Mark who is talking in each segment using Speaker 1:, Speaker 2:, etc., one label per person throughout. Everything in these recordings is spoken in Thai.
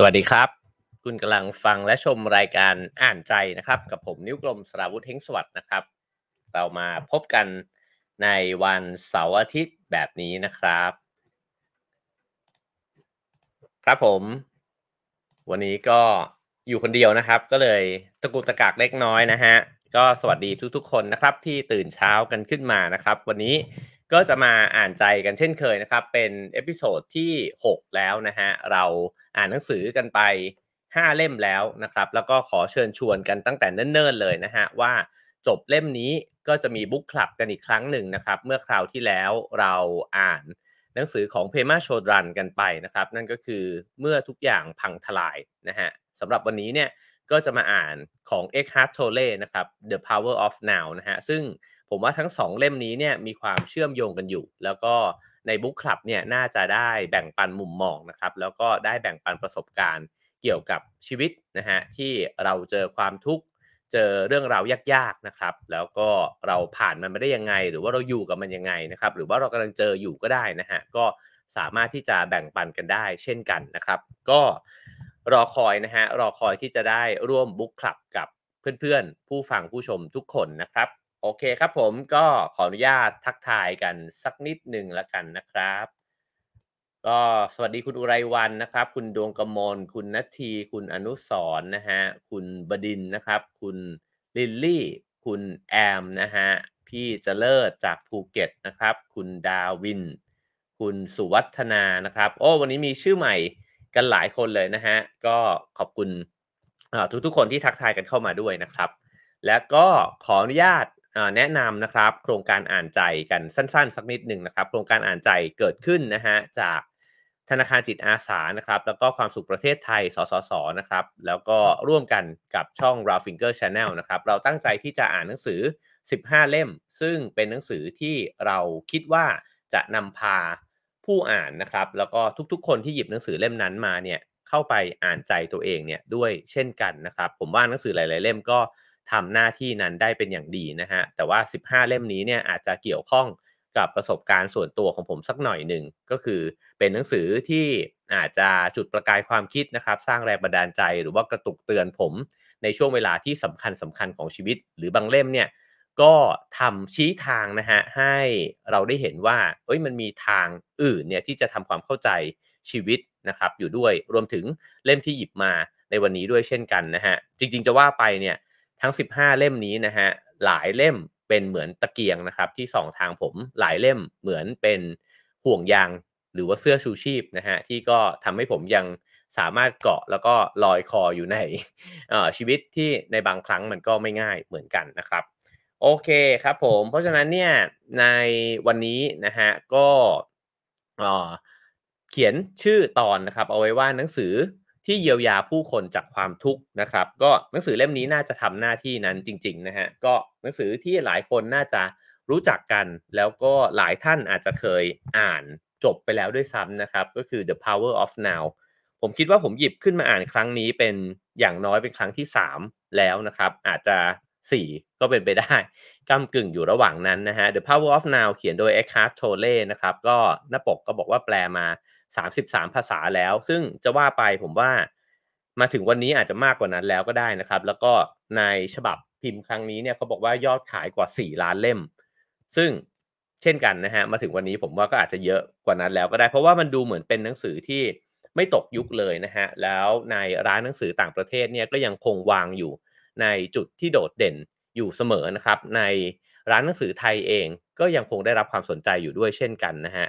Speaker 1: สวัสดีครับ คุณกำลังฟังและชมรายการอ่านใจนะครับ กับผมนิ้วกลมสราวุธเฮงสวัสดนะครับ เรามาพบกันในวันเสาร์อาทิตย์แบบนี้นะครับ ครับผม วันนี้ก็อยู่คนเดียวนะครับ ก็เลยตะกุกตะกากเล็กน้อยนะฮะก็สวัสดีทุกๆ คนนะครับที่ตื่นเช้ากันขึ้นมานะครับ วันนี้ก็จะมาอ่านใจกันเช่นเคยนะครับเป็นเอพิโซดที่ 6 แล้วนะฮะเราอ่านหนังสือกันไป 5 เล่มแล้วนะครับแล้วก็ขอเชิญชวนกันตั้งแต่เนิ่นๆเลยนะฮะว่าจบเล่มนี้ก็จะมีบุ๊กคลับกันอีกครั้งหนึ่งนะครับเมื่อคราวที่แล้วเราอ่านหนังสือของเพมาโชดรันกันไปนะครับนั่นก็คือเมื่อทุกอย่างพังทลายนะฮะสำหรับวันนี้เนี่ยก็จะมาอ่านของเอ e c h a r t โ o เล่นะครับ The Power of Now นะฮะซึ่งผมว่าทั้งสองเล่มนี้เนี่ยมีความเชื่อมโยงกันอยู่ แล้วก็ในบุ๊กคลับเนี่ยน่าจะได้แบ่งปันมุมมองนะครับ แล้วก็ได้แบ่งปันประสบการณ์ เกี่ยวกับชีวิตนะฮะที่เราเจอความทุกข์เจอเรื่องราวยากๆนะครับ แล้วก็เราผ่านมันมาได้ยังไง หรือว่าเราอยู่กับมันยังไงนะครับ หรือว่าเรากำลังเจออยู่ก็ได้นะฮะก็สามารถที่จะแบ่งปันกันได้เช่นกันนะครับ ก็รอคอยนะฮะรอคอยที่จะได้ร่วมบุ๊กคลับกับเพื่อนๆ ผู้ฟังผู้ชมทุกคนนะครับโอเคครับผม ก็ขออนุญาตทักทายกันสักนิดหนึ่งแล้วกันนะครับ ก็สวัสดีคุณอุไรวันนะครับ คุณดวงกมล คุณนัทีคุณอนุสรนะฮะคุณบดินนะครับคุณลิลลี่ คุณแอมนะฮะพี่เจเลิ์จากภูเก็ตนะครับคุณดาวิน คุณสุวัฒนานะครับโอ้วันนี้มีชื่อใหม่กันหลายคนเลยนะฮะก็ขอบคุณทุกๆคนที่ทักทายกันเข้ามาด้วยนะครับ และก็ขออนุญาตแนะนำนะครับโครงการอ่านใจกันสั้นๆ สักนิดหนึ่งนะครับ โครงการอ่านใจเกิดขึ้นนะฮะจากธนาคารจิตอาสานะครับแล้วก็ความสุขประเทศไทยสสสนะครับแล้วก็ร่วมกันกับช่อง r a f i n g e r Channel นะครับเราตั้งใจที่จะอ่านหนังสือ 15 เล่ม ซึ่งเป็นหนังสือที่เราคิดว่าจะนำพาผู้อ่านนะครับแล้วก็ทุกๆ คนที่หยิบหนังสือเล่มนั้นมาเนี่ยเข้าไปอ่านใจตัวเองเนี่ยด้วยเช่นกันนะครับผมว่าหนังสือหลาย ๆเล่มก็ทำหน้าที่นั้นได้เป็นอย่างดีนะฮะ แต่ว่า 15 เล่มนี้เนี่ยอาจจะเกี่ยวข้องกับประสบการณ์ส่วนตัวของผมสักหน่อยหนึ่ง ก็คือเป็นหนังสือที่อาจจะจุดประกายความคิดนะครับ สร้างแรงบันดาลใจ หรือว่ากระตุกเตือนผม ในช่วงเวลาที่สำคัญสำคัญของชีวิต หรือบางเล่มเนี่ย ก็ทำชี้ทางนะฮะให้เราได้เห็นว่าเอ้ย มันมีทางอื่นเนี่ยที่จะทำความเข้าใจชีวิตนะครับ อยู่ด้วย รวมถึงเล่มที่หยิบมาในวันนี้ด้วยเช่นกันนะฮะ จริงๆจะว่าไปเนี่ยทั้ง 15 เล่มนี้ นะฮะ หลายเล่มเป็นเหมือนตะเกียง นะครับ ที่สองทางผมหลายเล่มเหมือนเป็นห่วงยาง หรือว่าเสื้อชูชีพ นะฮะ ที่ก็ทำให้ผมยังสามารถเกาะ แล้วก็ลอยคออยู่ในชีวิตที่ในบางครั้งมันก็ไม่ง่ายเหมือนกันนะครับ โอเค ครับผม เพราะฉะนั้นเนี่ย ในวันนี้นะฮะ ก็เขียนชื่อตอนนะครับ เอาไว้ว่าหนังสือที่เยียวยาผู้คนจากความทุกข์นะครับ ก็หนังสือเล่มนี้น่าจะทำหน้าที่นั้นจริงๆนะฮะก็หนังสือที่หลายคนน่าจะรู้จักกัน แล้วก็หลายท่านอาจจะเคยอ่านจบไปแล้วด้วยซ้ำนะครับ ก็คือ The Power of Now ผมคิดว่าผมหยิบขึ้นมาอ่านครั้งนี้เป็นอย่างน้อยเป็นครั้งที่ 3 แล้วนะครับ อาจจะ 4 ก็เป็นไปได้กำกึ่งอยู่ระหว่างนั้นนะฮะ The Power of Now เขียนโดย Eckhart Tolle นะครับก็หน้าปกก็บอกว่าแปลมา33 ภาษาแล้วซึ่งจะว่าไปผมว่ามาถึงวันนี้อาจจะมากกว่านั้นแล้วก็ได้นะครับ แล้วก็ในฉบับพิมพ์ครั้งนี้เนี่ยเขาบอกว่ายอดขายกว่า 4 ล้านเล่ม ซึ่งเช่นกันนะฮะมาถึงวันนี้ผมว่าก็อาจจะเยอะกว่านั้นแล้วก็ได้เพราะว่ามันดูเหมือนเป็นหนังสือที่ไม่ตกยุคเลยนะฮะแล้วในร้านหนังสือต่างประเทศเนี่ยก็ยังคงวางอยู่ในจุดที่โดดเด่นอยู่เสมอนะครับ ในร้านหนังสือไทยเอง ก็ยังคงได้รับความสนใจอยู่ด้วยเช่นกันนะฮะ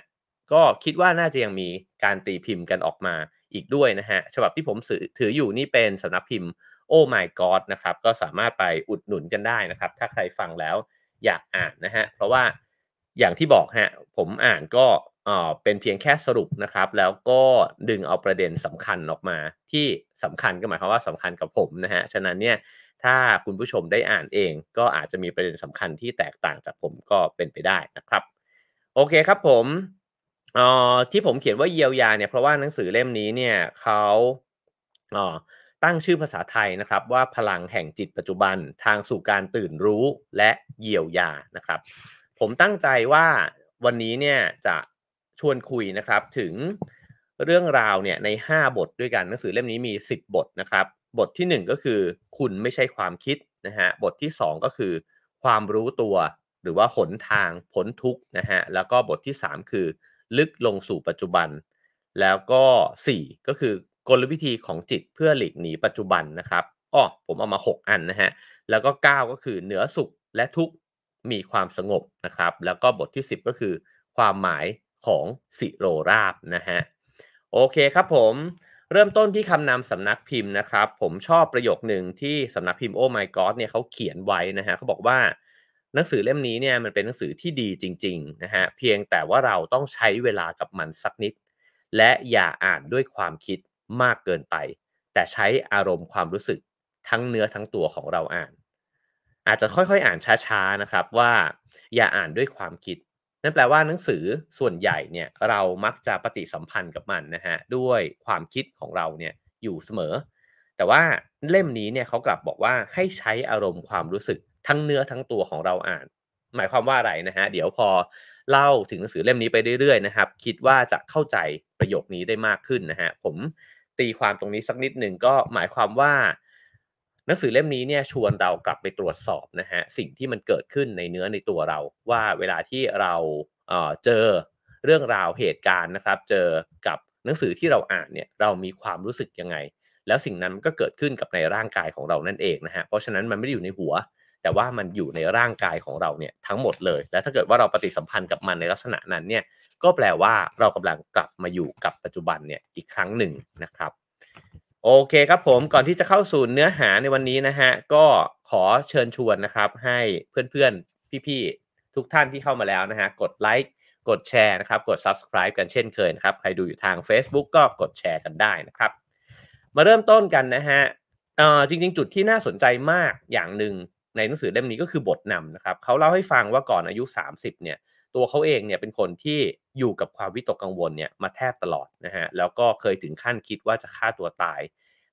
Speaker 1: ก็คิดว่าน่าจะยังมีการตีพิมพ์กันออกมาอีกด้วยนะฮะ ฉบับที่ผมถืออยู่นี่เป็นสำนักพิมพ์ Oh my god นะครับ ก็สามารถไปอุดหนุนกันได้นะครับ ถ้าใครฟังแล้วอยากอ่านนะฮะ เพราะว่าอย่างที่บอกฮะผมอ่านก็เป็นเพียงแค่สรุปนะครับ แล้วก็ดึงเอาประเด็นสำคัญออกมา ที่สำคัญก็หมายความว่าสำคัญกับผมนะฮะ ฉะนั้นเนี่ยถ้าคุณผู้ชมได้อ่านเอง ก็อาจจะมีประเด็นสำคัญที่แตกต่างจากผมก็เป็นไปได้นะครับ โอเคครับผมเอ่อที่ผมเขียนว่าเยียวยาเนี่ยเพราะว่าหนังสือเล่มนี้เนี่ยเขาเอ่อตั้งชื่อภาษาไทยนะครับ ว่าพลังแห่งจิตปัจจุบันทางสู่การตื่นรู้และเยียวยานะครับ ผมตั้งใจว่าวันนี้เนี่ยจะชวนคุยนะครับถึงเรื่องราวเนี่ยใน 5 บทด้วยกันหนังสือเล่มนี้มี 10 บทนะครับ บทที่ 1 ก็คือ คุณไม่ใช่ความคิดนะฮะบทที่2ก็คือความรู้ตัว หรือว่าหนทาง พ้นทุกนะฮะแล้วก็บทที่ 3 คือลึกลงสู่ปัจจุบัน แล้วก็ 4 ก็คือกลวิธีของจิตเพื่อหลีกหนีปัจจุบันนะครับอ๋อผมเอามา 6 อันนะฮะแล้วก็ 9 ก็คือเหนือสุขและทุกมีความสงบนะครับแล้วก็บทที่ 10 ก็คือ ความหมายของสิโรราบนะฮะโอเคครับผม เริ่มต้นที่คำนำสำนักพิมพ์นะครับผมชอบประโยคหนึ่งที่สำนักพิมพ์โอ้์ก g อ d เนี่ยเขาเขียนไว้นะฮะเขาบอกว่าหนังสือเล่มนี้เนี่ยมันเป็นหนังสือที่ดีจริงๆนะฮะเพียงแต่ว่าเราต้องใช้เวลากับมันสักนิด และอย่าอ่านด้วยความคิดมากเกินไป แต่ใช้อารมณ์ความรู้สึกทั้งเนื้อทั้งตัวของเราอ่าน อาจจะค่อยๆ อ่านช้าๆนะครับว่า อย่าอ่านด้วยความคิด นั่นแปลว่าหนังสือส่วนใหญ่เนี่ยเรามักจะปฏิสัมพันธ์กับมันนะฮะด้วยความคิดของเราเนี่ยอยู่เสมอ แต่ว่าเล่มนี้เนี่ยเขากลับบอกว่าให้ใช้อารมณ์ความรู้สึกทั้งเนื้อทั้งตัวของเราอ่าน หมายความว่าอะไรนะฮะเดี๋ยวพอเล่าถึงหนังสือเล่มนี้ไปเรื่อยๆนะครับ คิดว่าจะเข้าใจประโยคนี้ได้มากขึ้นนะฮะผมตีความตรงนี้สักนิดหนึ่งก็หมายความว่า หนังสือเล่มนี้เนี่ยชวนเรากลับไปตรวจสอบนะฮะสิ่งที่มันเกิดขึ้นในเนื้อในตัวเรา ว่าเวลาที่เราเเจอเรื่องราวเหตุการณ์นะครับ เจอกับหนังสือที่เราอ่านเนี่ย เรามีความรู้สึกยังไง แล้วสิ่งนั้นก็เกิดขึ้นกับในร่างกายของเรานั่นเองนะฮะเพราะฉะนั้นมันไม่ได้อยู่ในหัวแต่ว่ามันอยู่ในร่างกายของเราเนี่ยทั้งหมดเลย และถ้าเกิดว่าเราปฏิสัมพันธ์กับมันในลักษณะนั้นเนี่ยก็แปลว่าเรากำลังกลับมาอยู่กับปัจจุบันเนี่ยอีกครั้งหนึ่งนะครับโอเคครับผมก่อนที่จะเข้าสู่เนื้อหาในวันนี้นะฮะก็ขอเชิญชวนนะครับให้เพื่อนๆพี่ๆ ทุกท่านที่เข้ามาแล้วนะฮะกดไลค์กดแชร์นะครับกด subscribe กันเช่นเคยนะครับใครดูอยู่ทาง Facebook ก็กดแชร์กันได้นะครับ มาเริ่มต้นกันนะฮะจริงๆจุดที่น่าสนใจมากอย่างหนึ่งในหนังสือเล่มนี้ก็คือบทนำนะครับเขาเล่าให้ฟังว่าก่อนอายุ 30เนี่ยตัวเขาเองเนี่ยเป็นคนที่อยู่กับความวิตกกังวลเนี่ยมาแทบตลอดนะฮะแล้วก็เคยถึงขั้นคิดว่าจะฆ่าตัวตาย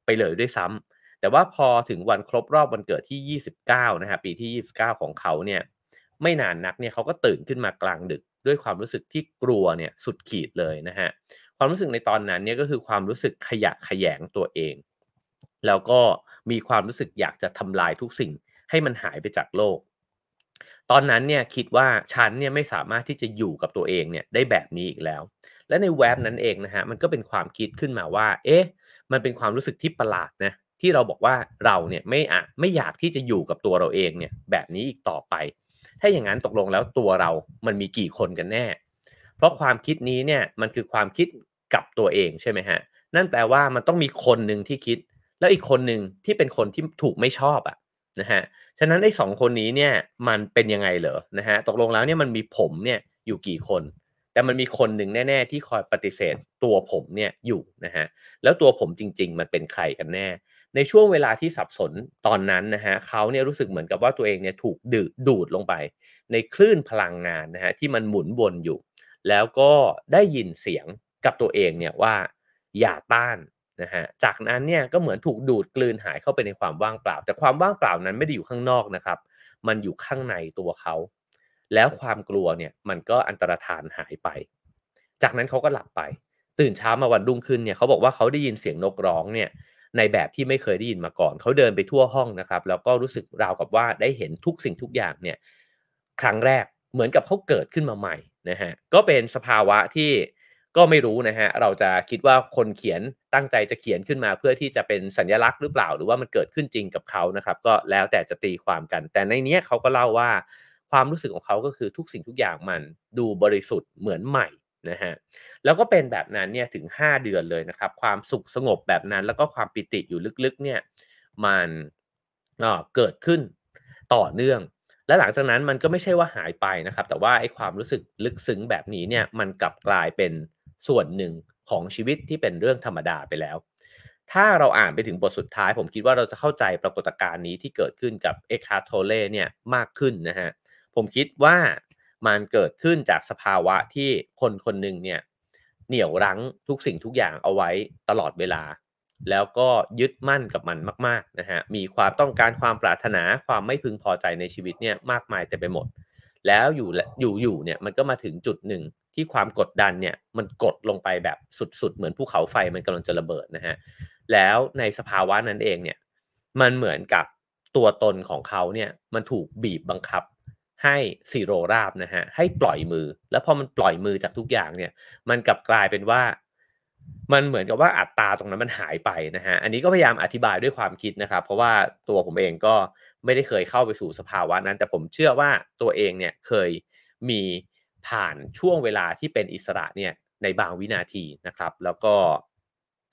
Speaker 1: ไปเลยด้วยซ้ำ แต่ว่าพอถึงวันครบรอบวันเกิดที่ 29นะฮะปีที่ 29 ของเขาเนี่ยไม่นานนักเนี่ยเขาก็ตื่นขึ้นมากลางดึกด้วยความรู้สึกที่กลัวเนี่ยสุดขีดเลยนะฮะความรู้สึกในตอนนั้นเนี่ยก็คือความรู้สึกขยะขยงตัวเอง แล้วก็มีความรู้สึกอยากจะทำลายทุกสิ่งให้มันหายไปจากโลก ตอนนั้นเนี่ยคิดว่า ฉันเนี่ยไม่สามารถที่จะอยู่กับตัวเองเนี่ยได้แบบนี้อีกแล้ว และในแวบนั้นเองนะฮะมันก็เป็นความคิดขึ้นมาว่า เอ๊ะมันเป็นความรู้สึกที่ประหลาดนะที่เราบอกว่าเราเนี่ยไม่อะไม่อยากที่จะอยู่กับตัวเราเองเนี่ยแบบนี้อีกต่อไป ถ้าอย่างนั้นตกลงแล้วตัวเรา มันมีกี่คนกันแน่ เพราะความคิดนี้เนี่ยมันคือความคิดกับตัวเองใช่ไหมฮะ นั่นแปลว่ามันต้องมีคนหนึ่งที่คิด แล้วอีกคนหนึ่งที่เป็นคนที่ถูกไม่ชอบอะ่ะนะฮะ ฉะนั้นไอ้สองคนนี้เนี่ยมันเป็นยังไงเหรอ นะฮะ ตกลงแล้วเนี่ยมันมีผมเนี่ยอยู่กี่คน แต่มันมีคนหนึ่งแน่ๆ ที่คอยปฏิเสธตัวผมเนี่ยอยู่นะฮะ แล้วตัวผมจริงๆมันเป็นใครกันแน่ ในช่วงเวลาที่สับสนตอนนั้นนะฮะเขาเนี่ยรู้สึกเหมือนกับว่าตัวเองเนี่ยถูกดืดดูดลงไป ในคลื่นพลังงานนะฮะที่มันหมุนวนอยู่ แล้วก็ได้ยินเสียงกับตัวเองเนี่ยว่าอย่าต้านนะฮะจากนั้นเนี่ยก็เหมือนถูกดูดกลืนหายเข้าไปในความว่างเปล่า แต่ความว่างเปล่านั้นไม่ได้อยู่ข้างนอกนะครับ มันอยู่ข้างในตัวเขาแล้วความกลัวเนี่ยมันก็อันตรธานหายไป จากนั้นเขาก็หลับไป ตื่นเช้ามาวันรุ่งขึ้นเนี่ยเขาบอกว่าเขาได้ยินเสียงนกร้องเนี่ยในแบบที่ไม่เคยได้ยินมาก่อน เขาเดินไปทั่วห้องนะครับ แล้วก็รู้สึกราวกับว่าได้เห็นทุกสิ่งทุกอย่างเนี่ยครั้งแรกเหมือนกับเขาเกิดขึ้นมาใหม่นะฮะก็เป็นสภาวะที่ก็ไม่รู้นะฮะ เราจะคิดว่าคนเขียนตั้งใจจะเขียนขึ้นมาเพื่อที่จะเป็นสัญญลักษณ์หรือเปล่า หรือว่ามันเกิดขึ้นจริงกับเขานะครับ ก็แล้วแต่จะตีความกัน แต่ในนี้เขาก็เล่าว่าความรู้สึกของเขาก็คือทุกสิ่งทุกอย่างมันดูบริสุทธิ์เหมือนใหม่นะฮะ แล้วก็เป็นแบบนั้นเนี่ยถึง 5 เดือนเลยนะครับ ความสุขสงบแบบนั้น แล้วก็ความปิติอยู่ลึกๆ เนี่ยมันเกิดขึ้นต่อเนื่อง และหลังจากนั้นมันก็ไม่ใช่ว่าหายไปนะครับ แต่ว่าไอ้ความรู้สึกลึกซึ้งแบบนี้เนี่ยมันกลับกลายเป็นส่วนหนึ่งของชีวิตที่เป็นเรื่องธรรมดาไปแล้ว ถ้าเราอ่านไปถึงบทสุดท้าย ผมคิดว่าเราจะเข้าใจปรากฏการณ์นี้ที่เกิดขึ้นกับเอ็กคาโทเลเนี่ยมากขึ้นนะฮะ ผมคิดว่ามันเกิดขึ้นจากสภาวะที่คนคนหนึ่งเนี่ยเหนี่ยวรั้งทุกสิ่งทุกอย่างเอาไว้ตลอดเวลา แล้วก็ยึดมั่นกับมันมากๆนะฮะ มีความต้องการความปรารถนาความไม่พึงพอใจในชีวิตเนี่ยมากมายเต็มไปหมด แล้วอยู่อยู่อยู่เนี่ยมันก็มาถึงจุดหนึ่งที่ความกดดันเนี่ยมันกดลงไปแบบสุดๆเหมือนภูเขาไฟมันกำลังจะระเบิดนะฮะแล้วในสภาวะนั้นเองเนี่ย มันเหมือนกับตัวตนของเขาเนี่ยมันถูกบีบบังคับให้ซีโรราบนะฮะให้ปล่อยมือ แล้วพอมันปล่อยมือจากทุกอย่างเนี่ย มันกลับกลายเป็นว่า มันเหมือนกับว่าอัตราตรงนั้นมันหายไปนะฮะอันนี้ก็พยายามอธิบายด้วยความคิดนะครับ เพราะว่าตัวผมเองก็ไม่ได้เคยเข้าไปสู่สภาวะนั้นแต่ผมเชื่อว่าตัวเองเนี่ยเคยมีผ่านช่วงเวลาที่เป็นอิสระเนี่ยในบางวินาทีนะครับ แล้วก็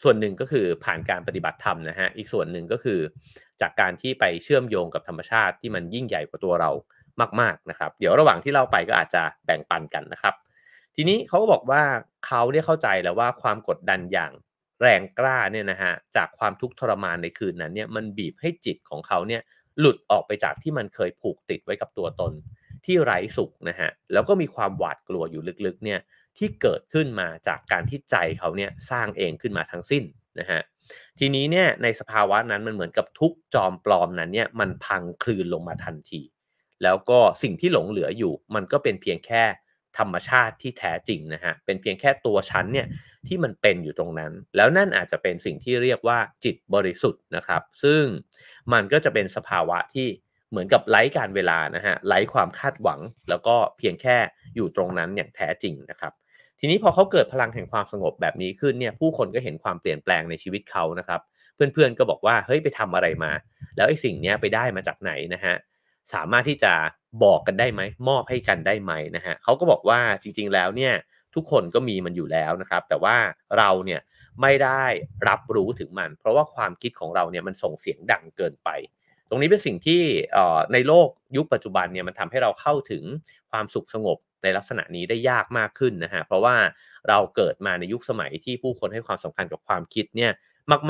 Speaker 1: ส่วนหนึ่งก็คือผ่านการปฏิบัติธรรมนะฮะอีกส่วนหนึ่งก็คือ จากการที่ไปเชื่อมโยงกับธรรมชาติที่มันยิ่งใหญ่กว่าตัวเรามาก ๆนะครับ เดี๋ยวระหว่างที่เล่าไปก็อาจจะแบ่งปันกันนะครับ ทีนี้เขาก็บอกว่าเขาได้เข้าใจแล้วว่าความกดดันอย่างแรงกล้าเนี่ยนะฮะจากความทุกข์ทรมานในคืนนั้นเนี่ยมันบีบให้จิตของเขาเนี่ยหลุดออกไปจากที่มันเคยผูกติดไว้กับตัวตนที่ไร้สุขนะฮะแล้วก็มีความหวาดกลัวอยู่ลึกๆเนี่ยที่เกิดขึ้นมาจากการที่ใจเขาเนี่ยสร้างเองขึ้นมาทั้งสิ้นนะฮะทีนี้เนี่ยในสภาวะนั้นมันเหมือนกับทุกจอมปลอมนั้นเนี่ยมันพังคลืนลงมาทันทีแล้วก็สิ่งที่หลงเหลืออยู่ มันก็เป็นเพียงแค่ธรรมชาติที่แท้จริงนะฮะเป็นเพียงแค่ตัวชั้นเนี่ยที่มันเป็นอยู่ตรงนั้น แล้วนั่นอาจจะเป็นสิ่งที่เรียกว่าจิตบริสุทธิ์นะครับ ซึ่งมันก็จะเป็นสภาวะที่เหมือนกับไล่การเวลานะฮะไล่ความคาดหวังแล้วก็เพียงแค่อยู่ตรงนั้นอย่างแท้จริงนะครับทีนี้พอเขาเกิดพลังแห่งความสงบแบบนี้ขึ้นเนี่ยผู้คนก็เห็นความเปลี่ยนแปลงในชีวิตเขานะครับเพื่อนๆก็บอกว่าเฮ้ยไปทำอะไรมา แล้วไอ้สิ่งนี้ไปได้มาจากไหนนะฮะสามารถที่จะบอกกันได้ไหมมอบให้กันได้ไหมนะฮะเขาก็บอกว่าจริงๆ แล้วเนี่ยทุกคนก็มีมันอยู่แล้วนะครับแต่ว่าเราเนี่ยไม่ได้รับรู้ถึงมัน เพราะว่าความคิดของเราเนี่ยมันส่งเสียงดังเกินไปรงนี้เป็นสิ่งที่ในโลกยุคปัจจุบันเนี่ยมันทำให้เราเข้าถึงความสุขสงบในลักษณะนี้ได้ยากมากขึ้นนะฮะเพราะว่าเราเกิดมาในยุคสมัยที่ผู้คนให้ความสำคัญกับความคิดเนี่ย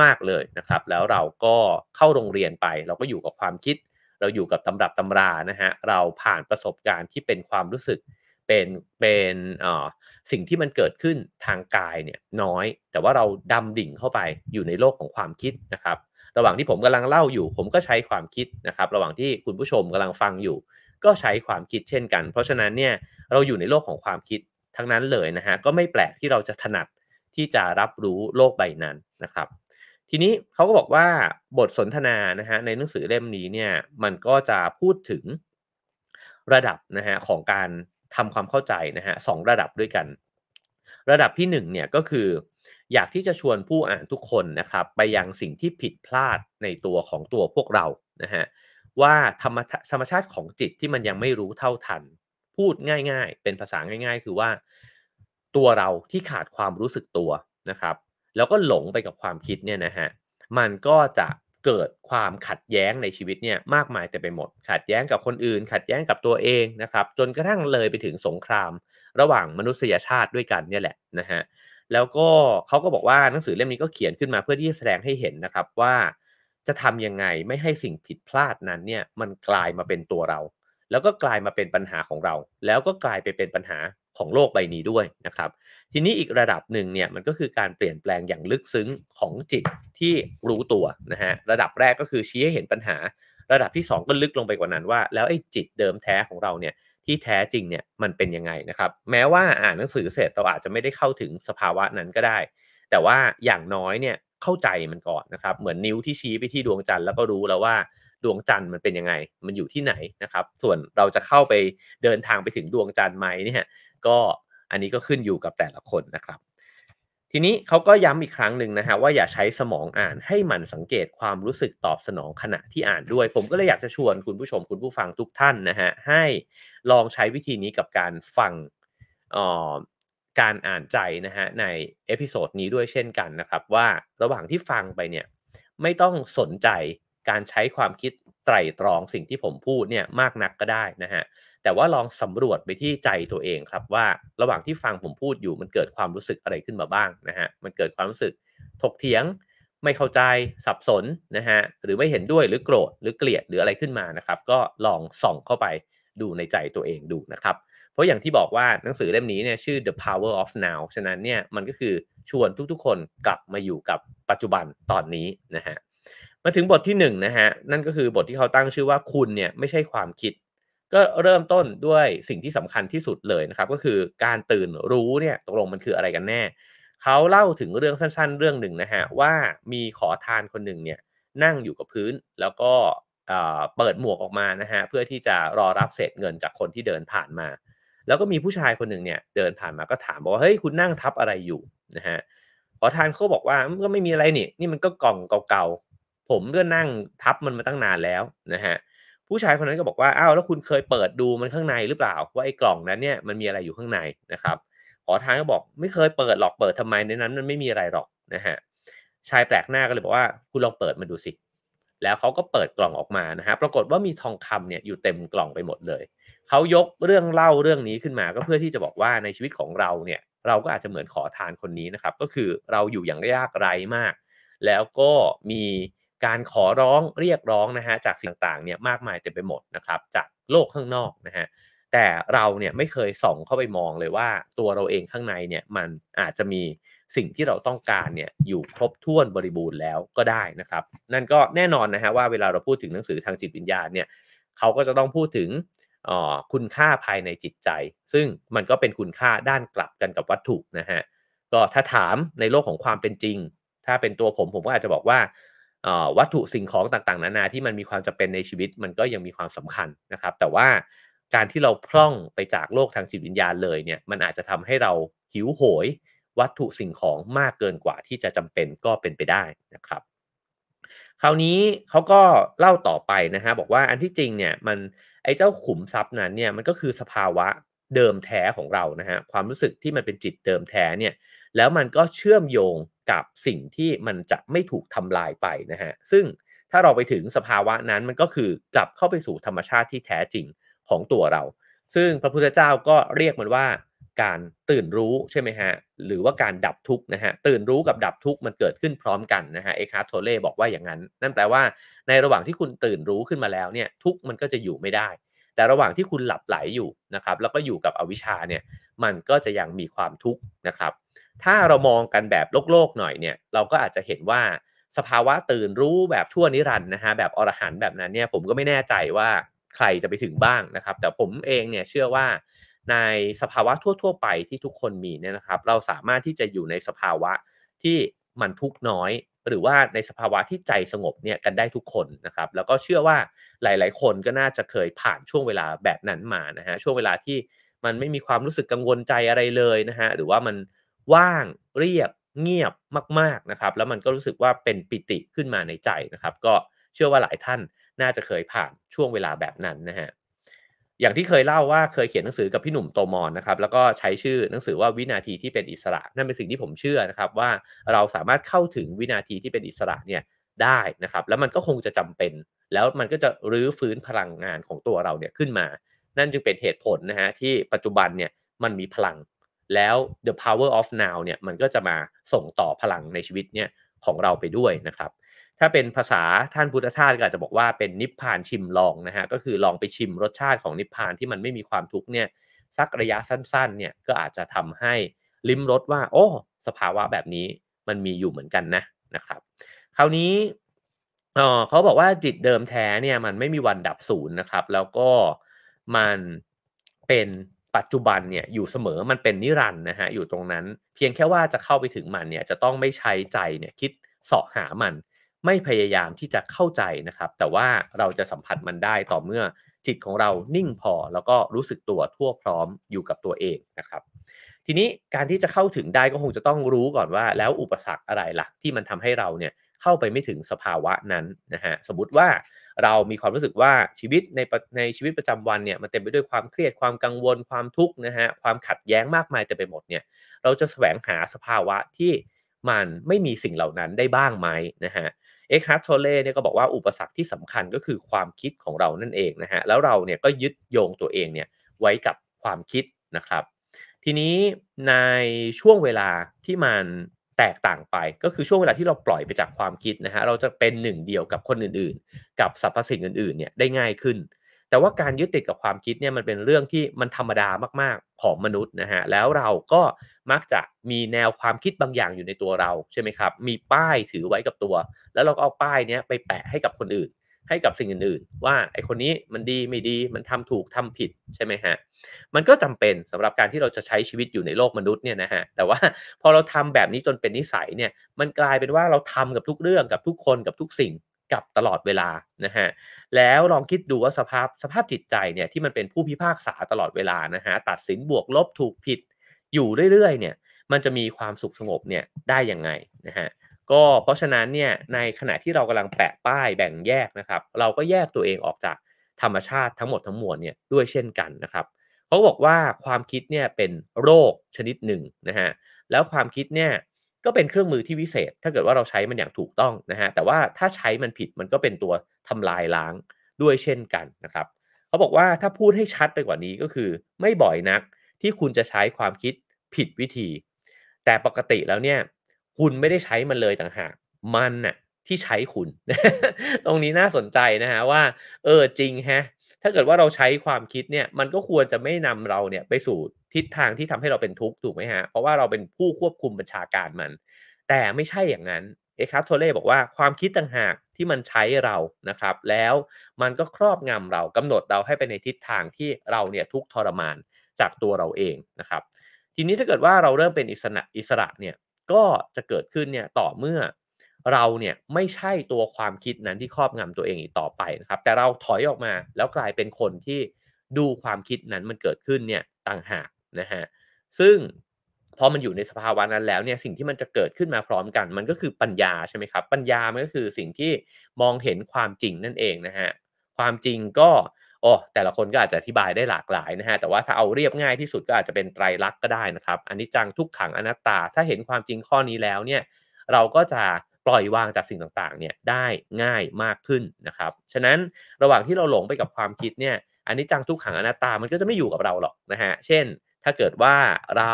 Speaker 1: มากๆเลยนะครับ แล้วเราก็เข้าโรงเรียนไปเราก็อยู่กับความคิด เราอยู่กับตำรับตำรานะฮะเราผ่านประสบการณ์ที่เป็นความรู้สึก เป็นเป็นสิ่งที่มันเกิดขึ้นทางกายเนี่ยน้อย แต่ว่าเราดำดิ่งเข้าไปอยู่ในโลกของความคิดนะครับระหว่างที่ผมกำลังเล่าอยู่ ผมก็ใช้ความคิดนะครับ ระหว่างที่คุณผู้ชมกำลังฟังอยู่ ก็ใช้ความคิดเช่นกัน เพราะฉะนั้นเนี่ยเราอยู่ในโลกของความคิดทั้งนั้นเลยนะฮะก็ไม่แปลกที่เราจะถนัดที่จะรับรู้โลกใบนั้นนะครับ ทีนี้เขาก็บอกว่าบทสนทนานะฮะในหนังสือเล่มนี้เนี่ยมันก็จะพูดถึงระดับนะฮะของการทำความเข้าใจนะฮะสระดับด้วยกัน ระดับที่1เนี่ยก็คืออยากที่จะชวนผู้อ่านทุกคนนะครับ ไปยังสิ่งที่ผิดพลาดในตัวของตัวพวกเรานะฮะว่าธรรมธรรมชาติของจิตที่มันยังไม่รู้เท่าทัน พูดง่ายๆเป็นภาษาง่ายๆคือว่า ตัวเราที่ขาดความรู้สึกตัวนะครับ แล้วก็หลงไปกับความคิดเนี่ยนะฮะมันก็จะเกิดความขัดแย้งในชีวิตเนี่ยมากมายแต่ไปหมด ขัดแย้งกับคนอื่นขัดแย้งกับตัวเองนะครับ จนกระทั่งเลยไปถึงสงคราม ระหว่างมนุษยชาติด้วยกันเนี่ยแหละนะฮะแล้วก็เขาก็บอกว่าหนังสือเล่มนี้ก็เขียนขึ้นมาเพื่อที่จะแสดงให้เห็นนะครับว่าจะทํำยังไงไม่ให้สิ่งผิดพลาดนั้นเนี่ยมันกลายมาเป็นตัวเรา แล้วก็กลายมาเป็นปัญหาของเรา แล้วก็กลายไปเป็นปัญหาของโลกใบนี้ด้วยนะครับ ทีนี้อีกระดับหนึ่งเนี่ยมันก็คือการเปลี่ยนแปลงอย่างลึกซึ้งของจิตที่รู้ตัวนะฮะระดับแรกก็คือชี้ให้เห็นปัญหา ระดับที่ 2 ก็ลึกลงไปกว่านั้นว่าแล้วไอ้จิตเดิมแท้ของเราเนี่ยที่แท้จริงเนี่ยมันเป็นยังไงนะครับแม้ว่าอ่านหนังสือเสร็จเราอาจจะไม่ได้เข้าถึงสภาวะนั้นก็ได้ แต่ว่าอย่างน้อยเนี่ยเข้าใจมันก่อนนะครับเหมือนนิ้วที่ชี้ไปที่ดวงจันทร์แล้วก็รู้แล้วว่า ดวงจันทร์มันเป็นยังไง มันอยู่ที่ไหนนะครับ ส่วนเราจะเข้าไปเดินทางไปถึงดวงจันทร์ไหมเนี่ยก็อันนี้ก็ขึ้นอยู่กับแต่ละคนนะครับทีนี้เขาก็ย้ำอีกครั้งหนึ่งนะฮะว่าอย่าใช้สมองอ่านให้มันสังเกตความรู้สึกตอบสนองขณะที่อ่านด้วย ผมก็เลยอยากจะชวนคุณผู้ชมคุณผู้ฟังทุกท่านนะฮะให้ลองใช้วิธีนี้กับการฟังการอ่านใจนะฮะในเอพิโซดนี้ด้วยเช่นกันนะครับว่าระหว่างที่ฟังไปเนี่ยไม่ต้องสนใจการใช้ความคิดไตรตรองสิ่งที่ผมพูดเนี่ยมากนักก็ได้นะฮะแต่ว่าลองสำรวจไปที่ใจตัวเองครับว่าระหว่างที่ฟังผมพูดอยู่ มันเกิดความรู้สึกอะไรขึ้นมาบ้างนะฮะมันเกิดความรู้สึกถกเถียงไม่เข้าใจสับสนนะฮะหรือไม่เห็นด้วยหรือโกรธหรือเกลียดหรืออะไรขึ้นมานะครับก็ลองส่องเข้าไปดูในใจตัวเองดูนะครับเพราะอย่างที่บอกว่าหนังสือเล่มนี้เนี่ยชื่อ The Power of Now ฉะนั้นเนี่ยมันก็คือชวนทุกๆคนกลับมาอยู่กับปัจจุบันตอนนี้นะฮะมาถึงบทที่1นนะฮะนั่นก็คือบทที่เขาตั้งชื่อว่าคุณเนี่ยไม่ใช่ความคิดก็เริ่มต้นด้วยสิ่งที่สำคัญที่สุดเลยนะครับ ก็คือการตื่นรู้เนี่ยตกลงมันคืออะไรกันแน่เขาเล่าถึงเรื่องสั้นๆเรื่องหนึ่งนะฮะว่ามีขอทานคนหนึ่งเนี่ยนั่งอยู่กับพื้นแล้วก็เปิดหมวกออกมานะฮะเพื่อที่จะรอรับเศษเงินจากคนที่เดินผ่านมา แล้วก็มีผู้ชายคนหนึ่งเนี่ย เดินผ่านมาก็ถามบอกว่า เฮ้ย คุณนั่งทับอะไรอยู่นะฮะขอทานเขาบอกว่ามันก็ไม่มีอะไรนี่นี่มันก็กล่องเก่าๆผมก็นั่งทับมันมาตั้งนานแล้วนะฮะเผู้ชายคนนั้นก็บอกว่าอ้าวแล้วคุณเคยเปิดดูมันข้างในหรือเปล่าว่าไอ้กล่องนั้นเนี่ยมันมีอะไรอยู่ข้างในนะครับ ขอทานก็บอกไม่เคยเปิดหรอกเปิดทำไมในนั้นมันไม่มีอะไรหรอกนะฮะชายแปลกหน้าก็เลยบอกว่าคุณลองเปิดมันดูสิ แล้วเขาก็เปิดกล่องออกมานะฮะปรากฏว่ามีทองคำเนี่ยอยู่เต็มกล่องไปหมดเลยเขายกเรื่องเล่าเรื่องนี้ขึ้นมาก็เพื่อที่จะบอกว่าในชีวิตของเราเนี่ยเราก็อาจจะเหมือนขอทานคนนี้นะครับก็คือเราอยู่อย่างยากไร้มาก แล้วก็มีการขอร้องเรียกร้องนะฮะจากสิ่งต่างๆเนี่ยมากมายเต็มไปหมดนะครับจากโลกข้างนอกนะฮะแต่เราเนี่ยไม่เคยส่องเข้าไปมองเลยว่า ตัวเราเองข้างในเนี่ยมันอาจจะมีสิ่งที่เราต้องการเนี่ยอยู่ครบถ้วนบริบูรณ์แล้วก็ได้นะครับนั่นก็แน่นอนนะฮะว่าเวลาเราพูดถึงหนังสือทางจิตวิญญาณเนี่ยเขาก็จะต้องพูดถึงคุณค่าภายในจิตใจ ซึ่งมันก็เป็นคุณค่าด้านกลับกันกับวัตถุนะฮะก็ถ้าถามในโลกของความเป็นจริง ถ้าเป็นตัวผมผมก็อาจจะบอกว่าวัตถุสิ่งของต่างๆ นานาที่มันมีความจำเป็นในชีวิตมันก็ยังมีความสำคัญนะครับ แต่ว่าการที่เราพร่องไปจากโลกทางจิตวิญญาณเลยเนี่ยมันอาจจะทำให้เราหิวโหยวัตถุสิ่งของมากเกินกว่าที่จะจำเป็นก็เป็นไปได้นะครับ คราวนี้เขาก็เล่าต่อไปนะฮะบอกว่าอันที่จริงเนี่ยมันไอ้เจ้าขุมทรัพย์นั้นเนี่ยมันก็คือสภาวะเดิมแท้ของเรานะฮะความรู้สึกที่มันเป็นจิตเดิมแท้เนี่ยแล้วมันก็เชื่อมโยงกับสิ่งที่มันจะไม่ถูกทำลายไปนะฮะ ซึ่งถ้าเราไปถึงสภาวะนั้นมันก็คือกลับเข้าไปสู่ธรรมชาติที่แท้จริงของตัวเรา ซึ่งพระพุทธเจ้าก็เรียกมันว่าการตื่นรู้ใช่ไหมฮะ หรือว่าการดับทุกข์นะฮะ ตื่นรู้กับดับทุกข์มันเกิดขึ้นพร้อมกันนะฮะ เอคาโทเล่บอกว่าอย่างนั้น นั่นแปลว่าในระหว่างที่คุณตื่นรู้ขึ้นมาแล้วเนี่ยทุกข์มันก็จะอยู่ไม่ได้ แต่ระหว่างที่คุณหลับไหลอยู่นะครับแล้วก็อยู่กับอวิชชาเนี่ยมันก็จะยังมีความทุกข์นะครับถ้าเรามองกันแบบโลกโลกหน่อยเนี่ยเราก็อาจจะเห็นว่าสภาวะตื่นรู้แบบชั่วนิรันด์นะฮะแบบอรหันแบบนั้นเนี่ยผมก็ไม่แน่ใจว่าใครจะไปถึงบ้างนะครับ แต่ผมเองเนี่ยเชื่อว่า ในสภาวะทั่ว ๆ ไปที่ทุกคนมีเนี่ยนะครับ เราสามารถที่จะอยู่ในสภาวะที่มันทุกน้อย หรือว่าในสภาวะที่ใจสงบเนี่ยกันได้ทุกคนนะครับ แล้วก็เชื่อว่าหลาย ๆ คนก็น่าจะเคยผ่านช่วงเวลาแบบนั้นมานะฮะช่วงเวลาที่มันไม่มีความรู้สึกกังวลใจอะไรเลยนะฮะหรือว่ามันว่างเรียบเงียบมากๆนะครับแล้วมันก็รู้สึกว่าเป็นปิติขึ้นมาในใจนะครับ ก็เชื่อว่าหลายท่านน่าจะเคยผ่านช่วงเวลาแบบนั้นนะฮะอย่างที่เคยเล่าว่าเคยเขียนหนังสือกับพี่หนุ่มโตมอนนะครับแล้วก็ใช้ชื่อหนังสือว่าวินาทีที่เป็นอิสระ นั่นเป็นสิ่งที่ผมเชื่อนะครับว่าเราสามารถเข้าถึงวินาทีที่เป็นอิสระเนี่ยได้นะครับ แล้วมันก็คงจะจำเป็น แล้วมันก็จะรื้อฟื้นพลังงานของตัวเราเนี่ยขึ้นมา นั่นจึงเป็นเหตุผลนะฮะที่ปัจจุบันเนี่ยมันมีพลังแล้ว the power of now เนี่ยมันก็จะมาส่งต่อพลังในชีวิตเนี่ยของเราไปด้วยนะครับ ถ้าเป็นภาษาท่านพุทธทาสก็อาจจะบอกว่าเป็นนิพพานชิมลองนะฮะก็คือลองไปชิมรสชาติของนิพพานที่มันไม่มีความทุกข์เนี่ยสักระยะสั้นๆ เนี่ยก็อาจจะทำให้ลิ้มรสว่าโอ้ สภาวะแบบนี้มันมีอยู่เหมือนกันนะนะครับ คราวนี้ออเขาบอกว่าจิตเดิมแท้เนี่ยมันไม่มีวันดับศูนย์นะครับ แล้วก็มันเป็นปัจจุบันเนี่ยอยู่เสมอมันเป็นนิรันด์นะฮะอยู่ตรงนั้น เพียงแค่ว่าจะเข้าไปถึงมันเนี่ยจะต้องไม่ใช้ใจเนี่ยคิดเสาะหามัน ไม่พยายามที่จะเข้าใจนะครับแต่ว่าเราจะสัมผัสมันได้ต่อเมื่อจิตของเรานิ่งพอแล้วก็รู้สึกตัวทั่วพร้อมอยู่กับตัวเองนะครับทีนี้การที่จะเข้าถึงได้ก็คงจะต้องรู้ก่อนว่า แล้วอุปสรรคอะไรหลักที่มันทำให้เราเนี่ยเข้าไปไม่ถึงสภาวะนั้นนะฮะสมมติว่าเรามีความรู้สึกว่าชีวิตในในชีวิตประจำวันเนี่ย มันเต็มไปด้วยความเครียดความกังวลความทุกข์นะฮะความขัดแย้งมากมายจะไปหมดเนี่ยเราจะแสวงหาสภาวะที่มันไม่มีสิ่งเหล่านั้นได้บ้างไหมนะฮะเอ็กฮาร์ทโทเล่เนี่ยก็บอกว่าอุปสรรคที่สำคัญก็คือความคิดของเรานั่นเองนะฮะแล้วเราเนี่ยก็ยึดโยงตัวเองเนี่ยไว้กับความคิดนะครับทีนี้ในช่วงเวลาที่มันแตกต่างไปก็คือช่วงเวลาที่เราปล่อยไปจากความคิดนะฮะเราจะเป็นหนึ่งเดียวกับคนอื่น ๆ กับสรรพสิ่งอื่น ๆ เนี่ยได้ง่ายขึ้น แต่ว่าการยึดติดกับความคิดเนี่ยมันเป็นเรื่องที่มันธรรมดามาก ๆ ของมนุษย์นะฮะแล้วเราก็มักจะมีแนวความคิดบางอย่างอยู่ในตัวเราใช่ไหมครับมีป้ายถือไว้กับตัว แล้วเราก็เอาป้ายเนี้ยไปแปะให้กับคนอื่นให้กับสิ่งอื่น ๆ ว่าไอคนนี้มันดีไม่ดีมันทำถูกทำผิดใช่ไหมฮะมันก็จำเป็นสำหรับการที่เราจะใช้ชีวิตอยู่ในโลกมนุษย์เนี่ยนะฮะแต่ว่าพอเราทำแบบนี้จนเป็นนิสัยเนี่ย มันกลายเป็นว่าเราทำกับทุกเรื่องกับทุกคนกับทุกสิ่งกับตลอดเวลานะฮะแล้วลองคิดดูว่าสภาพสภาพจิตใจเนี่ยที่มันเป็นผู้พิพากษาตลอดเวลานะฮะตัดสินบวกลบถูกผิด อยู่เรื่อย ๆเนี่ย มันจะมีความสุขสงบเนี่ยได้ยังไงนะฮะก็เพราะฉะนั้นเนี่ยในขณะที่เรากำลังแปะป้ายแบ่งแยกนะครับเราก็แยกตัวเองออกจากธรรมชาติทั้งหมดทั้งมวลเนี่ยด้วยเช่นกันนะครับเขาบอกว่าความคิดเนี่ยเป็นโรคชนิดหนึ่งนะฮะแล้วความคิดเนี่ยก็เป็นเครื่องมือที่วิเศษ ถ้าเกิดว่าเราใช้มันอย่างถูกต้องนะฮะแต่ว่าถ้าใช้มันผิดมันก็เป็นตัวทำลายล้างด้วยเช่นกันนะครับเขาบอกว่าถ้าพูดให้ชัดไปกว่านี้ก็คือ ไม่บ่อยนักที่คุณจะใช้ความคิดผิดวิธี แต่ปกติแล้วเนี่ยคุณไม่ได้ใช้มันเลยต่างหากมันน่ะ ที่ใช้คุณ ตรงนี้น่าสนใจนะฮะว่าเออจริงฮะถ้าเกิดว่าเราใช้ความคิดเนี่ยมันก็ควรจะไม่นำเราเนี่ยไปสู่ทิศทางที่ทำให้เราเป็นทุกข์ถูกไหมฮะเพราะว่าเราเป็นผู้ควบคุมบัญชาการมัน แต่ไม่ใช่อย่างนั้นเอคัสโทเล่บอกว่าความคิดต่างหากที่มันใช้เรานะครับ แล้วมันก็ครอบงำเรากำหนดเราให้ไปในทิศทางที่เราเนี่ยทุกทรมานจากตัวเราเองนะครับทีนี้ถ้าเกิดว่าเราเริ่มเป็นอิสระอิสระเนี่ยก็จะเกิดขึ้นเนี่ยต่อเมื่อเราเนี่ยไม่ใช่ตัวความคิดนั้นที่ครอบงำตัวเองอีกต่อไปนะครับแต่เราถอยออกมาแล้วกลายเป็นคนที่ดูความคิดนั้นมันเกิดขึ้นเนี่ยต่างหากนะฮะซึ่งพอมันอยู่ในสภาวะนั้นแล้วเนี่ยสิ่งที่มันจะเกิดขึ้นมาพร้อมกันมันก็คือปัญญาใช่ไหมครับปัญญามันก็คือสิ่งที่มองเห็นความจริงนั่นเองนะฮะความจริงก็โอ้แต่ละคนก็อาจจะอธิบายได้หลากหลายนะฮะแต่ว่าถ้าเอาเรียบง่ายที่สุดก็อาจจะเป็นไตรลักษณ์ก็ได้นะครับอันนี้จังทุกขังอนัตตาถ้าเห็นความจริงข้อนี้แล้วเนี่ยเราก็จะปล่อยวางจากสิ่งต่างๆเนี่ยได้ง่ายมากขึ้นนะครับฉะนั้นระหว่างที่เราหลงไปกับความคิดเนี่ยอันนี้จังทุกขังอนัตตามันก็จะไม่อยู่กับเราหรอกนะฮะเช่นถ้าเกิดว่าเรา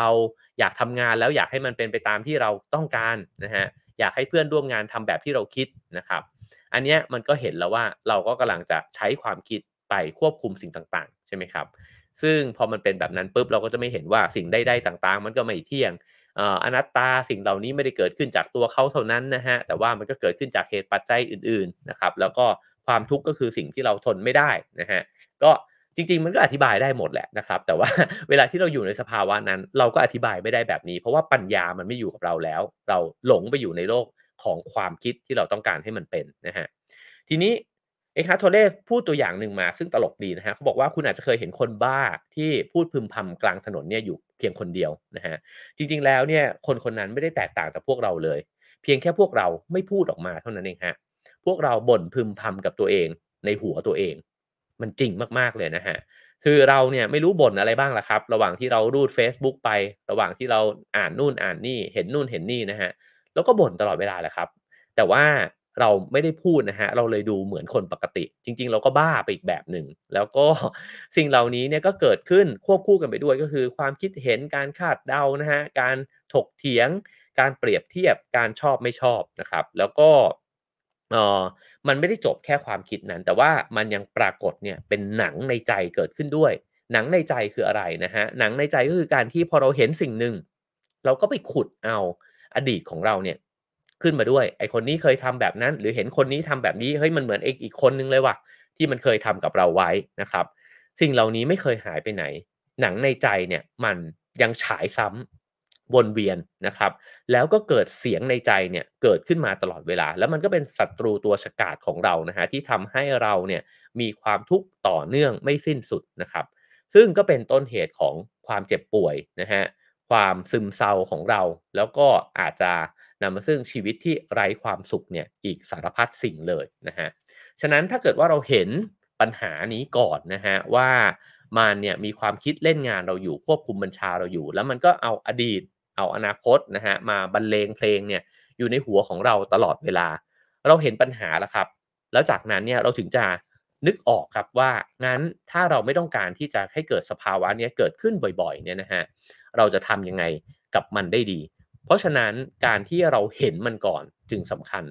Speaker 1: อยากทำงานแล้วอยากให้มันเป็นไปตามที่เราต้องการนะฮะอยากให้เพื่อนร่วมงานทำแบบที่เราคิดนะครับอันเนี้ยมันก็เห็นแล้วว่าเราก็กำลังจะใช้ความคิดไป ควบคุมสิ่งต่างๆ ใช่ไหมครับ ซึ่งพอมันเป็นแบบนั้นปุ๊บเราก็จะไม่เห็นว่าสิ่งได้ๆต่าง ๆ มันก็ไม่เที่ยงอนัตตาสิ่งเหล่านี้ไม่ได้เกิดขึ้นจากตัวเขาเท่านั้นนะฮะแต่ว่ามันก็เกิดขึ้นจากเหตุปัจจัยอื่นๆนะครับแล้วก็ความทุกข์ก็คือสิ่งที่เราทนไม่ได้นะฮะก็จริงๆมันก็อธิบายได้หมดแหละนะครับแต่ว่าเวลาที่เราอยู่ในสภาวะนั้น เราก็อธิบายไม่ได้แบบนี้เพราะว่าปัญญามันไม่อยู่กับเราแล้ว เราหลงไปอยู่ในโลกของความคิดที่เราต้องการให้มันเป็นนะฮะทีนี้อ็กฮาร์โทเลพูดตัวอย่างหนึ่งมาซึ่งตลกดีนะฮะเขาบอกว่าคุณอาจจะเคยเห็นคนบ้าที่พูดพึมพำกลางถนนเนี่ยอยู่เพียงคนเดียวนะฮะจริงๆแล้วเนี่ยคนคนนั้นไม่ได้แตกต่างจากพวกเราเลย เพียงแค่พวกเราไม่พูดออกมาเท่านั้นเองฮะพวกเราบ่นพึมพำกับตัวเองในหัวตัวเอง มันจริงมากๆเลยนะฮะคือเราเนี่ยไม่รู้บ่นอะไรบ้างล่ะครับ ระหว่างที่เราดูด Facebook ไป ระหว่างที่เราอ่านนู่นอ่านนี่เห็นนู่นเห็นนี่นะฮะแล้วก็บ่นตลอดเวลาแหละครับแต่ว่าเราไม่ได้พูดนะฮะเราเลยดูเหมือนคนปกติ จริง ๆ เราก็บ้าไปอีกแบบหนึ่ง แล้วก็สิ่งเหล่านี้เนี่ยก็เกิดขึ้น ควบคู่กันไปด้วยก็คือความคิดเห็นการคาดเดานะฮะการถกเถียง การเปรียบเทียบการชอบไม่ชอบนะครับ แล้วก็เออมันไม่ได้จบแค่ความคิดนั้น แต่ว่ามันยังปรากฏเนี่ยเป็นหนังในใจเกิดขึ้นด้วย หนังในใจคืออะไรนะฮะหนังในใจก็คือการที่พอเราเห็นสิ่งหนึ่ง เราก็ไปขุดเอาอดีตของเราเนี่ยขึ้นมาด้วยไอคนนี้เคยทำแบบนั้นหรือเห็นคนนี้ทำแบบนี้เฮ้ยมันเหมือนเอีกคนนึงเลยว่ะที่มันเคยทำกับเราไว้นะครับสิ่งเหล่านี้ไม่เคยหายไปไหน หนังในใจเนี่ยมันยังฉายซ้ำวนเวียนนะครับ แล้วก็เกิดเสียงในใจเนี่ยเกิดขึ้นมาตลอดเวลา แล้วมันก็เป็นศัตรูตัวฉกาจของเรานะฮะที่ทำให้เราเนี่ยมีความทุกข์ต่อเนื่องไม่สิ้นสุดนะครับ ซึ่งก็เป็นต้นเหตุของความเจ็บป่วยนะฮะความซึมเศร้าของเราแล้วก็อาจจะนำมาซึ่งชีวิตที่ไร้ความสุขเนี่ยอีกสารพัดสิ่งเลยนะฮะฉะนั้นถ้าเกิดว่าเราเห็นปัญหานี้ก่อนนะฮะว่ามันเนี่ยมีความคิดเล่นงานเราอยู่ควบคุมบัญชาเราอยู่ แล้วมันก็เอาอดีตเอาอนาคตนะฮะมาบรรเลงเพลงเนี่ยอยู่ในหัวของเราตลอดเวลา เราเห็นปัญหา แล้วครับแล้วจากนั้นเนี่ยเราถึงจะนึกออกครับว่างั้นถ้าเราไม่ต้องการที่จะให้เกิดสภาวะนี้เกิดขึ้นบ่อยๆเนี่ยนะฮะเราจะทำยังไงกับมันได้ดีราะฉะนั้นการที่เราเห็นมันก่อนจึงสำคัญ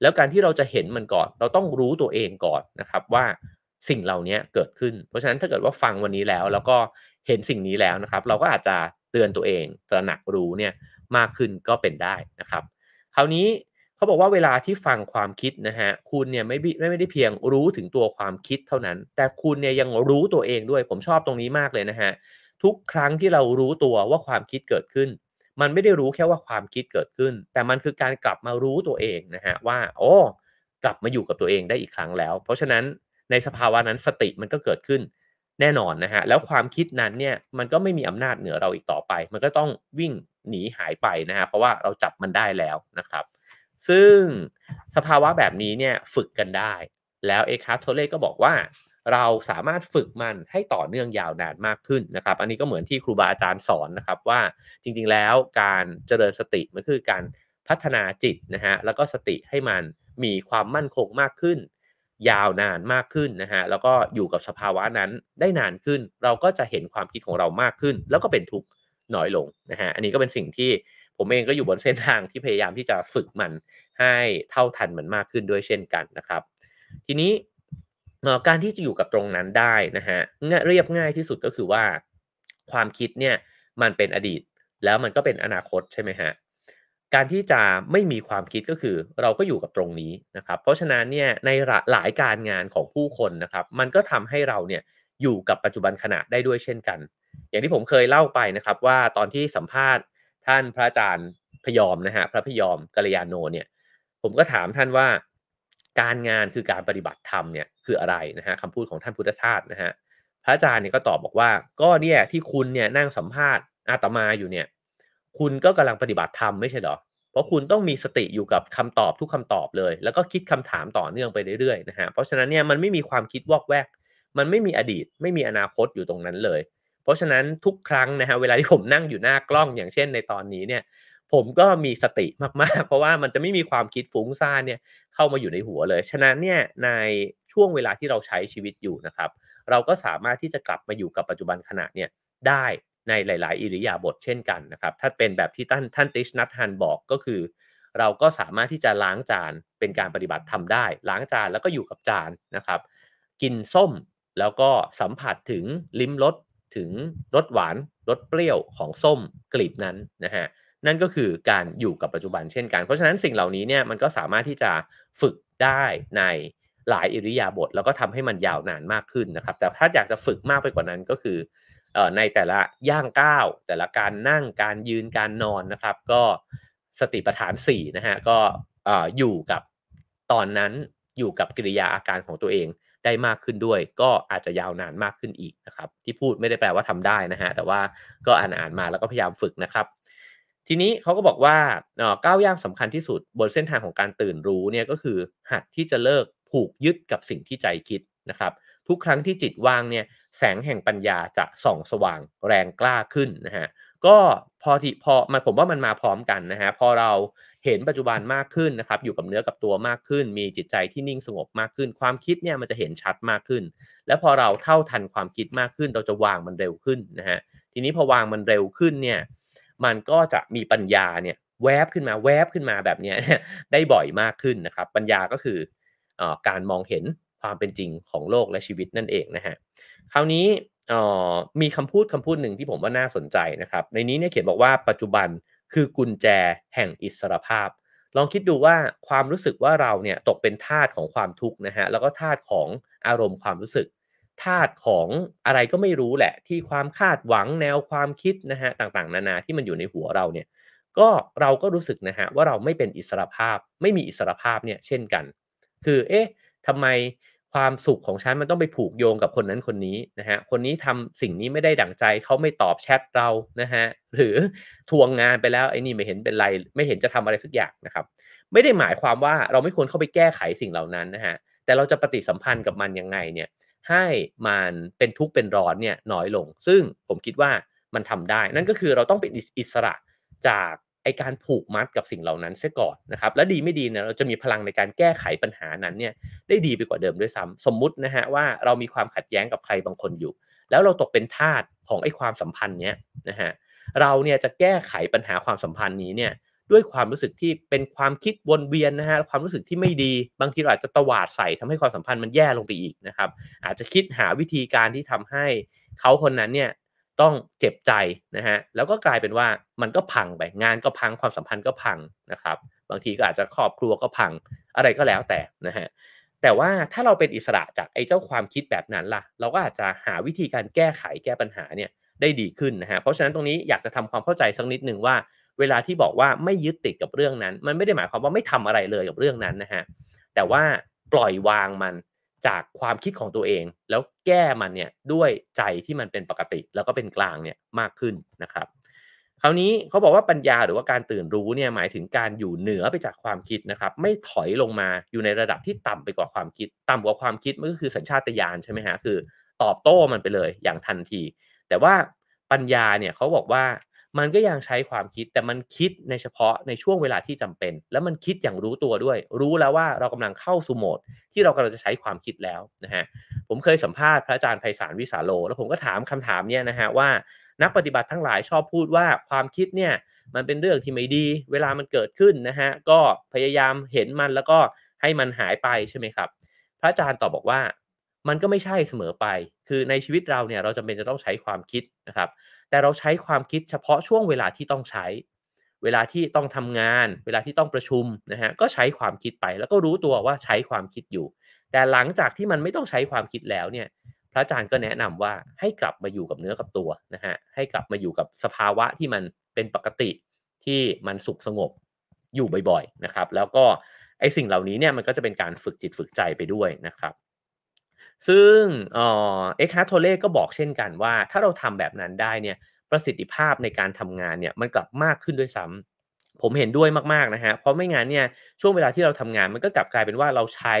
Speaker 1: แล้วการที่เราจะเห็นมันก่อน เราต้องรู้ตัวเองก่อนนะครับว่าสิ่งเหล่านี้เกิดขึ้น เพราะฉะนั้นถ้าเกิดว่าฟังวันนี้แล้ว แล้วก็เห็นสิ่งนี้แล้วนะครับเราก็อาจจะเตือนตัวเอง ตระหนักรู้เนี่ยมากขึ้นก็เป็นได้นะครับคราวนี้เขาบอกว่าเวลาที่ฟังความคิดนะฮะคุณเนี่ยไม่ไม่ได้เพียงรู้ถึงตัวความคิดเท่านั้น แต่คุณเนี่ยยังรู้ตัวเองด้วยผมชอบตรงนี้มากเลยนะฮะทุกครั้งที่เรารู้ตัวว่าความคิดเกิดขึ้นมันไม่ได้รู้แค่ว่าความคิดเกิดขึ้น แต่มันคือการกลับมารู้ตัวเองนะฮะว่าโอ้กลับมาอยู่กับตัวเองได้อีกครั้งแล้วเพราะฉะนั้นในสภาวะนั้นสติมันก็เกิดขึ้นแน่นอนนะฮะแล้วความคิดนั้นเนี่ยมันก็ไม่มีอำนาจเหนือเราอีกต่อไป มันก็ต้องวิ่งหนีหายไปนะฮะเพราะว่าเราจับมันได้แล้วนะครับซึ่งสภาวะแบบนี้เนี่ยฝึกกันได้ แล้วเอคาร์ทโทเล่ก็บอกว่าเราสามารถฝึกมันให้ต่อเนื่องยาวนานมากขึ้นนะครับ อันนี้ก็เหมือนที่ครูบาอาจารย์สอนนะครับว่าจริงๆแล้วการเจริญสติมันคือการพัฒนาจิตนะฮะแล้วก็สติให้มันมีความมั่นคงมากขึ้น ยาวนานมากขึ้นนะฮะแล้วก็อยู่กับสภาวะนั้นได้นานขึ้น เราก็จะเห็นความคิดของเรามากขึ้น แล้วก็เป็นทุกข์น้อยลงนะฮะอันนี้ก็เป็นสิ่งที่ผมเองก็อยู่บนเส้นทางที่พยายามที่จะฝึกมันให้เท่าทันมันมากขึ้นด้วยเช่นกันนะครับ ทีนี้การที่จะอยู่กับตรงนั้นได้นะฮะเรียบง่ายที่สุดก็คือว่า ความคิดเนี่ยมันเป็นอดีตแล้วมันก็เป็นอนาคตใช่ไหมฮะการที่จะไม่มีความคิดก็คือเราก็อยู่กับตรงนี้นะครับ เพราะฉะนั้นเนี่ยในหลายการงานของผู้คนนะครับ มันก็ทำให้เราเนี่ยอยู่กับปัจจุบันขณะได้ด้วยเช่นกัน อย่างที่ผมเคยเล่าไปนะครับว่าตอนที่สัมภาษณ์ท่านพระอาจารย์พยอมนะฮะพระพยอมกัลยาโนเนี่ย ผมก็ถามท่านว่าการงานคือการปฏิบัติธรรมเนี่ยคืออะไรนะฮะคำพูดของท่านพุทธทาสนะฮะพระอาจารย์เนี่ยก็ตอบบอกว่า ก็เนี่ยที่คุณเนี่ยนั่งสัมภาษณ์อาตมาอยู่เนี่ย คุณก็กำลังปฏิบัติธรรมไม่ใช่หรอเพราะคุณต้องมีสติอยู่กับคำตอบทุกคำตอบเลย แล้วก็คิดคำถามต่อเนื่องไปเรื่อยๆนะฮะเพราะฉะนั้นเนี่ยมันไม่มีความคิดวอกแวก มันไม่มีอดีตไม่มีอนาคตอยู่ตรงนั้นเลย เพราะฉะนั้นทุกครั้งนะฮะเวลาที่ผมนั่งอยู่หน้ากล้องอย่างเช่น ในตอนนี้เนี่ยผมก็มีสติมากๆ เพราะว่ามันจะไม่มีความคิดฟุ้งซ่านเนี่ยเข้ามาอยู่ในหัวเลย ฉะนั้นเนี่ยในช่วงเวลาที่เราใช้ชีวิตอยู่นะครับ เราก็สามารถที่จะกลับมาอยู่กับปัจจุบันขณะเนี่ยได้ในหลาย ๆอิริยาบถเช่นกันนะครับ ถ้าเป็นแบบที่ท่านท่านติชนัทฮันบอกก็คือ เราก็สามารถที่จะล้างจานเป็นการปฏิบัติทำได้ล้างจานแล้วก็อยู่กับจานนะครับ กินส้มแล้วก็สัมผัสถึงลิ้มรสถึงรสหวานรสเปรี้ยวของส้มกลีบนั้นนะฮะนั่นก็คือการอยู่กับปัจจุบันเช่นกัน เพราะฉะนั้นสิ่งเหล่านี้เนี่ยมันก็สามารถที่จะฝึกได้ในหลายอิริยาบถแล้วก็ทำให้มันยาวนานมากขึ้นนะครับ แต่ถ้าอยากจะฝึกมากไปกว่านั้นก็คือ ในแต่ละย่างก้าว แต่ละการนั่งการยืนการนอนนะครับ ก็สติปัฏฐาน4นะฮะก็อยู่กับตอนนั้นอยู่กับกิริยาอาการของตัวเองได้มากขึ้นด้วย ก็อาจจะยาวนานมากขึ้นอีกนะครับ ที่พูดไม่ได้แปลว่าทำได้นะฮะแต่ว่าก็อ่านอ่านมาแล้วก็พยายามฝึกนะครับทีนี้เขาก็บอกว่าก้าวย่างสำคัญที่สุดบนเส้นทางของการตื่นรู้เนี่ยก็คือ หัดที่จะเลิกผูกยึดกับสิ่งที่ใจคิดนะครับ ทุกครั้งที่จิตว่างเนี่ยแสงแห่งปัญญาจะส่องสว่างแรงกล้าขึ้นนะฮะก็พอที่พอมันผมว่ามันมาพร้อมกันนะฮะพอเราเห็นปัจจุบันมากขึ้นนะครับ อยู่กับเนื้อกับตัวมากขึ้น มีจิตใจที่นิ่งสงบมากขึ้น ความคิดเนี่ยมันจะเห็นชัดมากขึ้น แล้วพอเราเท่าทันความคิดมากขึ้น เราจะวางมันเร็วขึ้นนะฮะทีนี้พอวางมันเร็วขึ้นเนี่ยมันก็จะมีปัญญาเนี่ยแวบขึ้นมาแวบขึ้นมาแบบนี้ได้บ่อยมากขึ้นนะครับปัญญาก็คืออการมองเห็นความเป็นจริงของโลกและชีวิตนั่นเองนะฮะคราวนี้มีคำพูดคำพูดหนึ่งที่ผมว่าน่าสนใจนะครับ ในนี้เนี่ยเขียนบอกว่าปัจจุบันคือกุญแจแห่งอิสรภาพ ลองคิดดูว่าความรู้สึกว่าเราเนี่ยตกเป็นทาสของความทุกข์นะฮะแล้วก็ทาสของอารมณ์ความรู้สึกธาตุของอะไรก็ไม่รู้แหละ ที่ความคาดหวังแนวความคิดนะฮะต่างๆนานาที่มันอยู่ในหัวเราเนี่ยก็เราก็รู้สึกนะฮะว่าเราไม่เป็นอิสระภาพไม่มีอิสระภาพเนี่ยเช่นกัน คือเอ๊ะทำไมความสุขของฉัน มันต้องไปผูกโยงกับคนนั้นคนนี้นะฮะคนนี้ทำสิ่งนี้ไม่ได้ดั่งใจเขาไม่ตอบแชทเรานะฮะหรือทวงงานไปแล้วไอ้นี่ไม่เห็นเป็นไร ไม่เห็นจะทำอะไรสักอย่างนะครับไม่ได้หมายความว่าเราไม่ควรเข้าไปแก้ไขสิ่งเหล่านั้นนะฮะแต่เราจะปฏิสัมพันธ์กับมันยังไงเนี่ยให้มันเป็นทุกข์เป็นร้อนเนี่ยน้อยลง ซึ่งผมคิดว่ามันทำได้นั่นก็คือเราต้องเป็นอิสระจากไอการผูกมัดกับสิ่งเหล่านั้นเสียก่อนนะครับและดีไม่ดีเนี่ยเราจะมีพลังในการแก้ไขปัญหานั้นเนี่ยได้ดีไปกว่าเดิมด้วยซ้ำสมมุตินะฮะว่าเรามีความขัดแย้งกับใครบางคนอยู่ แล้วเราตกเป็นทาสของไอความสัมพันธ์เนี้ยนะฮะเราเนี่ยจะแก้ไขปัญหาความสัมพันธ์นี้เนี่ยด้วยความรู้สึกที่เป็นความคิดวนเวียนนะฮะความรู้สึกที่ไม่ดี บางทีเราอาจจะตวาดใส่ทำให้ความสัมพันธ์มันแย่ลงไปอีกนะครับอาจจะคิดหาวิธีการที่ทำให้เขาคนนั้นเนี่ยต้องเจ็บใจนะฮะแล้วก็กลายเป็นว่ามันก็พังไปงานก็พังความสัมพันธ์ก็พังนะครับบางทีก็อาจจะครอบครัวก็พังอะไรก็แล้วแต่นะฮะแต่ว่าถ้าเราเป็นอิสระจากไอ้เจ้าความคิดแบบนั้นล่ะ เราก็อาจจะหาวิธีการแก้ไขแก้ปัญหาเนี่ยได้ดีขึ้นนะฮะเพราะฉะนั้นตรงนี้อยากจะทำความเข้าใจสักนิดหนึ่งว่าเวลาที่บอกว่าไม่ยึดติดกับเรื่องนั้น มันไม่ได้หมายความว่าไม่ทำอะไรเลยกับเรื่องนั้นนะฮะ แต่ว่าปล่อยวางมันจากความคิดของตัวเอง แล้วแก้มันเนี่ยด้วยใจที่มันเป็นปกติแล้วก็เป็นกลางเนี่ยมากขึ้นนะครับ คราวนี้เขาบอกว่าปัญญาหรือว่าการตื่นรู้เนี่ยหมายถึงการอยู่เหนือไปจากความคิดนะครับ ไม่ถอยลงมาอยู่ในระดับที่ต่ำไปกว่าความคิดต่ำกว่าความคิดมันก็คือสัญชาตญาณใช่ไหมฮะคือตอบโต้มันไปเลย อย่างทันที แต่ว่าปัญญาเนี่ยเขาบอกว่ามันก็ยังใช้ความคิดแต่มันคิดในเฉพาะในช่วงเวลาที่จำเป็น แล้วมันคิดอย่างรู้ตัวด้วย รู้แล้วว่าเรากำลังเข้าสู่โหมด ที่เรากำลังจะใช้ความคิดแล้วนะฮะผมเคยสัมภาษณ์พระอาจารย์ไพศาลวิสาโล แล้วผมก็ถามคำถามเนี่ยนะฮะว่านักปฏิบัติทั้งหลายชอบพูดว่าความคิดเนี่ยมันเป็นเรื่องที่ไม่ดี เวลามันเกิดขึ้นนะฮะก็พยายามเห็นมันแล้วก็ให้มันหายไปใช่ไหมครับ พระอาจารย์ตอบบอกว่ามันก็ไม่ใช่เสมอไป คือในชีวิตเราเนี่ยเราจำเป็นจะต้องใช้ความคิดนะครับแต่เราใช้ความคิดเฉพาะช่วงเวลาที่ต้องใช้ เวลาที่ต้องทำงาน เวลาที่ต้องประชุมนะฮะก็ใช้ความคิดไปแล้วก็รู้ตัวว่าใช้ความคิดอยู่ แต่หลังจากที่มันไม่ต้องใช้ความคิดแล้วเนี่ย พระอาจารย์ก็แนะนำว่าให้กลับมาอยู่กับเนื้อกับตัวนะฮะให้กลับมาอยู่กับสภาวะที่มันเป็นปกติที่มันสุขสงบอยู่บ่อยๆนะครับ แล้วก็ไอ้สิ่งเหล่านี้เนี่ยมันก็จะเป็นการฝึกจิตฝึกใจไปด้วยนะครับซึ่งเอ็กฮาร์ทโทเล่ก็บอกเช่นกันว่าถ้าเราทำแบบนั้นได้เนี่ยประสิทธิภาพในการทำงานเนี่ยมันกลับมากขึ้นด้วยซ้ำผมเห็นด้วยมาก ๆนะฮะเพราะไม่งั้นเนี่ย ช่วงเวลาที่เราทำงาน มันก็กลับกลายเป็นว่าเราใช้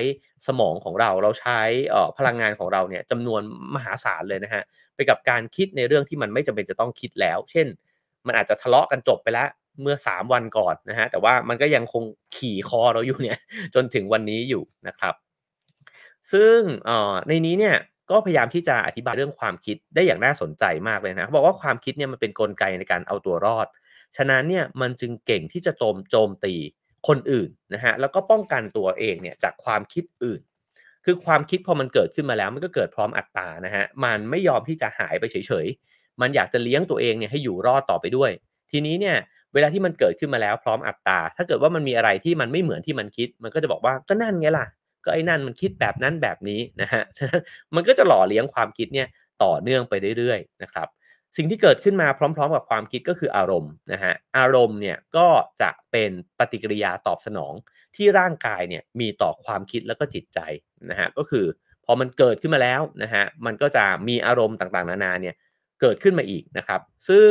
Speaker 1: สมองของเรา เราใช้พลังงานของเราเนี่ยจำนวนมหาศาลเลยนะฮะ ไปกับการคิดในเรื่องที่มันไม่จำเป็นจะต้องคิดแล้ว เช่นมันอาจจะทะเลาะกันจบไปแล้ว เมื่อ 3 วันก่อนนะฮะแต่ว่ามันก็ยังคงขี่คอเราอยู่เนี่ยจนถึงวันนี้อยู่นะครับซึ่งในนี้เนี่ยก็พยายามที่จะอธิบายเรื่องความคิดได้อย่างน่าสนใจมากเลยนะเขาบอกว่าความคิดเนี่ยมันเป็นนกลไกในการเอาตัวรอด ฉะนั้นเนี่ยมันจึงเก่งที่จะโจมโจมตีคนอื่นนะฮะแล้วก็ป้องกันตัวเองเนี่ยจากความคิดอื่น คือความคิดพอมันเกิดขึ้นมาแล้วมันก็เกิดพร้อมอัตตานะฮะมันไม่ยอมที่จะหายไปเฉยๆ มันอยากจะเลี้ยงตัวเองเนี่ยให้อยู่รอดต่อไปด้วย ทีนี้เนี่ยเวลาที่มันเกิดขึ้นมาแล้วพร้อมอัตตาถ้าเกิดว่ามันมีอะไรที่มันไม่เหมือนที่มันคิดมันก็จะบอกว่าก็นั่นไงล่ะก็ไอ้นั่นมันคิดแบบนั้นแบบนี้นะฮะฉะนั้นมันก็จะหล่อเลี้ยงความคิดเนี่ยต่อเนื่องไปเรื่อยๆนะครับ สิ่งที่เกิดขึ้นมาพร้อม ๆ กับความคิดก็คืออารมณ์นะฮะ อารมณ์เนี่ยก็จะเป็นปฏิกิริยาตอบสนองที่ร่างกายเนี่ยมีต่อความคิดแล้วก็จิตใจนะฮะ ก็คือพอมันเกิดขึ้นมาแล้วนะฮะ มันก็จะมีอารมณ์ต่างๆนานาเนี่ยเกิดขึ้นมาอีกนะครับ ซึ่ง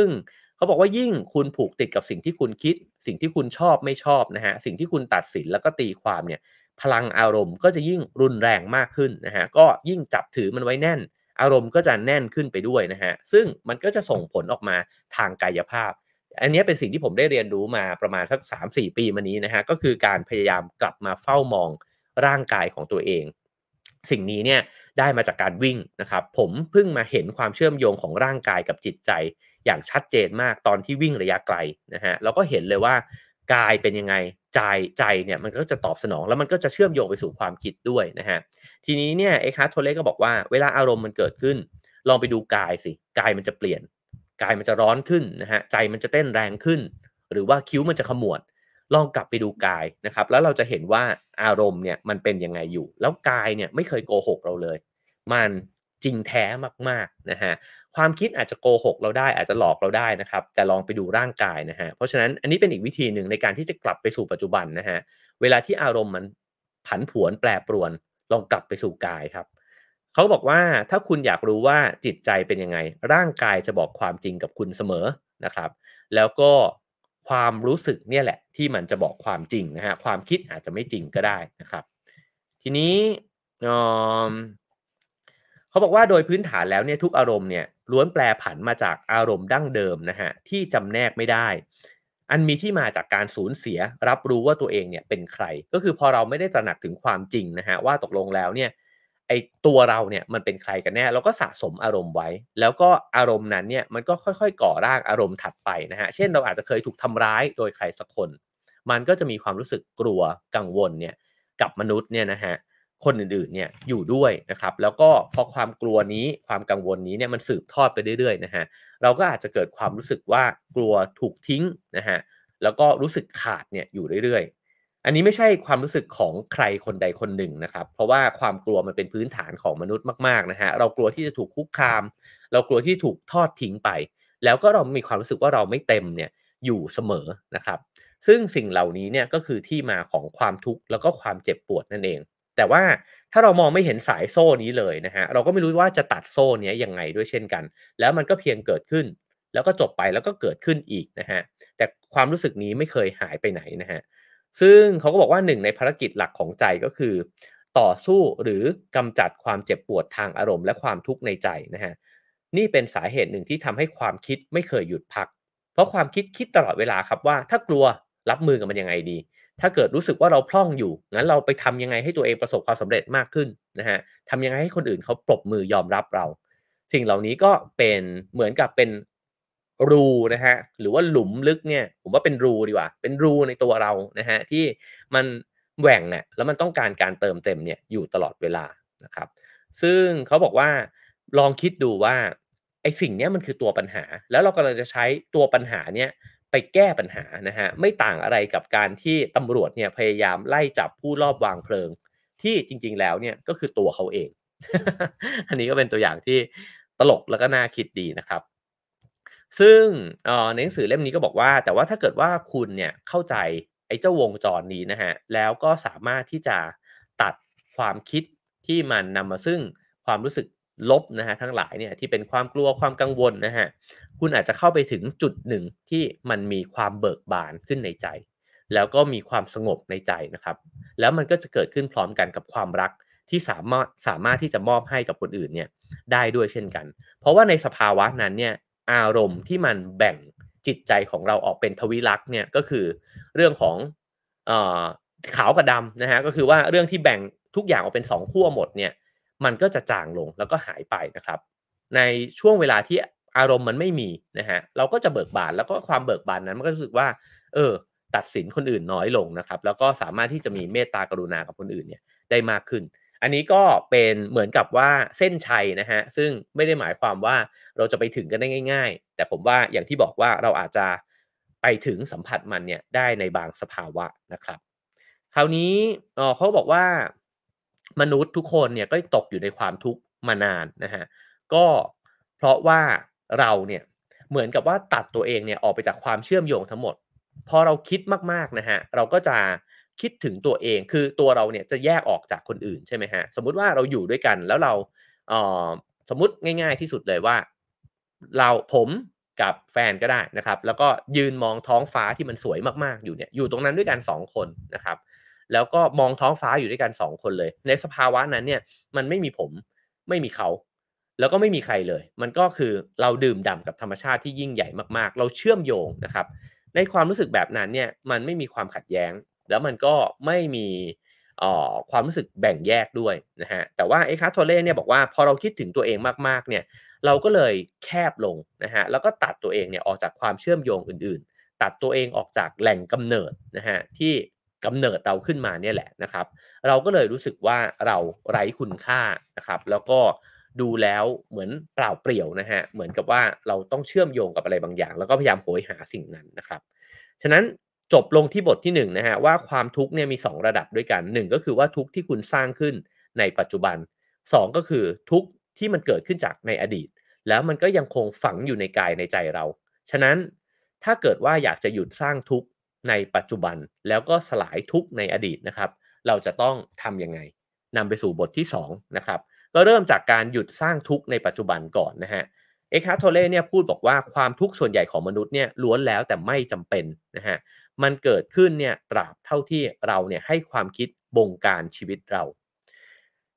Speaker 1: เขาบอกว่ายิ่งคุณผูกติดกับสิ่งที่คุณคิด สิ่งที่คุณชอบไม่ชอบนะฮะ สิ่งที่คุณตัดสินแล้วก็ตีความเนี่ยพลังอารมณ์ก็จะยิ่งรุนแรงมากขึ้นนะฮะก็ยิ่งจับถือมันไว้แน่นอารมณ์ก็จะแน่นขึ้นไปด้วยนะฮะซึ่งมันก็จะส่งผลออกมาทางกายภาพ อันนี้เป็นสิ่งที่ผมได้เรียนรู้มาประมาณสัก 3-4 ปีมานี้นะฮะก็คือการพยายามกลับมาเฝ้ามองร่างกายของตัวเอง สิ่งนี้เนี่ยได้มาจากการวิ่งนะครับผมเพิ่งมาเห็นความเชื่อมโยงของร่างกายกับจิตใจ อย่างชัดเจนมากตอนที่วิ่งระยะไกลนะฮะเราก็เห็นเลยว่ากายเป็นยังไงจใจเนี่ยมันก็จะตอบสนองแล้วมันก็จะเชื่อมโยงไปสู่ความคิดด้วยนะฮะทีนี้เนี่ยไอ้คาร์โทเล่ก็บอกว่าเวลาอารมณ์มันเกิดขึ้นลองไปดูกายสิกายมันจะเปลี่ยน กายมันจะร้อนขึ้นนะฮะใจมันจะเต้นแรงขึ้น หรือว่าคิ้วมันจะขมวด ลองกลับไปดูกายนะครับแล้วเราจะเห็นว่าอารมณ์เนี่ยมันเป็นยังไงอยู่ แล้วกายเนี่ยไม่เคยโกหกเราเลย มันจริงแท้มากๆนะฮะความคิดอาจจะโกหกเราได้อาจจะหลอกเราได้นะครับแต่ลองไปดูร่างกายนะฮะเพราะฉะนั้นอันนี้เป็นอีกวิธีหนึ่งในการที่จะกลับไปสู่ปัจจุบันนะฮะเวลาที่อารมณ์มันผันผวนแปรปรวนลองกลับไปสู่กายครับเขาบอกว่าถ้าคุณอยากรู้ว่าจิตใจเป็นยังไง ร่างกายจะบอกความจริงกับคุณเสมอนะครับ แล้วก็ความรู้สึกเนี่ยแหละที่มันจะบอกความจริงนะฮะความคิดอาจจะไม่จริงก็ได้นะครับ ทีนี้ออเขาบอกว่าโดยพื้นฐานแล้วเนี่ยทุกอารมณ์เนี่ยล้วนแปลผันมาจากอารมณ์ดั้งเดิมนะฮะที่จำแนกไม่ได้ อันมีที่มาจากการสูญเสีย รับรู้ว่าตัวเองเนี่ยเป็นใคร ก็คือพอเราไม่ได้ตระหนักถึงความจริงนะฮะว่าตกลงแล้วเนี่ยไอตัวเราเนี่ยมันเป็นใครกันแน่เราก็สะสมอารมณ์ไว้ แล้วก็อารมณ์นั้นเนี่ยมันก็ค่อยๆ ก่อร่างอารมณ์ถัดไปนะฮะเช่นเราอาจจะเคยถูกทำร้ายโดยใครสักคน มันก็จะมีความรู้สึกกลัวกังวลเนี่ยกับมนุษย์เนี่ยนะฮะคนอื่นๆเนี่ยอยู่ด้วยนะครับแล้วก็พอความกลัวนี้ความกังวลนี้เนี่ยมันสืบทอดไปเรื่อยๆนะฮะเราก็อาจจะเกิดความรู้สึกว่ากลัวถูกทิ้งนะฮะแล้วก็รู้สึกขาดเนี่ยอยู่เรื่อยๆ อันนี้ไม่ใช่ความรู้สึกของใครคนใดคนหนึ่งนะครับเพราะว่าความกลัวมันเป็นพื้นฐานของมนุษย์มากๆนะฮะเรากลัวที่จะถูกคุกคาม เรากลัวที่ถูกทอดทิ้งไป แล้วก็เรามีความรู้สึกว่าเราไม่เต็มเนี่ยอยู่เสมอนะครับซึ่งสิ่งเหล่านี้เนี่ยก็คือที่มาของความทุกข์แล้วก็ความเจ็บปวดนั่นเองแต่ว่าถ้าเรามองไม่เห็นสายโซ่นี้เลยนะฮะเราก็ไม่รู้ว่าจะตัดโซ่นี้ยังไงด้วยเช่นกัน แล้วมันก็เพียงเกิดขึ้น แล้วก็จบไปแล้วก็เกิดขึ้นอีกนะฮะแต่ความรู้สึกนี้ไม่เคยหายไปไหนนะฮะซึ่งเขาก็บอกว่าหนึ่งในภารกิจหลักของใจก็คือ ต่อสู้หรือกำจัดความเจ็บปวดทางอารมณ์ และความทุกข์ในใจนะฮะนี่เป็นสาเหตุหนึ่งที่ทำให้ความคิดไม่เคยหยุดพัก เพราะความคิดคิดตลอดเวลาครับว่าถ้ากลัวรับมือกับมันยังไงดีถ้าเกิดรู้สึกว่าเราพร่องอยู่ งั้นเราไปทำยังไงให้ตัวเองประสบความสำเร็จมากขึ้นนะฮะทำยังไงให้คนอื่นเขาปรบมือยอมรับเรา สิ่งเหล่านี้ก็เป็นเหมือนกับเป็นรูนะฮะ หรือว่าหลุมลึกเนี่ย ผมว่าเป็นรูดีกว่า เป็นรูในตัวเรานะฮะที่มันแหว่งอะ่ะแล้วมันต้องการการเติมเต็มเนี่ยอยู่ตลอดเวลานะครับ ซึ่งเขาบอกว่าลองคิดดูว่าไอ้สิ่งเนี้ยมันคือตัวปัญหา แล้วเรากำลังจะใช้ตัวปัญหาเนี้ยไปแก้ปัญหานะฮะไม่ต่างอะไรกับการที่ตำรวจเนี่ยพยายามไล่จับผู้รอบวางเพลิง ที่จริงๆแล้วเนี่ยก็คือตัวเขาเอง อันนี้ก็เป็นตัวอย่างที่ตลกแล้วก็น่าคิดดีนะครับ ซึ่งในหนังสือเล่มนี้ก็บอกว่าแต่ว่าถ้าเกิดว่าคุณเนี่ยเข้าใจไอ้เจ้าวงจรนี้นะฮะแล้วก็สามารถที่จะตัดความคิดที่มันนำมาซึ่งความรู้สึกลบนะฮะทั้งหลายเนี่ยที่เป็นความกลัวความกังวลนะฮะคุณอาจจะเข้าไปถึงจุดหนึ่งที่มันมีความเบิกบานขึ้นในใจ แล้วก็มีความสงบในใจนะครับแล้วมันก็จะเกิดขึ้นพร้อมกันกับความรัก ที่สามารถสามารถที่จะมอบให้กับคนอื่นเนี่ยได้ด้วยเช่นกัน เพราะว่าในสภาวะนั้นเนี่ยอารมณ์ที่มันแบ่งจิตใจของเราออกเป็นทวิลักษ์เนี่ยก็คือเรื่องของอขาวกับดำนะฮะก็คือว่าเรื่องที่แบ่งทุกอย่างออกเป็น2ขั้วหมดเนี่ยมันก็จะจางลงแล้วก็หายไปนะครับ ในช่วงเวลาที่อารมณ์มันไม่มีนะฮะเราก็จะเบิกบานแล้วก็ความเบิกบานนั้นมันก็รู้สึกว่าเออตัดสินคนอื่นน้อยลงนะครับ แล้วก็สามารถที่จะมีเมตตากรุณากับคนอื่นเนี่ยได้มากขึ้น อันนี้ก็เป็นเหมือนกับว่าเส้นชัยนะฮะซึ่งไม่ได้หมายความว่าเราจะไปถึงกันได้ง่าย ๆ แต่ผมว่าอย่างที่บอกว่าเราอาจจะไปถึงสัมผัสมันเนี่ยได้ในบางสภาวะนะครับ คราวนี้เขาบอกว่ามนุษย์ทุกคนเนี่ยก็ตกอยู่ในความทุกข์มานานนะฮะก็เพราะว่าเราเนี่ยเหมือนกับว่าตัดตัวเองเนี่ยออกไปจากความเชื่อมโยงทั้งหมดพอเราคิดมากๆนะฮะเราก็จะคิดถึงตัวเองคือตัวเราเนี่ยจะแยกออกจากคนอื่นใช่ไหมฮะสมมุติว่าเราอยู่ด้วยกันแล้วเราเออสมมติง่าย ๆ ที่สุดเลยว่า เราผมกับแฟนก็ได้นะครับ แล้วก็ยืนมองท้องฟ้าที่มันสวยมาก ๆอยู่เนี่ย อยู่ตรงนั้นด้วยกัน2คนนะครับแล้วก็มองท้องฟ้าอยู่ด้วยกันสองคนเลย ในสภาวะนั้นเนี่ยมันไม่มีผมไม่มีเขาแล้วก็ไม่มีใครเลย มันก็คือเราดื่มด่ากับธรรมชาติที่ยิ่งใหญ่มากๆ เราเชื่อมโยงนะครับ ในความรู้สึกแบบนั้นเนี่ยมันไม่มีความขัดแย้ง แล้วมันก็ไม่มีความรู้สึกแบ่งแยกด้วยนะฮะแต่ว่าไอ้คาโทเล่เนี่ยบอกว่าพอเราคิดถึงตัวเองมากๆเนี่ย เราก็เลยแคบลงนะฮะแล้วก็ตัดตัวเองเนี่ยออกจากความเชื่อมโยงอื่น ๆ ตัดตัวเองออกจากแหล่งกำเนิดนะฮะที่กำเนิดเราขึ้นมาเนี่ยแหละนะครับ เราก็เลยรู้สึกว่าเราไร้คุณค่านะครับ แล้วก็ดูแล้วเหมือนเปล่าเปลี่ยวนะฮะ เหมือนกับว่าเราต้องเชื่อมโยงกับอะไรบางอย่าง แล้วก็พยายามโหยหาสิ่งนั้นนะครับ ฉะนั้นจบลงที่บทที่1นนะฮะว่าความทุกข์เนี่ยมี 2 ระดับด้วยกัน 1 ก็คือว่าทุกข์ที่คุณสร้างขึ้นในปัจจุบัน 2 ก็คือทุกข์ที่มันเกิดขึ้นจากในอดีต แล้วมันก็ยังคงฝังอยู่ในกายในใจเรา ฉะนั้นถ้าเกิดว่าอยากจะหยุดสร้างทุกข์ในปัจจุบันแล้วก็สลายทุกในอดีตนะครับเราจะต้องทํำยังไงนำไปสู่บทที่2นะครับก็เริ่มจากการหยุดสร้างทุกในปัจจุบันก่อนนะฮะเอ็กคาโทเล่เนี่ยพูดบอกว่าความทุกข์ส่วนใหญ่ของมนุษย์เนี่ยล้วนแล้วแต่ไม่จำเป็นนะฮะมันเกิดขึ้นเนี่ยตราบเท่าที่เราเนี่ยให้ความคิดบงการชีวิตเรา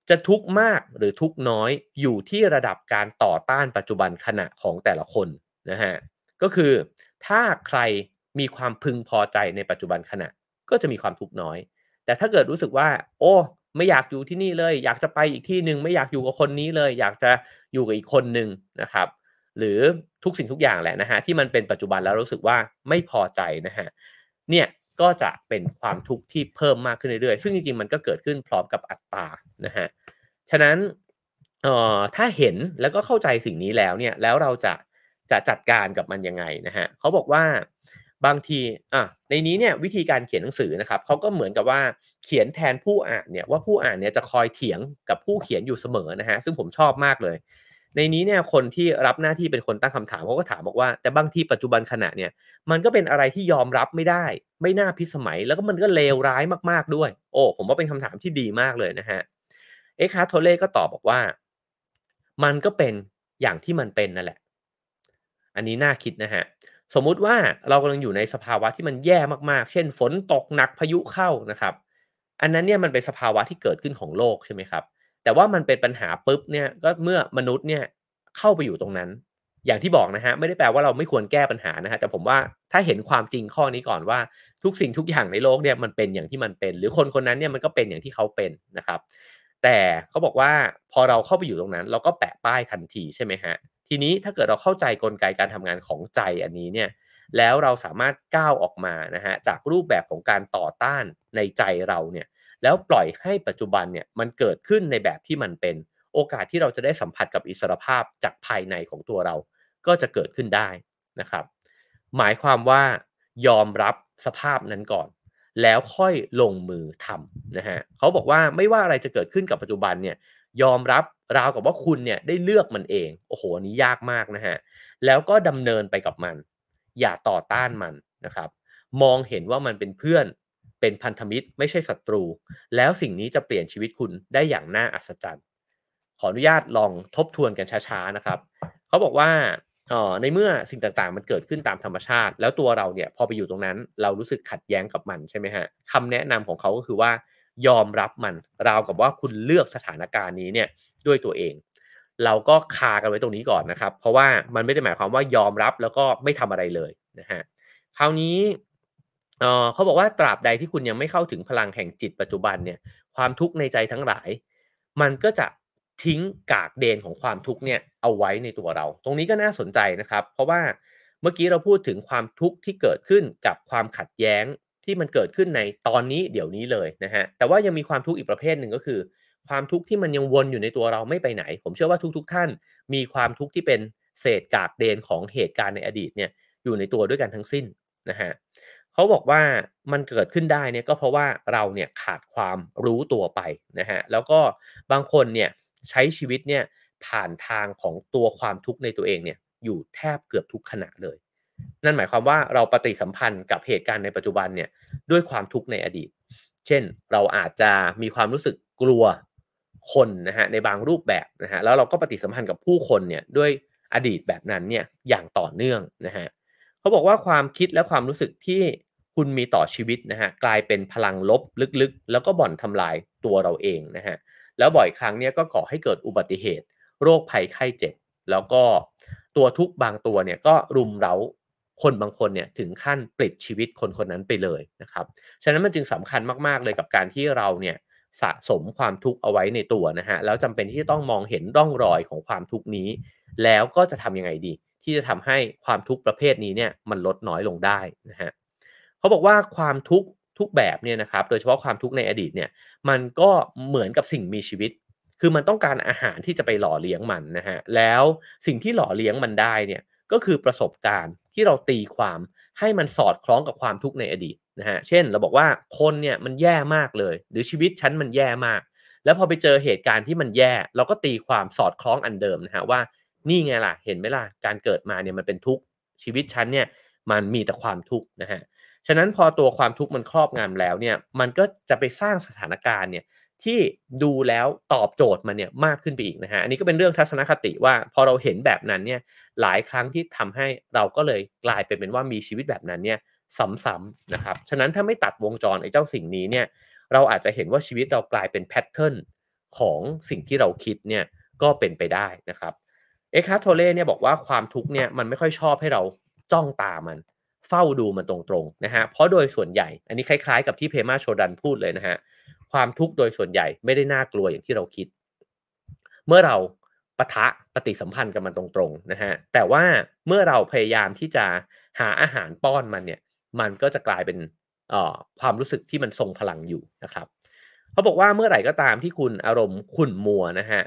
Speaker 1: จะทุกข์มากหรือทุกข์น้อยอยู่ที่ระดับการต่อต้านปัจจุบันขณะของแต่ละคนนะฮะก็คือถ้าใครมีความพึงพอใจในปัจจุบันขณะก็จะมีความทุกข์น้อย แต่ถ้าเกิดรู้สึกว่า โอ้ไม่อยากอยู่ที่นี่เลย อยากจะไปอีกที่หนึ่งไม่อยากอยู่กับคนนี้เลย อยากจะอยู่กับอีกคนหนึ่งนะครับหรือทุกสิ่งทุกอย่างแหละนะฮะที่มันเป็นปัจจุบันแล้วรู้สึกว่าไม่พอใจนะฮะเนี่ยก็จะเป็นความทุกข์ที่เพิ่มมากขึ้นเรื่อยๆซึ่งจริงๆมันก็เกิดขึ้นพร้อมกับอัตรานะฮะฉะนั้นเอ่อถ้าเห็นแล้วก็เข้าใจสิ่งนี้แล้วเนี่ยแล้วเราจะจะจัดการกับมันยังไงนะฮะเขาบอกว่าบางที อ่ะ ในนี้เนี่ยวิธีการเขียนหนังสือนะครับเขาก็เหมือนกับว่าเขียนแทนผู้อ่านเนี่ยว่าผู้อ่านเนี่ยจะคอยเถียงกับผู้เขียนอยู่เสมอนะฮะซึ่งผมชอบมากเลย ในนี้เนี่ยคนที่รับหน้าที่เป็นคนตั้งคำถามเขาก็ถามบอกว่าแต่บางทีปัจจุบันขณะเนี่ย มันก็เป็นอะไรที่ยอมรับไม่ได้ ไม่น่าพิสมัยแล้วก็มันก็เลวร้ายมากๆด้วย โอ้ผมว่าเป็นคำถามที่ดีมากเลยนะฮะเอคาโทเล่ก็ตอบบอกว่า มันก็เป็นอย่างที่มันเป็นนั่นแหละ อันนี้น่าคิดนะฮะสมมุติว่าเรากำลังอยู่ในสภาวะที่มันแย่มากๆ เช่น ฝนตกหนักพายุเข้านะครับ อันนั้นเนี่ยมันเป็นสภาวะที่เกิดขึ้นของโลกใช่ไหมครับ แต่ว่ามันเป็นปัญหาปุ๊บเนี่ยก็เมื่อมนุษย์เนี่ยเข้าไปอยู่ตรงนั้น อย่างที่บอกนะฮะไม่ได้แปลว่าเราไม่ควรแก้ปัญหานะฮะแต่ผมว่าถ้าเห็นความจริงข้อนี้ก่อนว่าทุกสิ่งทุกอย่างในโลกเนี่ยมันเป็นอย่างที่มันเป็น หรือคนคนนั้นเนี่ยมันก็เป็นอย่างที่เขาเป็นนะครับแต่เขาบอกว่าพอเราเข้าไปอยู่ตรงนั้น เราก็แปะป้ายทันทีใช่ไหมฮะทีนี้ถ้าเกิดเราเข้าใจกลไกการทำงานของใจอันนี้เนี่ยแล้วเราสามารถก้าวออกมานะฮะจากรูปแบบของการต่อต้านในใจเราเนี่ยแล้วปล่อยให้ปัจจุบันเนี่ยมันเกิดขึ้นในแบบที่มันเป็นโอกาสที่เราจะได้สัมผัสกับอิสรภาพจากภายในของตัวเรา ก็จะเกิดขึ้นได้นะครับหมายความว่ายอมรับสภาพนั้นก่อนแล้วค่อยลงมือทำนะฮะเขาบอกว่าไม่ว่าอะไรจะเกิดขึ้นกับปัจจุบันเนี่ยยอมรับราวกับว่าคุณเนี่ยได้เลือกมันเองโอ้โหอันนี้ยากมากนะฮะแล้วก็ดำเนินไปกับมันอย่าต่อต้านมันนะครับ มองเห็นว่ามันเป็นเพื่อนเป็นพันธมิตรไม่ใช่ศัตรู แล้วสิ่งนี้จะเปลี่ยนชีวิตคุณได้อย่างน่าอัศจรรย์ขออนุญาตลองทบทวนกันช้าๆนะครับเขาบอกว่าอ๋อในเมื่อสิ่งต่างๆ มันเกิดขึ้นตามธรรมชาติ แล้วตัวเราเนี่ยพอไปอยู่ตรงนั้น เรารู้สึกขัดแย้งกับมันใช่ไหมฮะคำแนะนำของเขาก็คือว่ายอมรับมันราวกับว่าคุณเลือกสถานการณ์นี้เนี่ยด้วยตัวเอง เราก็คากันไว้ตรงนี้ก่อนนะครับ เพราะว่ามันไม่ได้หมายความว่ายอมรับแล้วก็ไม่ทำอะไรเลยนะฮะคราวนี้เขาบอกว่าตราบใดที่คุณยังไม่เข้าถึงพลังแห่งจิตปัจจุบันเนี่ยความทุกข์ในใจทั้งหลาย มันก็จะทิ้งกากเดนของความทุกข์เนี่ยเอาไว้ในตัวเรา ตรงนี้ก็น่าสนใจนะครับ เพราะว่าเมื่อกี้เราพูดถึงความทุกข์ที่เกิดขึ้นกับความขัดแย้งที่มันเกิดขึ้นในตอนนี้เดี๋ยวนี้เลยนะฮะ แต่ว่ายังมีความทุกข์อีกประเภทหนึ่งก็คือ ความทุกข์ที่มันยังวนอยู่ในตัวเราไม่ไปไหน ผมเชื่อว่าทุก ๆทท่านมีความทุกข์ที่เป็นเศษกากเดนของเหตุการณ์ในอดีตเนี่ยอยู่ในตัวด้วยกันทั้งสิ้นนะฮะเขาบอกว่ามันเกิดขึ้นได้เนี่ยก็เพราะว่าเราเนี่ยขาดความรู้ตัวไปนะฮะ แล้วก็บางคนเนี่ยใช้ชีวิตเนี่ยผ่านทางของตัวความทุกข์ในตัวเองเนี่ยอยู่แทบเกือบทุกขณะเลยนั่นหมายความว่าเราปฏิสัมพันธ์กับเหตุการณ์ในปัจจุบันเนี่ยด้วยความทุกข์ในอดีต เช่นเราอาจจะมีความรู้สึกกลัวคนนะฮะในบางรูปแบบนะฮะแล้วเราก็ปฏิสัมพันธ์กับผู้คนเนี่ยด้วยอดีตแบบนั้นเนี่ยอย่างต่อเนื่องนะฮะเขาบอกว่าความคิดและความรู้สึกที่คุณมีต่อชีวิตนะฮะกลายเป็นพลังลบลึกๆ แล้วก็บ่อนทำลายตัวเราเองนะฮะแล้วบ่อยครั้งเนี่ยก็ก่อให้เกิดอุบัติเหตุ โรคภัยไข้เจ็บแล้วก็ตัวทุกบางตัวเนี่ยก็รุมเร้าคนบางคนเนี่ยถึงขั้นปลิดชีวิตคนคนนั้นไปเลยนะครับ ฉะนั้นมันจึงสำคัญมากๆเลยกับการที่เราเนี่ยสะสมความทุกข์เอาไว้ในตัวนะฮะ แล้วจำเป็นที่จะต้องมองเห็นร่องรอยของความทุกข์นี้ แล้วก็จะทํำยังไงดี ที่จะทำให้ความทุกข์ประเภทนี้เนี่ยมันลดน้อยลงได้นะฮะเขาบอกว่าความทุกข์ทุกแบบเนี่ยนะครับโดยเฉพาะความทุกข์ในอดีตเนี่ยมันก็เหมือนกับสิ่งมีชีวิต คือมันต้องการอาหารที่จะไปหล่อเลี้ยงมันนะฮะแล้วสิ่งที่หล่อเลี้ยงมันได้เนี่ยก็คือประสบการณ์ที่เราตีความให้มันสอดคล้องกับความทุกข์ในอดีตนะฮะเช่น เราบอกว่าคนเนี่ยมันแย่มากเลย หรือชีวิตฉันมันแย่มาก แล้วพอไปเจอเหตุการณ์ที่มันแย่เราก็ตีความสอดคล้องอันเดิมนะฮะว่านี่ไงล่ะเห็นไหมล่ะการเกิดมาเนี่ยมันเป็นทุกข์ชีวิตฉันเนี่ยมันมีแต่ความทุกข์นะฮะฉะนั้นพอตัวความทุกข์มันครอบงำแล้วเนี่ยมันก็จะไปสร้างสถานการณ์เนี่ยที่ดูแล้วตอบโจทย์มันเนี่ยมากขึ้นไปอีกนะฮะ อันนี้ก็เป็นเรื่องทัศนคติว่าพอเราเห็นแบบนั้นเนี่ยหลายครั้งที่ทำให้เราก็เลยกลายเป็นเป็นว่ามีชีวิตแบบนั้นเนี่ยซ้ำๆนะครับ ฉะนั้นถ้าไม่ตัดวงจรไอ้เจ้าสิ่งนี้เนี่ยเราอาจจะเห็นว่าชีวิตเรากลายเป็นแพทเทิร์นของสิ่งที่เราคิดเนี่ยก็เป็นไปได้นะครับเอ็กฮาโทเล่เนี่ยบอกว่าความทุกข์เนี่ยมันไม่ค่อยชอบให้เราจ้องตามันเฝ้าดูมันตรงๆนะฮะเพราะโดยส่วนใหญ่อันนี้คล้ายๆกับที่เพมาโชดันพูดเลยนะฮะเความทุกข์โดยส่วนใหญ่ไม่ได้น่ากลัวอย่างที่เราคิด เมื่อเราปะทะปฏิสัมพันธ์กับมันตรงๆนะฮะ แต่ว่าเมื่อเราพยายามที่จะหาอาหารป้อนมันเนี่ย มันก็จะกลายเป็นความรู้สึกที่มันทรงพลังอยู่นะครับเขาบอกว่าเมื่อไหร่ก็ตามที่คุณอารมณ์ขุ่นมัวนะฮะ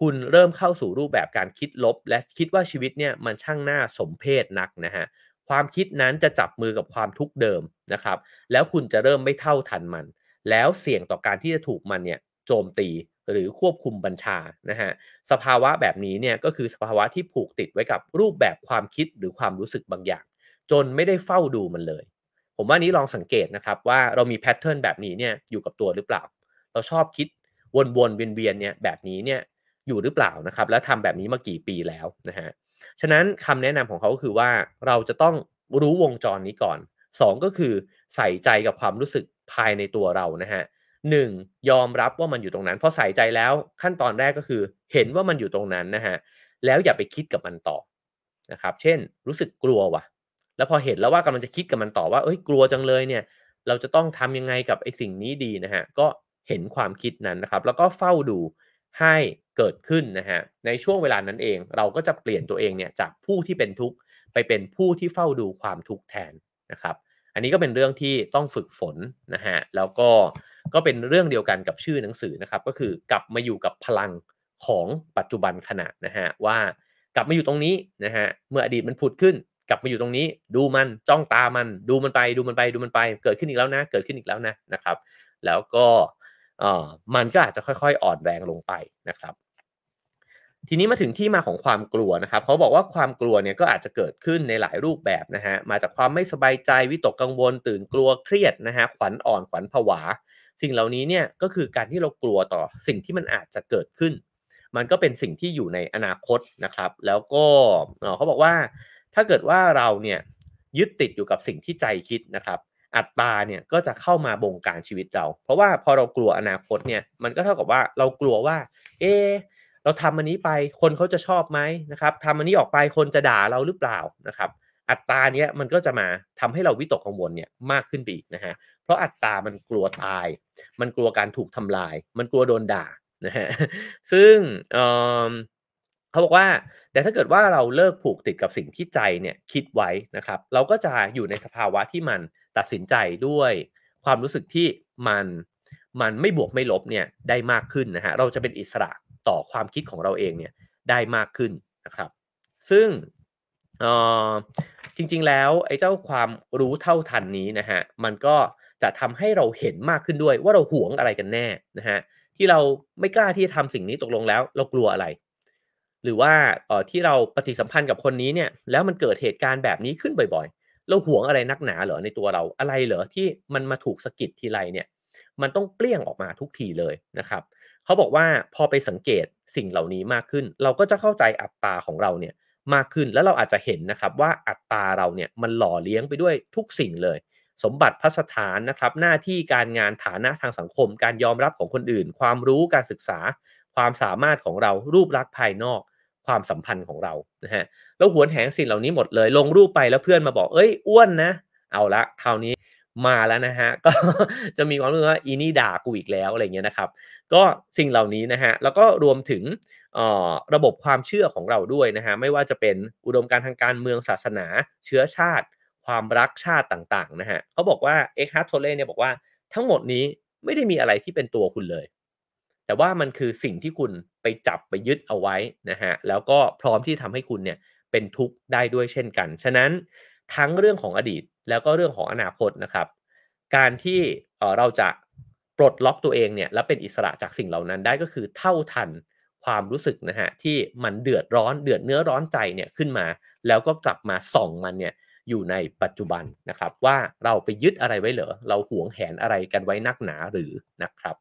Speaker 1: คุณเริ่มเข้าสู่รูปแบบการคิดลบและคิดว่าชีวิตเนี่ยมันช่างหน้าสมเพศนักนะฮะ ความคิดนั้นจะจับมือกับความทุกข์เดิมนะครับ แล้วคุณจะเริ่มไม่เท่าทันมันแล้วเสี่ยงต่อการที่จะถูกมันเนี่ยโจมตีหรือควบคุมบัญชานะฮะสภาวะแบบนี้เนี่ยก็คือสภาวะที่ผูกติดไว้กับรูปแบบความคิดหรือความรู้สึกบางอย่าง จนไม่ได้เฝ้าดูมันเลย ผมว่านี้ลองสังเกตนะครับว่าเรามีแพทเทิร์นแบบนี้เนี่ยอยู่กับตัวหรือเปล่าเราชอบคิดวนๆเวียนๆเนี่ยแบบนี้เนี่ยอยู่หรือเปล่านะครับแล้วทำแบบนี้มากี่ปีแล้วนะฮะฉะนั้นคำแนะนำของเขาก็คือว่าเราจะต้องรู้วงจรนี้ก่อน 2 ก็คือใส่ใจกับความรู้สึกภายในตัวเรานะฮะหนึ่งยอมรับว่ามันอยู่ตรงนั้นพอใส่ใจแล้ว ขั้นตอนแรกก็คือเห็นว่ามันอยู่ตรงนั้นนะฮะแล้วอย่าไปคิดกับมันต่อนะครับ เช่นรู้สึกกลัวว่ะ แล้วพอเห็นแล้วว่ากำลังจะคิดกับมันต่อ ว่าเอ้ยกลัวจังเลยเนี่ย เราจะต้องทำยังไงกับไอ้สิ่งนี้ดีนะฮะก็เห็นความคิดนั้นนะครับ แล้วก็เฝ้าดูให้เกิดขึ้นนะฮะในช่วงเวลานั้นเอง เราก็จะเปลี่ยนตัวเองเนี่ยจากผู้ที่เป็นทุกข์ไปเป็นผู้ที่เฝ้าดูความทุกข์แทนนะครับอันนี้ก็เป็นเรื่องที่ต้องฝึกฝนนะฮะ แล้วก็ก็เป็นเรื่องเดียวกันกับชื่อหนังสือนะครับ ก็คือกลับมาอยู่กับพลังของปัจจุบันขณะนะฮะ ว่า กลับมาอยู่ตรงนี้นะฮะ เมื่ออดีตมันผุดขึ้น กลับมาอยู่ตรงนี้ดูมัน จ้องตามันดูมันไปดูมันไปดูมันไปเกิดขึ้นอีกแล้วนะ เกิดขึ้นอีกแล้วนะนะครับ แล้วก็มันก็อาจจะค่อยๆอ่อนแรงลงไปนะครับทีนี้มาถึงที่มาของความกลัวนะครับเขาบอกว่าความกลัวเนี่ยก็อาจจะเกิดขึ้นในหลายรูปแบบนะฮะมาจากความไม่สบายใจวิตกกังวลตื่นกลัวเครียดนะฮะขวัญอ่อนขวัญผวา สิ่งเหล่านี้เนี่ยก็คือการที่เรากลัวต่อสิ่งที่มันอาจจะเกิดขึ้น มันก็เป็นสิ่งที่อยู่ในอนาคตนะครับ แล้วก็เขาบอกว่าถ้าเกิดว่าเราเนี่ยยึดติดอยู่กับสิ่งที่ใจคิดนะครับอัตตาเนี่ยก็จะเข้ามาบงการชีวิตเรา เพราะว่าพอเรากลัวอนาคตเนี่ยมันก็เท่ากับว่าเรากลัวว่าเอเราทำอันนี้ไปคนเขาจะชอบไหมนะครับทำอันนี้ออกไปคนจะด่าเราหรือเปล่านะครับ อัตราเนี้ยมันก็จะมาทำให้เราวิตกกังวลเนี่ยมากขึ้นไปอีกนะฮะเพราะอัตรามันกลัวตาย มันกลัวการถูกทำลาย มันกลัวโดนด่านะฮะซึ่งเเขาบอกว่า แต่ถ้าเกิดว่าเราเลิกผูกติดกับสิ่งที่ใจเนี่ยคิดไว้นะครับ เราก็จะอยู่ในสภาวะที่มันตัดสินใจด้วย ความรู้สึกที่มันมันไม่บวกไม่ลบเนี่ยได้มากขึ้นนะฮะเราจะเป็นอิสระต่อความคิดของเราเองเนี่ยได้มากขึ้นนะครับ ซึ่งจริงๆแล้วไอ้เจ้าความรู้เท่าทันนี้นะฮะมันก็จะทำให้เราเห็นมากขึ้นด้วยว่าเราหวงอะไรกันแน่นะฮะที่เราไม่กล้าที่จะทำสิ่งนี้ตกลงแล้วเรากลัวอะไร หรือว่าที่เราปฏิสัมพันธ์กับคนนี้เนี่ย แล้วมันเกิดเหตุการณ์แบบนี้ขึ้นบ่อย ๆ เราหวงอะไรนักหนาเหรอในตัวเราอะไรเหรอที่มันมาถูกสะกิดทีไรเนี่ย มันต้องเปลี่ยงออกมาทุกทีเลยนะครับเขาบอกว่าพอไปสังเกตสิ่งเหล่านี้มากขึ้น เราก็จะเข้าใจอัตราของเราเนี่ยมากขึ้นแล้วเราอาจจะเห็นนะครับว่าอัตราเราเนี่ยมันหล่อเลี้ยงไปด้วยทุกสิ่งเลย สมบัติพัสถานนะครับหน้าที่การงานฐานะทางสังคม การยอมรับของคนอื่น ความรู้การศึกษา ความสามารถของเรารูปลักษณ์ภายนอกความสัมพันธ์ของเรานะฮะแล้วหวนแหงสิ่งเหล่านี้หมดเลย ลงรูปไปแล้วเพื่อนมาบอกเอ้ยอ้วนนะเอาละคราวนี้มาแล้วนะฮะ ก็จะมีความรู้สึกว่าอีนี่ด่ากูอีกแล้วอะไรเงี้ยนะครับก็สิ่งเหล่านี้นะฮะ แล้วก็รวมถึงระบบความเชื่อของเราด้วยนะฮะ ไม่ว่าจะเป็นอุดมการทางการเมืองศาสนา เชื้อชาติ ความรักชาติต่างๆนะฮะเขาบอกว่าเอ็กฮาร์ทโทเล่เนี่ยบอกว่าทั้งหมดนี้ไม่ได้มีอะไรที่เป็นตัวคุณเลย แต่ว่ามันคือสิ่งที่คุณไปจับไปยึดเอาไว้นะฮะแล้วก็พร้อมที่ทำให้คุณเนี่ยเป็นทุกข์ได้ด้วยเช่นกันฉะนั้นทั้งเรื่องของอดีตแล้วก็เรื่องของอนาคตนะครับ การที่เราจะปลดล็อกตัวเองเนี่ยและเป็นอิสระจากสิ่งเหล่านั้นได้ก็คือเท่าทันความรู้สึกนะฮะที่มันเดือดร้อนเดือดเนื้อร้อนใจเนี่ยขึ้นมา แล้วก็กลับมาส่องมันเนี่ยอยู่ในปัจจุบันนะครับ ว่าเราไปยึดอะไรไว้เหรอเราหวงแหนอะไรกันไว้นักหนาหรือนะครับ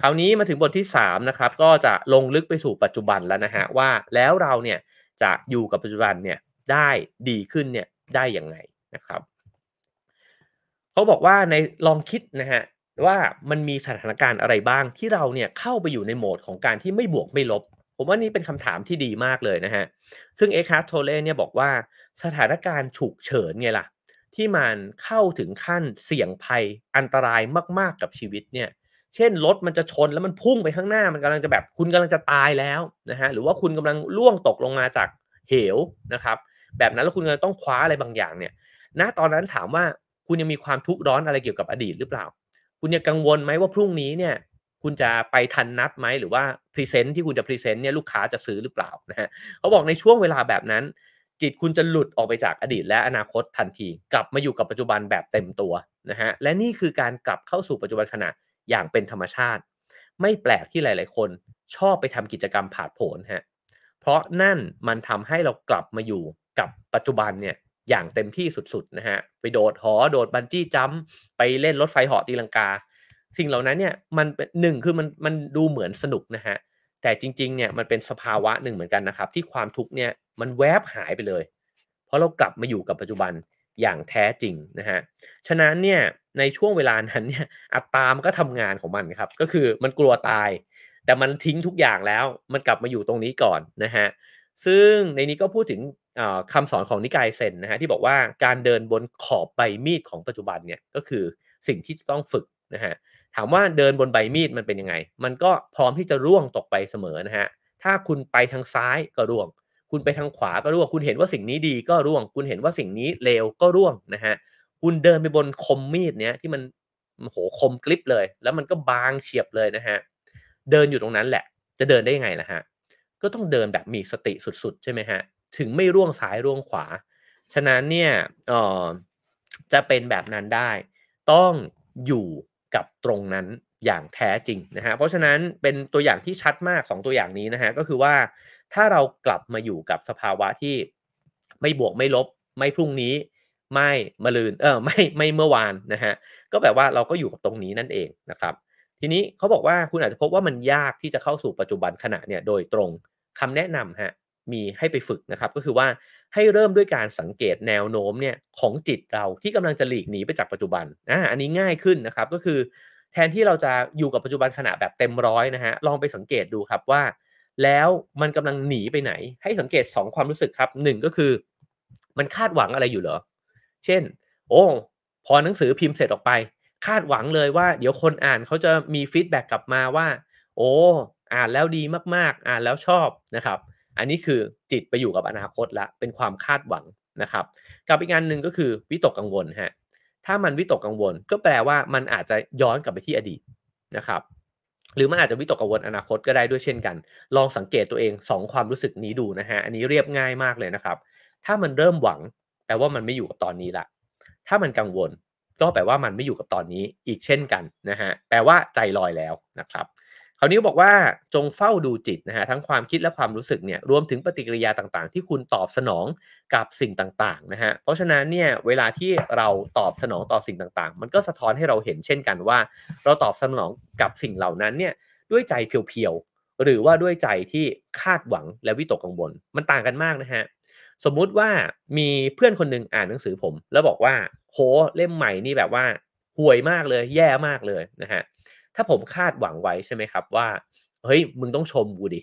Speaker 1: คราวนี้มาถึงบทที่3นะครับก็จะลงลึกไปสู่ปัจจุบันแล้วนะฮะว่าแล้วเราเนี่ยจะอยู่กับปัจจุบันเนี่ยได้ดีขึ้นเนี่ยได้อย่างไงนะครับเขาบอกว่าในลองคิดนะฮะว่ามันมีสถานการณ์อะไรบ้างที่เราเนี่ยเข้าไปอยู่ในโหมดของการที่ไม่บวกไม่ลบ ผมว่านี่เป็นคำถามที่ดีมากเลยนะฮะ ซึ่งเอ็กคาร์โทเล่เนี่ยบอกว่าสถานการณ์ฉุกเฉินไงล่ะ ที่มันเข้าถึงขั้นเสี่ยงภัยอันตรายมากๆกับชีวิตเนี่ยเช่นรถมันจะชนแล้วมันพุ่งไปข้างหน้ามันกำลังจะแบบคุณกำลังจะตายแล้วนะฮะหรือว่าคุณกำลังล่วงตกลงมาจากเหวนะครับแบบนั้นแล้วคุณกำลังต้องคว้าอะไรบางอย่างเนี่ยณตอนนั้นถามว่าคุณยังมีความทุกข์ร้อนอะไรเกี่ยวกับอดีตหรือเปล่า คุณยังกังวลไหมว่าพรุ่งนี้เนี่ยคุณจะไปทันนัดไหมหรือว่าพรีเซนต์ที่คุณจะพรีเซนต์เนี่ยลูกค้าจะซื้อหรือเปล่านะฮะ เขาบอกในช่วงเวลาแบบนั้น จิตคุณจะหลุดออกไปจากอดีตและอนาคตทันที กลับมาอยู่กับปัจจุบันแบบเต็มตัวนะฮะและนี่คือการกลับเข้าสู่ปัจจุบันขณะอย่างเป็นธรรมชาติ ไม่แปลกที่หลาย ๆ คน ชอบไปทำกิจกรรมผาดโผนฮะเพราะนั่นมันทำให้เรากลับมาอยู่กับปัจจุบันเนี่ยอย่างเต็มที่สุดๆนะฮะไปโดดหอโดดบันจี้จัมไปเล่นรถไฟหอตีลังกา สิ่งเหล่านั้นเนี่ยมันหนึ่งคือมันมันดูเหมือนสนุกนะฮะแต่จริงๆเนี่ยมันเป็นสภาวะหนึ่งเหมือนกันนะครับ ที่ความทุกเนี่ยมันแวบหายไปเลยเพราะเรากลับมาอยู่กับปัจจุบันอย่างแท้จริงนะฮะฉะนั้นเนี่ยในช่วงเวลานั้นเนี่ยอัตามก็ทำงานของมันครับ ก็คือมันกลัวตาย แต่มันทิ้งทุกอย่างแล้ว มันกลับมาอยู่ตรงนี้ก่อนนะฮะซึ่งในนี้ก็พูดถึงคำสอนของนิกายเซนนะฮะที่บอกว่าการเดินบนขอบใบมีดของปัจจุบันเนี่ยก็คือสิ่งที่จะต้องฝึกนะฮะถามว่าเดินบนใบมีดมันเป็นยังไง มันก็พร้อมที่จะร่วงตกไปเสมอนะฮะถ้าคุณไปทางซ้ายก็ร่วงคุณไปทางขวาก็ร่วงคุณเห็นว่าสิ่งนี้ดีก็ร่วงคุณเห็นว่าสิ่งนี้เลวก็ร่วงนะฮะคุณเดินไปบนคมมีดเนี้ยที่มันโหคมกริบเลย แล้วมันก็บางเฉียบเลยนะฮะเดินอยู่ตรงนั้นแหละจะเดินได้ยังไงล่ะฮะก็ต้องเดินแบบมีสติสุด ๆใช่ไหมฮะถึงไม่ร่วงซ้ายร่วงขวา ฉะนั้นเนี่ยเออจะเป็นแบบนั้นได้ ต้องอยู่กับตรงนั้นอย่างแท้จริงนะฮะเพราะฉะนั้นเป็นตัวอย่างที่ชัดมาก 2 ตัวอย่างนี้นะฮะก็คือว่า ถ้าเรากลับมาอยู่กับสภาวะที่ ไม่บวกไม่ลบ ไม่พรุ่งนี้ ไม่มะลืนเออไม่ไม่เมื่อวานนะฮะก็แบบว่าเราก็อยู่กับตรงนี้นั่นเองนะครับทีนี้เขาบอกว่าคุณอาจจะพบว่ามันยากที่จะเข้าสู่ปัจจุบันขณะเนี่ย โดยตรงคำแนะนำฮะมีให้ไปฝึกนะครับ ก็คือว่าให้เริ่มด้วยการสังเกตแนวโน้มเนี่ยของจิตเราที่กำลังจะหลีกหนีไปจากปัจจุบันอ่าอันนี้ง่ายขึ้นนะครับก็คือ แทนที่เราจะอยู่กับปัจจุบันขณะแบบเต็มร้อยนะฮะลองไปสังเกตดูครับว่า แล้วมันกำลังหนีไปไหน ให้สังเกต 2 ความรู้สึกครับ1ก็คือ มันคาดหวังอะไรอยู่เหรอ เช่นโอ้พอหนังสือพิมพ์เสร็จออกไปคาดหวังเลยว่าเดี๋ยวคนอ่านเขาจะมีฟีดแบ็กกลับมาว่า โอ้อ่านแล้วดีมากๆอ่านแล้วชอบนะครับ อันนี้คือจิตไปอยู่กับอนาคตละ เป็นความคาดหวังนะครับกับอีกงานหนึ่งก็คือวิตกกังวลฮะถ้ามันวิตกกังวลก็แปลว่ามันอาจจะย้อนกลับไปที่อดีตนะครับ หรือมันอาจจะวิตกกังวลอนาคตก็ได้ด้วยเช่นกัน ลองสังเกตตัวเอง2ความรู้สึกนี้ดูนะฮะอันนี้เรียบง่ายมากเลยนะครับ ถ้ามันเริ่มหวัง แปลว่ามันไม่อยู่กับตอนนี้ละถ้ามันกังวลก็แปลว่ามันไม่อยู่กับตอนนี้อีกเช่นกันนะฮะแปลว่า ใจลอยแล้วนะครับคราวนี้บอกว่าจงเฝ้าดูจิตนะฮะทั้งความคิดและความรู้สึกเนี่ยรวมถึงปฏิกิริยาต่าง ๆ ที่คุณตอบสนองกับสิ่งต่างๆนะฮะเพราะฉะนั้นเนี่ยเวลาที่เราตอบสนองต่อสิ่งต่าง ๆ มันก็สะท้อนให้เราเห็นเช่นกันว่า เราตอบสนองกับสิ่งเหล่านั้นเนี่ยด้วยใจเพียวๆหรือว่าด้วยใจที่คาดหวังและวิตกกังวลมันต่างกันมากนะฮะสมมุติว่ามีเพื่อนคนหนึ่งอ่านหนังสือผม แล้วบอกว่าโหเล่มใหม่นี่แบบว่าห่วยมากเลยแย่มากเลยนะฮะถ้าผมคาดหวังไว้ใช่ไหมครับว่าเฮ้ยมึงต้องชมกูดิ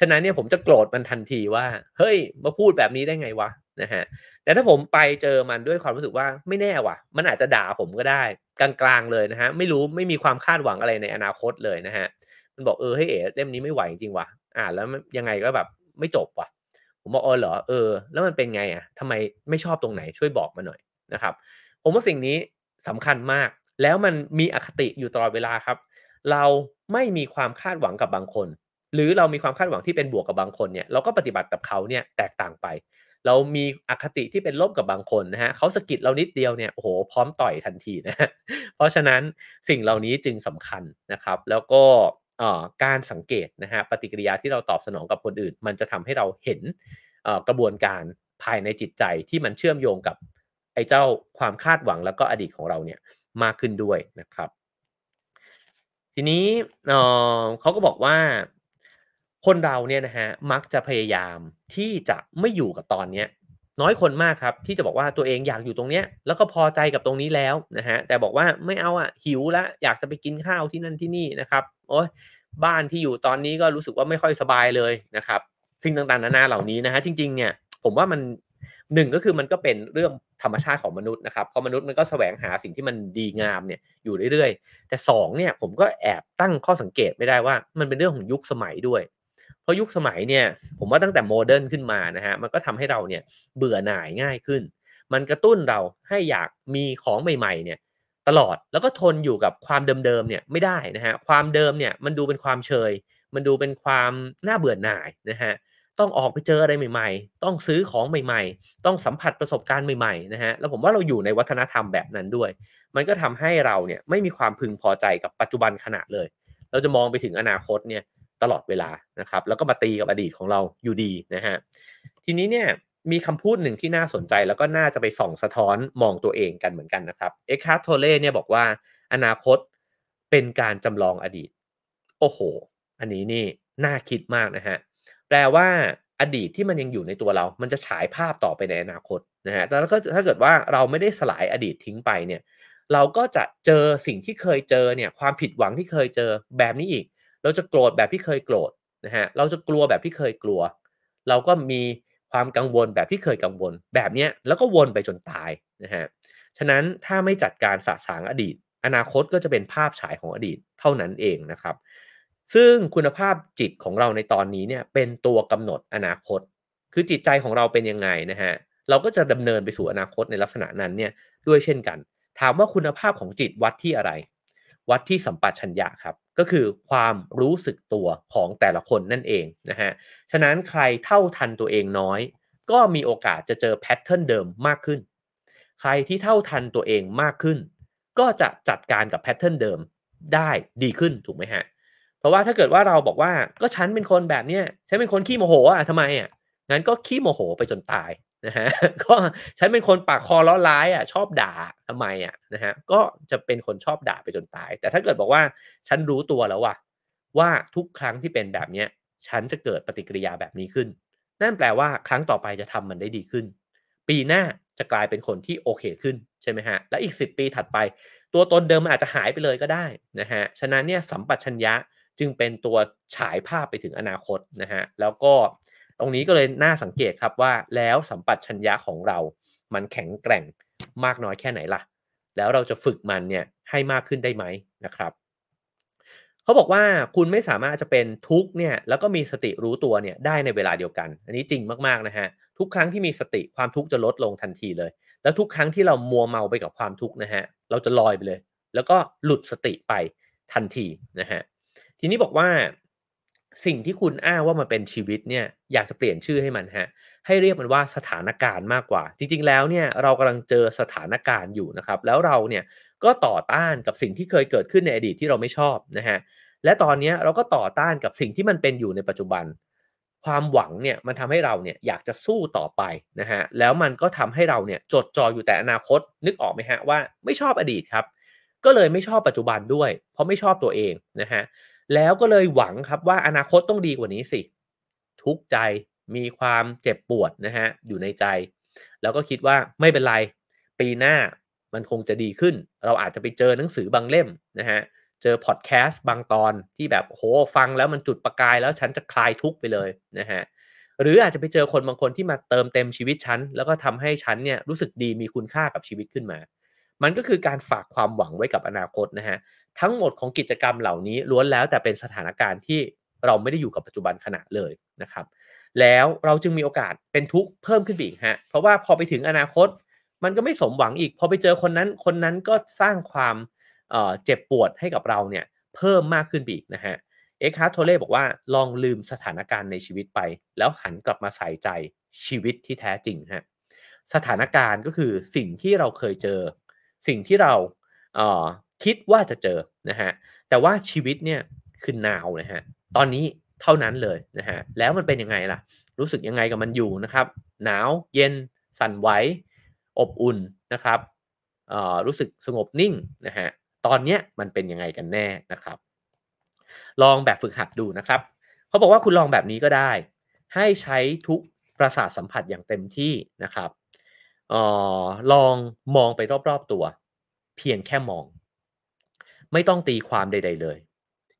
Speaker 1: ฉะนั้นเนี่ยผมจะโกรธมันทันทีว่า เฮ้ย มาพูดแบบนี้ได้ไงวะนะฮะแต่ถ้าผมไปเจอมันด้วยความรู้สึกว่าไม่แน่วะมันอาจจะด่าผมก็ได้กลางๆเลยนะฮะไม่รู้ไม่มีความคาดหวังอะไรในอนาคตเลยนะฮะมันบอกเออเฮ้ยเอ๋เล่มนี้ไม่ไหวจริงวะอ่านแล้วยังไงก็แบบไม่จบวะผมบอกเออเหรอเออ แล้วมันเป็นไงอ่ะทำไมไม่ชอบตรงไหนช่วยบอกมาหน่อยนะครับผมว่าสิ่งนี้สำคัญมาก แล้วมันมีอคติอยู่ตลอดเวลาครับ เราไม่มีความคาดหวังกับบางคน หรือเรามีความคาดหวังที่เป็นบวกกับบางคนเนี่ยเราก็ปฏิบัติกับเขาเนี่ยแตกต่างไป เรามีอคติที่เป็นลบกับบางคนนะฮะเขาสกิดเรานิดเดียวเนี่ยโอ้โหพร้อมต่อยทันทีนะเพราะฉะนั้นสิ่งเหล่านี้จึงสำคัญนะครับ แล้วก็การสังเกตนะฮะปฏิกิริยาที่เราตอบสนองกับคนอื่น มันจะทำให้เราเห็นกระบวนการภายในจิตใจที่มันเชื่อมโยงกับไอ้เจ้าความคาดหวังแล้วก็อดีตของเราเนี่ยมากขึ้นด้วยนะครับ ทีนี้เเขาก็บอกว่าคนเราเนี่ยนะฮะมักจะพยายามที่จะไม่อยู่กับตอนเนี้ยน้อยคนมากครับ ที่จะบอกว่าตัวเองอยากอยู่ตรงเนี้ยแล้วก็พอใจกับตรงนี้แล้วนะฮะแต่บอกว่าไม่เอาอ่ะหิวละอยากจะไปกินข้าวที่นั่นที่นี่นะครับโอ้ยบ้านที่อยู่ตอนนี้ก็รู้สึกว่าไม่ค่อยสบายเลยนะครับสิ่งต่างๆนานาเหล่านี้นะฮะจริง ๆเนี่ยผมว่ามันหนึ่งก็คือมันก็เป็นเรื่องธรรมชาติของมนุษย์นะครับเพราะมนุษย์มันก็แสวงหาสิ่งที่มันดีงามเนี่ยอยู่เรื่อยๆ แต่2เนี่ยผมก็แอบตั้งข้อสังเกตไม่ได้ว่า มันเป็นเรื่องของยุคสมัยด้วย เพราะยุคสมัยเนี่ยผมว่าตั้งแต่โมเดิร์นขึ้นมานะฮะมันก็ทำให้เราเนี่ยเบื่อหน่ายง่ายขึ้น มันกระตุ้นเราให้อยากมีของใหม่ๆเนี่ย ตลอดแล้วก็ทนอยู่กับความเดิมๆเนี่ยไม่ได้นะฮะความเดิมเนี่ยมันดูเป็นความเชยมันดูเป็นความน่าเบื่อหน่ายนะฮะต้องออกไปเจออะไรใหม่ ๆ ต้องซื้อของใหม่ ๆ ต้องสัมผัสประสบการณ์ใหม่ๆ นะฮะ แล้วผมว่าเราอยู่ในวัฒนธรรมแบบนั้นด้วย มันก็ทำให้เราเนี่ยไม่มีความพึงพอใจกับปัจจุบันขณะเลย เราจะมองไปถึงอนาคตเนี่ยตลอดเวลานะครับ แล้วก็มาตีกับอดีตของเราอยู่ดีนะฮะ ทีนี้เนี่ยมีคำพูดหนึ่งที่น่าสนใจแล้วก็น่าจะไปส่อง สะท้อนมองตัวเองกันเหมือนกันนะครับ เอ็กคาร์โทเล่เนี่ยบอกว่า อนาคตเป็นการจำลองอดีต โอ้โห อันนี้นี่น่าคิดมากนะฮะแปลว่าอดีตที่มันยังอยู่ในตัวเรา มันจะฉายภาพต่อไปในอนาคตนะฮะแล้วก็ถ้าเกิดว่าเราไม่ได้สลายอดีตทิ้งไปเนี่ย เราก็จะเจอสิ่งที่เคยเจอเนี่ยความผิดหวังที่เคยเจอแบบนี้อีก เราจะโกรธแบบที่เคยโกรธนะฮะ เราจะกลัวแบบที่เคยกลัว เราก็มีความกังวลแบบที่เคยกังวลแบบเนี้ยแล้วก็วนไปจนตายนะฮะ ฉะนั้นถ้าไม่จัดการสะสางอดีต อนาคตก็จะเป็นภาพฉายของอดีตเท่านั้นเองนะครับซึ่งคุณภาพจิตของเราในตอนนี้เนี่ยเป็นตัวกำหนดอนาคต คือจิตใจของเราเป็นยังไงนะฮะ เราก็จะดำเนินไปสู่อนาคตในลักษณะนั้นเนี่ยด้วยเช่นกัน ถามว่าคุณภาพของจิตวัดที่อะไร วัดที่สัมปชัญญะครับ ก็คือความรู้สึกตัวของแต่ละคนนั่นเองนะฮะ ฉะนั้นใครเท่าทันตัวเองน้อย ก็มีโอกาสจะเจอแพทเทิร์นเดิมมากขึ้น ใครที่เท่าทันตัวเองมากขึ้น ก็จะจัดการกับแพทเทิร์นเดิมได้ดีขึ้นถูกไหมฮะเเพราะว่าถ้าเกิดว่าเราบอกว่าก็ฉันเป็นคนแบบเนี้ยฉันเป็นคนขี้โมโหอ่ะทำไมอ่ะงั้นก็ขี้โมโหไปจนตายนะฮะก็ฉันเป็นคนปากคอล้อร้ายอ่ะชอบด่าทำไมอ่ะนะฮะก็จะเป็นคนชอบด่าไปจนตาย แต่ถ้าเกิดบอกว่า ฉันรู้ตัวแล้วว่าว่าทุกครั้งที่เป็นแบบเนี้ยฉันจะเกิดปฏิกิริยาแบบนี้ขึ้น นั่นแปลว่าครั้งต่อไปจะทำมันได้ดีขึ้น ปีหน้าจะกลายเป็นคนที่โอเคขึ้นใช่ไหมฮะและอีก 10 ปีถัดไป ตัวตนเดิมมันอาจจะหายไปเลยก็ได้นะฮะฉะนั้นเนี่ยสัมปชัญญะจึงเป็นตัวฉายภาพไปถึงอนาคตนะฮะ แล้วก็ตรงนี้ก็เลยน่าสังเกตครับว่าแล้วสัมปัตชัญญะของเรามันแข็งแกร่งมากน้อยแค่ไหนล่ะ แล้วเราจะฝึกมันเนี่ยให้มากขึ้นได้ไหมนะครับ เขาบอกว่าคุณไม่สามารถจะเป็นทุกเนี่ยแล้วก็มีสติรู้ตัวเนี่ยได้ในเวลาเดียวกัน อันนี้จริงมากๆนะฮะ ทุกครั้งที่มีสติความทุกข์จะลดลงทันทีเลย แล้วทุกครั้งที่เรามัวเมาไปกับความทุกข์นะฮะเราจะลอยไปเลย แล้วก็หลุดสติไปทันทีนะฮะทีนี้บอกว่าสิ่งที่คุณอ้างว่ามันเป็นชีวิตเนี่ยอยากจะเปลี่ยนชื่อให้มันฮะให้เรียกมันว่าสถานการณ์มากกว่า จริงๆแล้วเนี่ยเรากำลังเจอสถานการณ์อยู่นะครับ แล้วเราเนี่ยก็ต่อต้านกับสิ่งที่เคยเกิดขึ้นในอดีตที่เราไม่ชอบนะฮะและตอนนี้เราก็ต่อต้านกับสิ่งที่มันเป็นอยู่ในปัจจุบัน ความหวังเนี่ยมันทำให้เราเนี่ยอยากจะสู้ต่อไปนะฮะแล้วมันก็ทำให้เราเนี่ยจดจ่ออยู่แต่อนาคตนึกออกไหมฮะว่าไม่ชอบอดีตครับ ก็เลยไม่ชอบปัจจุบันด้วย เพราะไม่ชอบตัวเองนะฮะแล้วก็เลยหวังครับว่าอนาคตต้องดีกว่านี้สิ ทุกใจมีความเจ็บปวดนะฮะอยู่ในใจ แล้วก็คิดว่าไม่เป็นไร ปีหน้ามันคงจะดีขึ้น เราอาจจะไปเจอหนังสือบางเล่มนะฮะเจอพอดแคสต์บางตอนที่แบบโหฟังแล้วมันจุดประกายแล้วฉันจะคลายทุกข์ไปเลยนะฮะหรืออาจจะไปเจอคนบางคนที่มาเติมเต็มชีวิตฉันแล้วก็ทำให้ฉันเนี่ยรู้สึกดีมีคุณค่ากับชีวิตขึ้นมามันก็คือการฝากความหวังไว้กับอนาคตนะฮะทั้งหมดของกิจกรรมเหล่านี้ล้วนแล้วแต่เป็นสถานการณ์ที่เราไม่ได้อยู่กับปัจจุบันขณะเลยนะครับแล้วเราจึงมีโอกาสเป็นทุกข์เพิ่มขึ้นอีกฮะเพราะว่าพอไปถึงอนาคต มันก็ไม่สมหวังอีกพอไปเจอคนนั้นคนนั้นก็สร้างความเจ็บปวดให้กับเราเนี่ยเพิ่มมากขึ้นอีกนะฮะเอ็กฮาร์โทเล่บอกว่า ลองลืมสถานการณ์ในชีวิตไป แล้วหันกลับมาใส่ใจชีวิตที่แท้จริงฮะสถานการณ์ก็คือสิ่งที่เราเคยเจอสิ่งที่เราเคิดว่าจะเจอนะฮะแต่ว่าชีวิตเนี่ยคือนาวนะฮะตอนนี้เท่านั้นเลยนะฮะแล้วมันเป็นยังไงล่ะ รู้สึกยังไงกับมันอยู่นะครับ หนาวเย็น สั่นไหวอบอุ่นนะครับรู้สึกสงบนิ่งนะฮะตอนเนี้ยมันเป็นยังไงกันแน่นะครับ ลองแบบฝึกหัดดูนะครับเขาบอกว่าคุณลองแบบนี้ก็ได้ให้ใช้ทุกประสาทสัมผัสอย่างเต็มที่นะครับออลองมองไปรอบๆตัว เพียงแค่มอง ไม่ต้องตีความใดๆเลย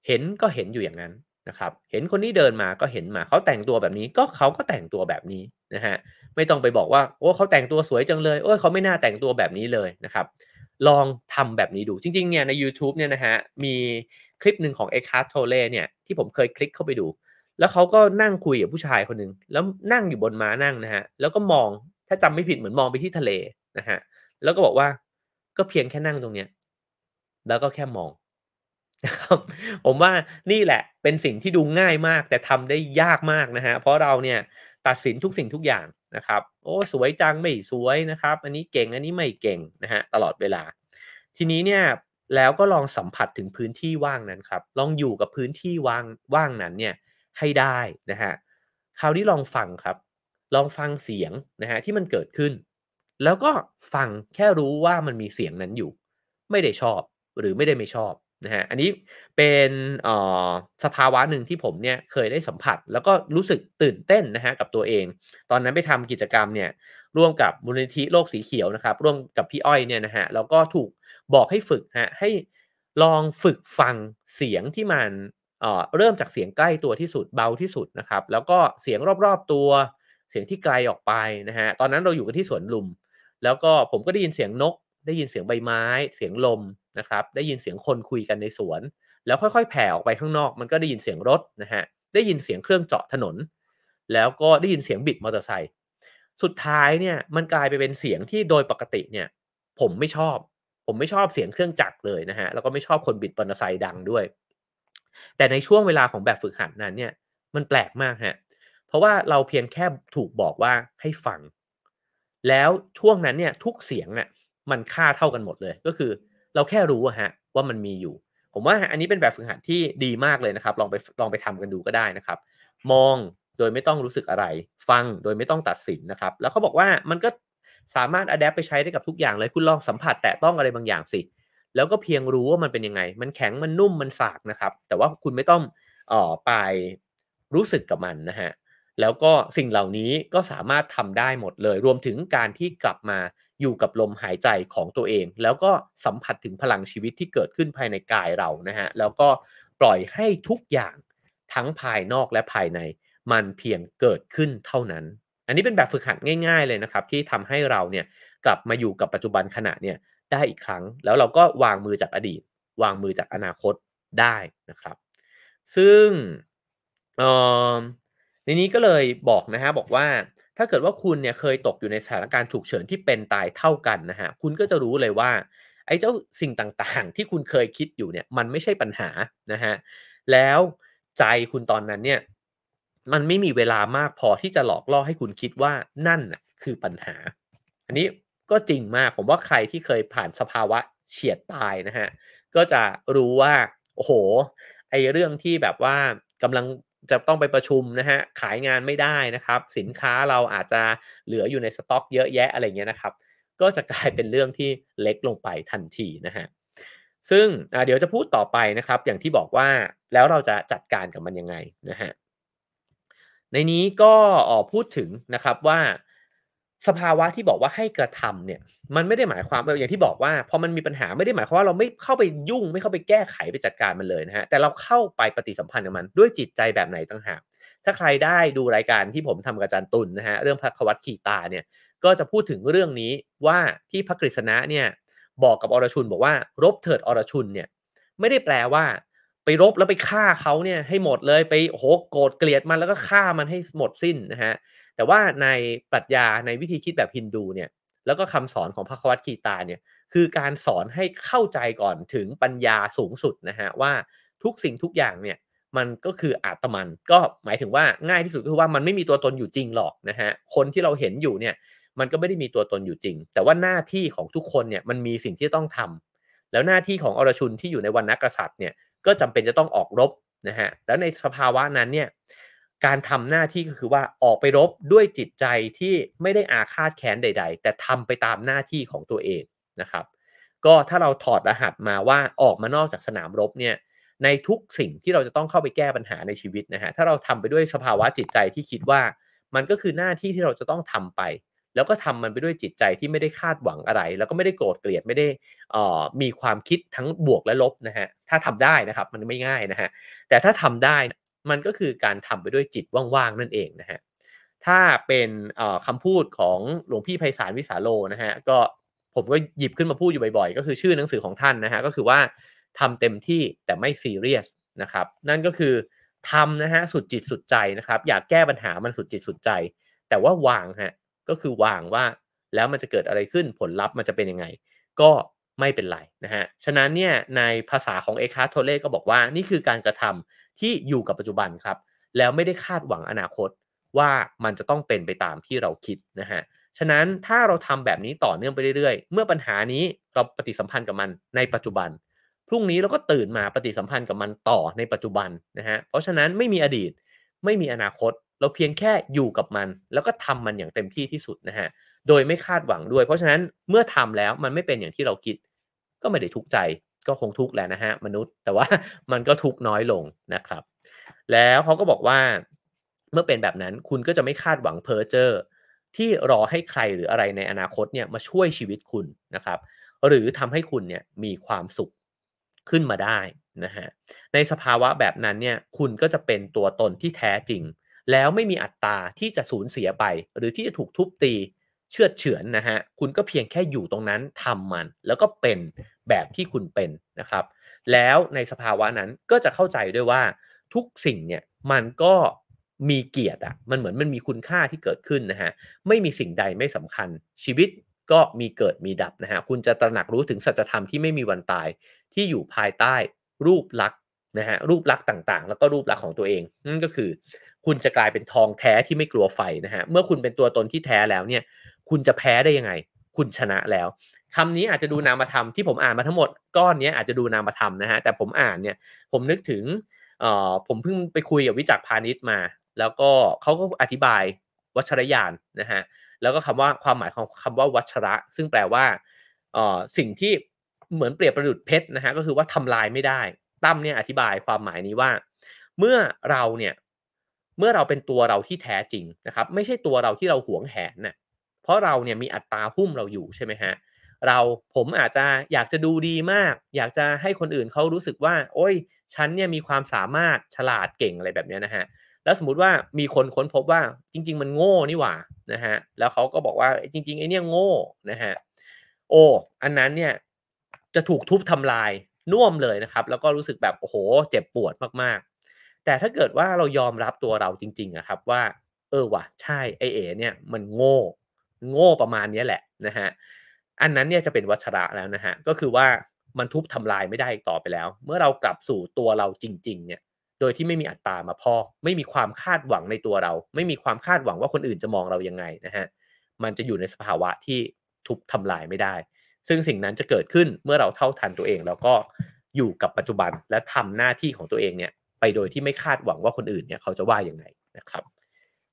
Speaker 1: เห็นก็เห็นอยู่อย่างนั้นนะครับเห็นคนนี้เดินมาก็เห็นมา เขาแต่งตัวแบบนี้ก็เขาก็แต่งตัวแบบนี้นะฮะไม่ต้องไปบอกว่าโอ้เขาแต่งตัวสวยจังเลยโอ้เขาไม่น่าแต่งตัวแบบนี้เลยนะครับลองทำแบบนี้ดูจริงๆเนี่ยใน u t u b e เนี่ยนะฮะมีคลิปหนึ่งของเอคาร์โทเล่เนี่ยที่ผมเคยคลิกเข้าไปดู แล้วเขาก็นั่งคุยกับผู้ชายคนหนึ่งแล้วนั่งอยู่บนม้านั่งนะฮะแล้วก็มองถ้าจำไม่ผิดเหมือนมองไปที่ทะเลนะฮะแล้วก็บอกว่าก็เพียงแค่นั่งตรงเนี้ยแล้วก็แค่มองนะครับ ผมว่านี่แหละ เป็นสิ่งที่ดูง่ายมาก แต่ทำได้ยากมากนะฮะเพราะเราเนี่ย ตัดสินทุกสิ่งทุกอย่างนะครับ โอ้สวยจังไม่สวยนะครับ อันนี้เก่งอันนี้ไม่เก่งนะฮะตลอดเวลา ทีนี้เนี่ย แล้วก็ลองสัมผัสถึงพื้นที่ว่างนั้นครับ ลองอยู่กับพื้นที่ว่างว่างนั้นเนี่ย ให้ได้นะฮะคราวนี้ลองฟังครับลองฟังเสียงนะฮะที่มันเกิดขึ้น แล้วก็ฟังแค่รู้ว่ามันมีเสียงนั้นอยู่ ไม่ได้ชอบหรือไม่ได้ไม่ชอบนะฮะอันนี้เป็นสภาวะหนึ่งที่ผมเนี่ยเคยได้สัมผัส แล้วก็รู้สึกตื่นเต้นนะฮะกับตัวเอง ตอนนั้นไปทำกิจกรรมเนี่ยร่วมกับมูลนิธิโลกสีเขียวนะครับ ร่วมกับพี่อ้อยเนี่ยนะฮะแล้วก็ถูกบอกให้ฝึกฮะให้ลองฝึกฟังเสียงที่มันเริ่มจากเสียงใกล้ตัวที่สุดเบาที่สุดนะครับแล้วก็เสียงรอบๆตัวเสียงที่ไกลออกไปนะฮะตอนนั้นเราอยู่กันที่สวนลุม แล้วก็ผมก็ได้ยินเสียงนกได้ยินเสียงใบไม้เสียงลมนะครับ ได้ยินเสียงคนคุยกันในสวน แล้วค่อยๆแผ่ออกไปข้างนอกมันก็ได้ยินเสียงรถนะฮะได้ยินเสียงเครื่องเจาะถนนแล้วก็ได้ยินเสียงบิดมอเตอร์ไซค์สุดท้ายเนี่ยมันกลายไปเป็นเสียงที่โดยปกติเนี่ย ผมไม่ชอบผมไม่ชอบเสียงเครื่องจักรเลยนะฮะแล้วก็ไม่ชอบคนบิดมอเตอร์ไซค์ดังด้วย แต่ในช่วงเวลาของแบบฝึกหัดนั้นเนี่ยมันแปลกมากฮะเพราะว่าเราเพียงแค่ถูกบอกว่าให้ฟัง แล้วช่วงนั้นเนี่ยทุกเสียงอะ่ะมันค่าเท่ากันหมดเลย ก็คือเราแค่รู้ฮะว่ามันมีอยู่ ผมว่าอันนี้เป็นแบบฝึกหัดที่ดีมากเลยนะครับ ลองไปลองไปทำกันดูก็ได้นะครับ มองโดยไม่ต้องรู้สึกอะไร ฟังโดยไม่ต้องตัดสินนะครับ แล้วเขาบอกว่ามันก็สามารถอัดแอปไปใช้ได้กับทุกอย่างเลยคุณลองสัมผัสแตะต้องอะไรบางอย่างสิแล้วก็เพียงรู้ว่ามันเป็นยังไง มันแข็งมันนุ่มมันสากนะครับ แต่ว่าคุณไม่ต้องออไปรู้สึกกับมันนะฮะแล้วก็สิ่งเหล่านี้ก็สามารถทำได้หมดเลย รวมถึงการที่กลับมาอยู่กับลมหายใจของตัวเอง แล้วก็สัมผัสถึงพลังชีวิตที่เกิดขึ้นภายในกายเรานะฮะแล้วก็ปล่อยให้ทุกอย่างทั้งภายนอกและภายใน มันเพียงเกิดขึ้นเท่านั้น อันนี้เป็นแบบฝึกหัดง่ายๆเลยนะครับ ที่ทำให้เราเนี่ยกลับมาอยู่กับปัจจุบันขณะเนี่ยได้อีกครั้ง แล้วเราก็วางมือจากอดีต วางมือจากอนาคตได้นะครับ ซึ่งเในนี้ก็เลยบอกนะฮะบอกว่าถ้าเกิดว่าคุณเนี่ยเคยตกอยู่ในสถานการณ์ฉุกเฉินที่เป็นตายเท่ากันนะฮะคุณก็จะรู้เลยว่า ไอ้เจ้าสิ่งต่างๆที่คุณเคยคิดอยู่เนี่ยมันไม่ใช่ปัญหานะฮะแล้วใจคุณตอนนั้นเนี่ยมันไม่มีเวลามากพอที่จะหลอกล่อให้คุณคิดว่านั่นน่ะคือปัญหา อันนี้ก็จริงมากผมว่าใครที่เคยผ่านสภาวะเฉียดตายนะฮะก็จะรู้ว่าโอ้โหไอ้เรื่องที่แบบว่ากำลังจะต้องไปประชุมนะฮะขายงานไม่ได้นะครับ สินค้าเราอาจจะเหลืออยู่ในสต็อกเยอะแยะอะไรเงี้ยนะครับก็จะกลายเป็นเรื่องที่เล็กลงไปทันทีนะฮะซึ่งเดี๋ยวจะพูดต่อไปนะครับอย่างที่บอกว่าแล้วเราจะจัดการกับมันยังไงนะฮะในนี้ก็พูดถึงนะครับว่าสภาวะที่บอกว่าให้กระทำเนี่ย มันไม่ได้หมายความอย่างที่บอกว่าพอมันมีปัญหาไม่ได้หมายความว่าเราไม่เข้าไปยุ่ง ไม่เข้าไปแก้ไขไปจัดการมันเลยนะฮะแต่เราเข้าไปปฏิสัมพันธ์กับมันด้วยจิตใจแบบไหนต่างหากถ้าใครได้ดูรายการที่ผมทำกับอาจารย์ตุลนนะฮะเรื่องพระควัตขีตาเนี่ย ก็จะพูดถึงเรื่องนี้ว่าที่พระกฤษณะเนี่ยบอกกับอรชุนบอกว่า รบเถิดอรชุนเนี่ยไม่ได้แปลว่าไปรบแล้วไปฆ่าเขาเนี่ยให้หมดเลยไปโหโกรธเกลียดมันแล้วก็ฆ่ามันให้หมดสิ้นนะฮะแต่ว่าในปรัชญาในวิธีคิดแบบฮินดูเนี่ยแล้วก็คำสอนของพระควัตคีตาเนี่ยคือการสอนให้เข้าใจก่อนถึงปัญญาสูงสุดนะฮะว่าทุกสิ่งทุกอย่างเนี่ยมันก็คืออาตมัน ก็หมายถึงว่าง่ายที่สุดก็คือว่ามันไม่มีตัวตนอยู่จริงหรอกนะฮะคนที่เราเห็นอยู่เนี่ยมันก็ไม่ได้มีตัวตนอยู่จริง แต่ว่าหน้าที่ของทุกคนเนี่ยมันมีสิ่งที่ต้องทำ แล้วหน้าที่ของอรชุนที่อยู่ในวันนักษัตริย์เนี่ยก็จำเป็นจะต้องออกรบนะฮะแล้วในสภาวะนั้นเนี่ยการทำหน้าที่ก็คือว่าออกไปรบด้วยจิตใจที่ไม่ได้อาฆาตแค้นใด ๆ แต่ทำไปตามหน้าที่ของตัวเองนะครับ ก็ถ้าเราถอดรหัสมาว่าออกมานอกจากสนามรบเนี่ย ในทุกสิ่งที่เราจะต้องเข้าไปแก้ปัญหาในชีวิตนะฮะถ้าเราทำไปด้วยสภาวะจิตใจที่คิดว่า มันก็คือหน้าที่ที่เราจะต้องทำไป แล้วก็ทำมันไปด้วยจิตใจที่ไม่ได้คาดหวังอะไร แล้วก็ไม่ได้โกรธเกลียดไม่ได้อ่ามีความคิดทั้งบวกและลบนะฮะถ้าทำได้นะครับมันไม่ง่ายนะฮะแต่ถ้าทำได้มันก็คือการทำไปด้วยจิตว่างๆ นั่นเองนะฮะ ถ้าเป็นคำพูดของหลวงพี่ไพศาลวิสาโลนะฮะก็ผมก็หยิบขึ้นมาพูดอยู่บ่อยๆก็คือชื่อหนังสือของท่านนะฮะก็คือว่าทำเต็มที่แต่ไม่ซีเรียสนะครับนั่นก็คือทำนะฮะสุดจิตสุดใจนะครับอยากแก้ปัญหามันสุดจิตสุดใจ แต่ว่าวางฮะก็คือวางว่าแล้วมันจะเกิดอะไรขึ้นผลลัพธ์มันจะเป็นยังไง ก็ไม่เป็นไรนะฮะฉะนั้นเนี่ยในภาษาของเอคาโทเล่ก็บอกว่านี่คือการกระทำที่อยู่กับปัจจุบันครับแล้วไม่ได้คาดหวังอนาคตว่ามันจะต้องเป็นไปตามที่เราคิดนะฮะฉะนั้นถ้าเราทำแบบนี้ต่อเนื่องไปเรื่อยๆ เมื่อปัญหานี้เราปฏิสัมพันธ์กับมันในปัจจุบันพรุ่งนี้เราก็ตื่นมาปฏิสัมพันธ์กับมันต่อในปัจจุบันนะฮะเพราะฉะนั้นไม่มีอดีตไม่มีอนาคตเราเพียงแค่อยู่กับมัน แล้วก็ทำมันอย่างเต็มที่ที่สุดนะฮะโดยไม่คาดหวังด้วย เพราะฉะนั้นเมื่อทำแล้วมันไม่เป็นอย่างที่เราคิดก็ไม่ได้ทุกใจก็คงทุกข์แหละนะฮะมนุษย์ แต่ว่ามันก็ทุกข์น้อยลงนะครับ แล้วเขาก็บอกว่าเมื่อเป็นแบบนั้นคุณก็จะไม่คาดหวังเพอร์เจอร์ ที่รอให้ใครหรืออะไรในอนาคตเนี่ยมาช่วยชีวิตคุณนะครับ หรือทำให้คุณเนี่ยมีความสุขขึ้นมาได้นะฮะในสภาวะแบบนั้นเนี่ย คุณก็จะเป็นตัวตนที่แท้จริง แล้วไม่มีอัตราที่จะสูญเสียไป หรือที่จะถูกทุบตีเชื่อเฉือนนะฮะคุณก็เพียงแค่อยู่ตรงนั้นทำมัน แล้วก็เป็นแบบที่คุณเป็นนะครับแล้วในสภาวะนั้นก็จะเข้าใจด้วยว่าทุกสิ่งเนี่ยมันก็มีเกียรติอ่ะมันเหมือนมันมีคุณค่าที่เกิดขึ้นนะฮะไม่มีสิ่งใดไม่สำคัญชีวิตก็มีเกิดมีดับนะฮะคุณจะตระหนักรู้ถึงสัจธรรมที่ไม่มีวันตายที่อยู่ภายใต้รูปลักษณ์นะฮะรูปลักษณ์ต่างๆ แล้วก็รูปลักษณ์ของตัวเองนั่นก็คือคุณจะกลายเป็นทองแท้ที่ไม่กลัวไฟนะฮะเมื่อคุณเป็นตัวตนที่แท้แล้วเนี่ย คุณจะแพ้ได้ยังไงคุณชนะแล้วคำนี้อาจจะดูนามธรรมที่ผมอ่านมาทั้งหมดก้อนนี้อาจจะดูนามธรรมนะฮะแต่ผมอ่านเนี่ยผมนึกถึงเอ่อผมเพิ่งไปคุยกับวิจักพาณิชย์มา แล้วก็เขาก็อธิบายวัชรยานนะฮะแล้วก็คำว่าความหมายของคำว่า วัชระ ซึ่งแปลว่าเอ่อสิ่งที่เหมือนเปรียบประดุจเพชรนะฮะก็คือว่าทำลายไม่ได้ตั้มเนี่ยอธิบายความหมายนี้ว่า เมื่อเราเนี่ยเมื่อเราเป็นตัวเราที่แท้จริงนะครับ ไม่ใช่ตัวเราที่เราหวงแหนนะ่ะเพราะเราเนี่ยมีอัตราหุ้มเราอยู่ใช่ไหมฮะ เราผมอาจจะอยากจะดูดีมาก อยากจะให้คนอื่นเขารู้สึกว่า โอ้ยฉันเนี่ยมีความสามารถฉลาดเก่งอะไรแบบนี้นะฮะแล้วสมมติว่ามีคนค้นพบว่าจริง ๆ มันโง่นี่หว่านะฮะแล้วเขาก็บอกว่าจริงๆไอ้นี่โง่นะฮะโอ้อันนั้นเนี่ยจะถูกทุบทำลายน่วมเลยนะครับ แล้วก็รู้สึกแบบโอ้โห เจ็บปวดมากๆ แต่ถ้าเกิดว่าเรายอมรับตัวเราจริงๆนะครับว่า เออว่ะใช่ไอเอ๋เนี่ยมันโง่โง่ประมาณนี้แหละนะฮะ อันนั้นเนี่ยจะเป็นวัชระแล้วนะฮะ ก็คือว่ามันทุบทำลายไม่ได้อีกต่อไปแล้ว เมื่อเรากลับสู่ตัวเราจริง ๆ เนี่ย โดยที่ไม่มีอัตตามาพอกไม่มีความคาดหวังในตัวเรา ไม่มีความคาดหวังว่าคนอื่นจะมองเรายังไงนะฮะ มันจะอยู่ในสภาวะที่ทุบทำลายไม่ได้ ซึ่งสิ่งนั้นจะเกิดขึ้นเมื่อเราเท่าทันตัวเองแล้วก็อยู่กับปัจจุบันและทำหน้าที่ของตัวเองเนี่ย ไปโดยที่ไม่คาดหวังว่าคนอื่นเนี่ยเขาจะว่ายังไงนะครับ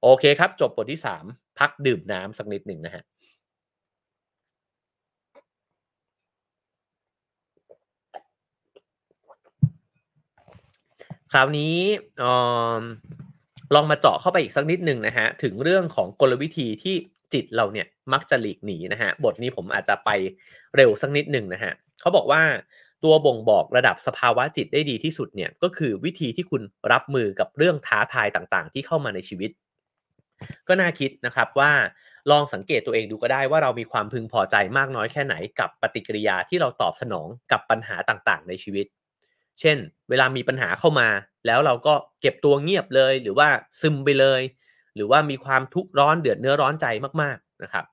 Speaker 1: โอเคครับจบบทที่สามพักดื่มน้ำสักนิดหนึ่งนะฮะคราวนี้อลองมาเจาะเข้าไปอีกสักนิดหนึ่งนะฮะถึงเรื่องของกลวิธีที่จิตเราเนี่ยมักจะหลีกหนีนะฮะบทนี้ผมอาจจะไปเร็วสักนิดหนึ่งนะฮะเขาบอกว่าตัวบ่งบอกระดับสภาวะจิตได้ดีที่สุดเนี่ยก็คือวิธีที่คุณรับมือกับเรื่องท้าทายต่างๆ ที่เข้ามาในชีวิตก็น่าคิดนะครับว่าลองสังเกตตัวเองดูก็ได้ว่าเรามีความพึงพอใจมากน้อยแค่ไหนกับปฏิกิริยาที่เราตอบสนองกับปัญหาต่างๆ ในชีวิต เช่น เวลามีปัญหาเข้ามา แล้วเราก็เก็บตัวเงียบเลย หรือว่าซึมไปเลย หรือว่ามีความทุกข์ร้อนเดือดเนื้อร้อนใจมากๆนะครับ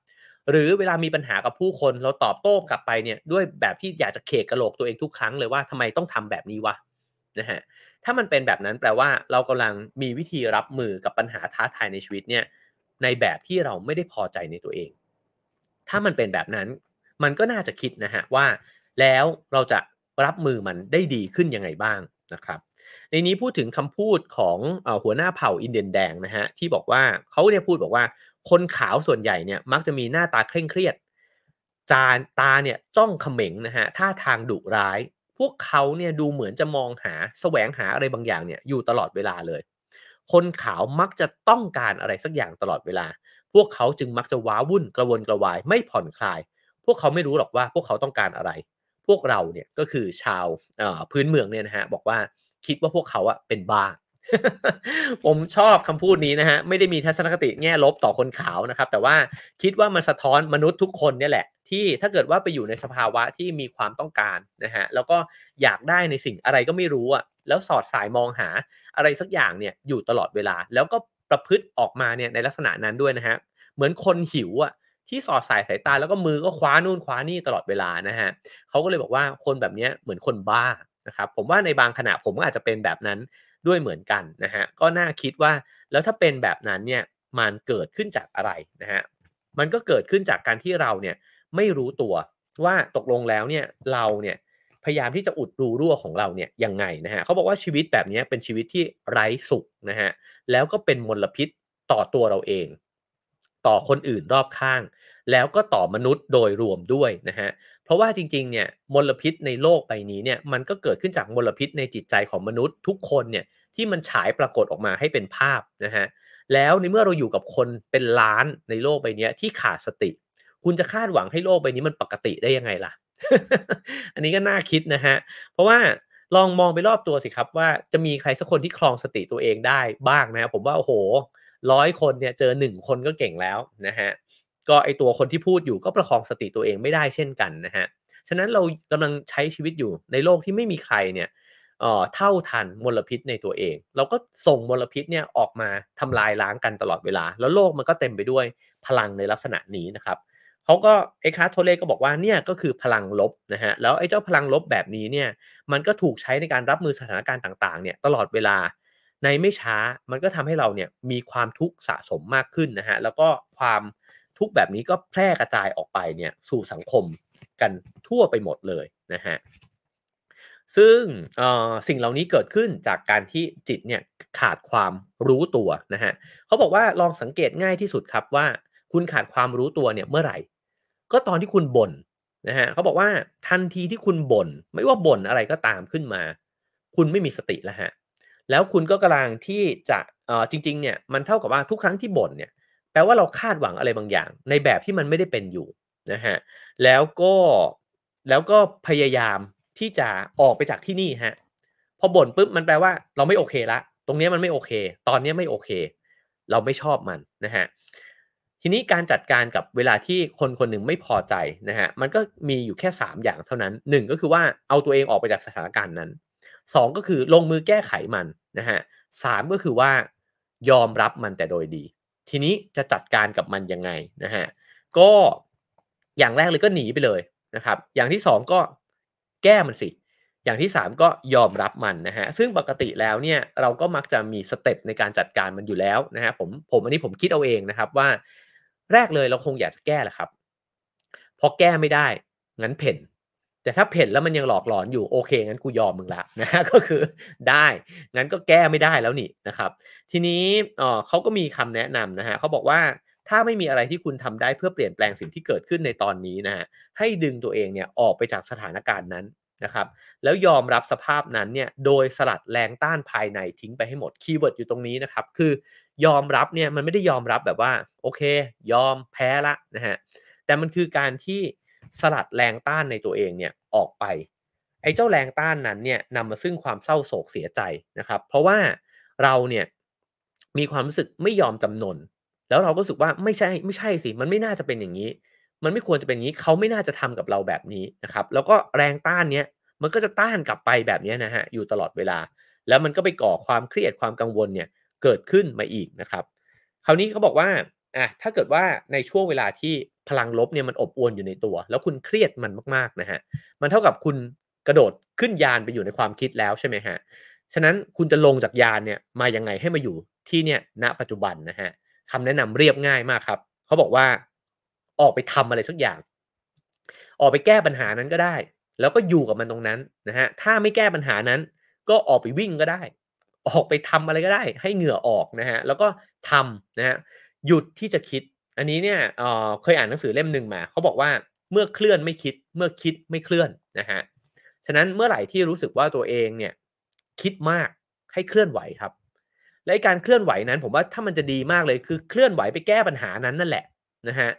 Speaker 1: หรือเวลามีปัญหากับผู้คนเราตอบโต้กลับไปเนี่ยด้วยแบบที่อยากจะเขกกระโหลกตัวเองทุกครั้งเลยว่าทำไมต้องทำแบบนี้วะนะฮะถ้ามันเป็นแบบนั้นแปลว่าเรากำลังมีวิธีรับมือกับปัญหาท้าทายในชีวิตเนี่ยในแบบที่เราไม่ได้พอใจในตัวเอง ถ้ามันเป็นแบบนั้นมันก็น่าจะคิดนะฮะว่า แล้วเราจะรับมือมันได้ดีขึ้นยังไงบ้างนะครับ ในนี้พูดถึงคำพูดของหัวหน้าเผ่าอินเดียนแดงนะฮะที่บอกว่าเขาเนี่ยพูดบอกว่าคนขาวส่วนใหญ่เนี่ย มักจะมีหน้าตาเคร่งเครียด จานตาเนี่ยจ้องเขม็งนะฮะท่าทางดุร้ายวกเขาเนี่ยดูเหมือนจะมองหาแสวงหาอะไรบางอย่างเนี่ยอยู่ตลอดเวลาเลย คนขาวมักจะต้องการอะไรสักอย่างตลอดเวลา พวกเขาจึงมักจะว้าวุ่นกระวนกระวายไม่ผ่อนคลาย พวกเขาไม่รู้หรอกว่าพวกเขาต้องการอะไร พวกเราเนี่ยก็คือชาวพื้นเมืองเนี่ยนะฮะบอกว่าคิดว่าพวกเขาอะเป็นบ้าผมชอบคำพูดนี้นะฮะไม่ได้มีทัศนคติแง่ลบต่อคนขาวนะครับ แต่ว่าคิดว่ามันสะท้อนมนุษย์ทุกคนเนี่ยแหละที่ถ้าเกิดว่าไปอยู่ในสภาวะที่มีความต้องการนะฮะแล้วก็อยากได้ในสิ่งอะไรก็ไม่รู้อ่ะแล้วสอดสายมองหาอะไรสักอย่างเนี่ยอยู่ตลอดเวลา แล้วก็ประพฤติออกมาเนี่ยในลักษณะนั้นด้วยนะฮะเหมือนคนหิวอ่ะที่สอดสายสายตาแล้วก็มือก็คว้านู่นคว้านี่ตลอดเวลานะฮะเขาก็เลยบอกว่าคนแบบนี้เหมือนคนบ้านะครับผมว่าในบางขณะผมก็อาจจะเป็นแบบนั้นด้วยเหมือนกันนะฮะก็น่าคิดว่าแล้วถ้าเป็นแบบนั้นเนี่ยมันเกิดขึ้นจากอะไรนะฮะมันก็เกิดขึ้นจากการที่เราเนี่ยไม่รู้ตัวว่าตกลงแล้วเนี่ยเราเนี่ยพยายามที่จะอุดรูรั่วของเราเนี่ยยังไงนะฮะเขาบอกว่าชีวิตแบบนี้เป็นชีวิตที่ไร้สุขนะฮะแล้วก็เป็นมลพิษต่อตัวเราเอง ต่อคนอื่นรอบข้าง แล้วก็ต่อมนุษย์โดยรวมด้วยนะฮะเพราะว่าจริงๆเนี่ยมลพิษในโลกใบนี้เนี่ยมันก็เกิดขึ้นจากมลพิษในจิตใจของมนุษย์ทุกคนเนี่ยที่มันฉายปรากฏออกมาให้เป็นภาพนะฮะแล้วในเมื่อเราอยู่กับคนเป็นล้านในโลกใบนี้ที่ขาดสติคุณจะคาดหวังให้โลกใบนี้มันปกติได้ยังไงล่ะ อันนี้ก็น่าคิดนะฮะ เพราะว่าลองมองไปรอบตัวสิครับ ว่าจะมีใครสักคนที่คลองสติตัวเองได้บ้างนะ ผมว่าโอ้โหร้อยคนเนี่ยเจอหนึ่งคนก็เก่งแล้วนะฮะก็ไอตัวคนที่พูดอยู่ก็ประคองสติตัวเองไม่ได้เช่นกันนะฮะฉะนั้นเรากำลังใช้ชีวิตอยู่ในโลกที่ไม่มีใครเนี่ยเท่าทันมลพิษในตัวเอง เราก็ส่งมลพิษเนี่ยออกมาทำลายล้างกันตลอดเวลา แล้วโลกมันก็เต็มไปด้วยพลังในลักษณะนี้นะครับเขาก็ไอ้คาร์โทเลก็บอกว่าเนี่ยก็คือพลังลบนะฮะแล้วไอ้เจ้าพลังลบแบบนี้เนี่ยมันก็ถูกใช้ในการรับมือสถานการณ์ต่างๆเนี่ยตลอดเวลาในไม่ช้ามันก็ทำให้เราเนี่ยมีความทุกข์สะสมมากขึ้นนะฮะแล้วก็ความทุกข์แบบนี้ก็แพร่กระจายออกไปเนี่ยสู่สังคมกันทั่วไปหมดเลยนะฮะซึ่งสิ่งเหล่านี้เกิดขึ้นจากการที่จิตเนี่ยขาดความรู้ตัวนะฮะเขาบอกว่าลองสังเกตง่ายที่สุดครับว่า คุณขาดความรู้ตัวเนี่ยเมื่อไหร่ก็ตอนที่คุณบ่นนะฮะเขาบอกว่า ทันทีที่คุณบ่นไม่ว่าบ่นอะไรก็ตามขึ้นมา คุณไม่มีสติแล้วฮะแล้วคุณก็กำลังที่จะเออจริงๆเนี่ยมันเท่ากับว่าทุกครั้งที่บ่นเนี่ย แปลว่าเราคาดหวังอะไรบางอย่างในแบบที่มันไม่ได้เป็นอยู่นะฮะแล้วก็แล้วก็พยายามที่จะออกไปจากที่นี่ฮะพอบ่นปุ๊บมันแปลว่าเราไม่โอเคละ ตรงนี้มันไม่โอเค ตอนนี้ไม่โอเค เราไม่ชอบมันนะฮะทีนี้การจัดการกับเวลาที่คนคนหนึ่งไม่พอใจนะฮะมันก็มีอยู่แค่ 3 อย่างเท่านั้น 1 ก็คือว่าเอาตัวเองออกไปจากสถานการณ์นั้น 2 ก็คือลงมือแก้ไขมันนะฮะสก็คือว่ายอมรับมันแต่โดยดี ทีนี้จะจัดการกับมันยังไงนะฮะก็อย่างแรกเลยก็หนีไปเลยนะครับอย่างที่2ก็แก้มันสิอย่างที่ 3 ก็ยอมรับมันนะฮะซึ่งปกติแล้วเนี่ยเราก็มักจะมีสเต็ปในการจัดการมันอยู่แล้วนะฮะผมผมอันนี้ผมคิดเอาเองนะครับว่าแรกเลยเราคงอยากจะแก้แหละครับพอแก้ไม่ได้งั้นเพ่นแต่ถ้าเพ่นแล้วมันยังหลอกหลอนอยู่โอเค งั้นกูยอมมึงละนะก็คือได้งั้นก็แก้ไม่ได้แล้วนี่นะครับ ทีนี้เขาก็มีคำแนะนำนะฮะเขาบอกว่าถ้าไม่มีอะไรที่คุณทำได้เพื่อเปลี่ยนแปลงสิ่งที่เกิดขึ้นในตอนนี้นะฮะให้ดึงตัวเองเนี่ยออกไปจากสถานการณ์นั้นนะครับแล้วยอมรับสภาพนั้นเนี่ยโดยสลัดแรงต้านภายในทิ้งไปให้หมด คีย์เวิร์ดอยู่ตรงนี้นะครับ คือยอมรับเนี่ยมันไม่ได้ยอมรับแบบว่าโอเคยอมแพ้ละนะฮะแต่มันคือการที่สลัดแรงต้านในตัวเองเนี่ยออกไป ไอ้เจ้าแรงต้านนั้นเนี่ยนำมาซึ่งความเศร้าโศกเสียใจนะครับ เพราะว่าเราเนี่ยมีความรู้สึกไม่ยอมจำนนแล้วเราก็รู้สึกว่าไม่ใช่ไม่ใช่สิมันไม่น่าจะเป็นอย่างนี้มันไม่ควรจะเป็นอย่างนี้ เขาไม่น่าจะทำกับเราแบบนี้นะครับ แล้วก็แรงต้านเนี้ย มันก็จะต้านกลับไปแบบนี้นะฮะ อยู่ตลอดเวลา แล้วมันก็ไปก่อความเครียดความกังวลเนี่ยเกิดขึ้นมาอีกนะครับ คราวนี้เขาบอกว่า อ่ะ ถ้าเกิดว่าในช่วงเวลาที่พลังลบเนี่ยมันอบอวนอยู่ในตัว แล้วคุณเครียดมันมากๆนะฮะ มันเท่ากับคุณกระโดดขึ้นยานไปอยู่ในความคิดแล้วใช่ไหมฮะ ฉะนั้นคุณจะลงจากยานเนี่ยมายังไงให้มาอยู่ที่เนี่ยณ ปัจจุบันนะฮะคำแนะนำเรียบง่ายมากครับ เขาบอกว่าออกไปทำอะไรสักอย่าง ออกไปแก้ปัญหานั้นก็ได้ แล้วก็อยู่กับมันตรงนั้นนะฮะ ถ้าไม่แก้ปัญหานั้น ก็ออกไปวิ่งก็ได้ ออกไปทำอะไรก็ได้ ให้เหงื่อออกนะฮะ แล้วก็ทำนะฮะ หยุดที่จะคิด อันนี้เนี่ยเเคยอ่านหนังสือเล่มหนึ่งมา เขาบอกว่า เมื่อเคลื่อนไม่คิด เมื่อคิดไม่เคลื่อนนะฮะ ฉะนั้นเมื่อไหร่ที่รู้สึกว่าตัวเองเนี่ยคิดมากให้เคลื่อนไหวครับ และการเคลื่อนไหวนั้น ผมว่าถ้ามันจะดีมากเลยคือเคลื่อนไหวไปแก้ปัญหานั้นนั่นแหละนะฮะ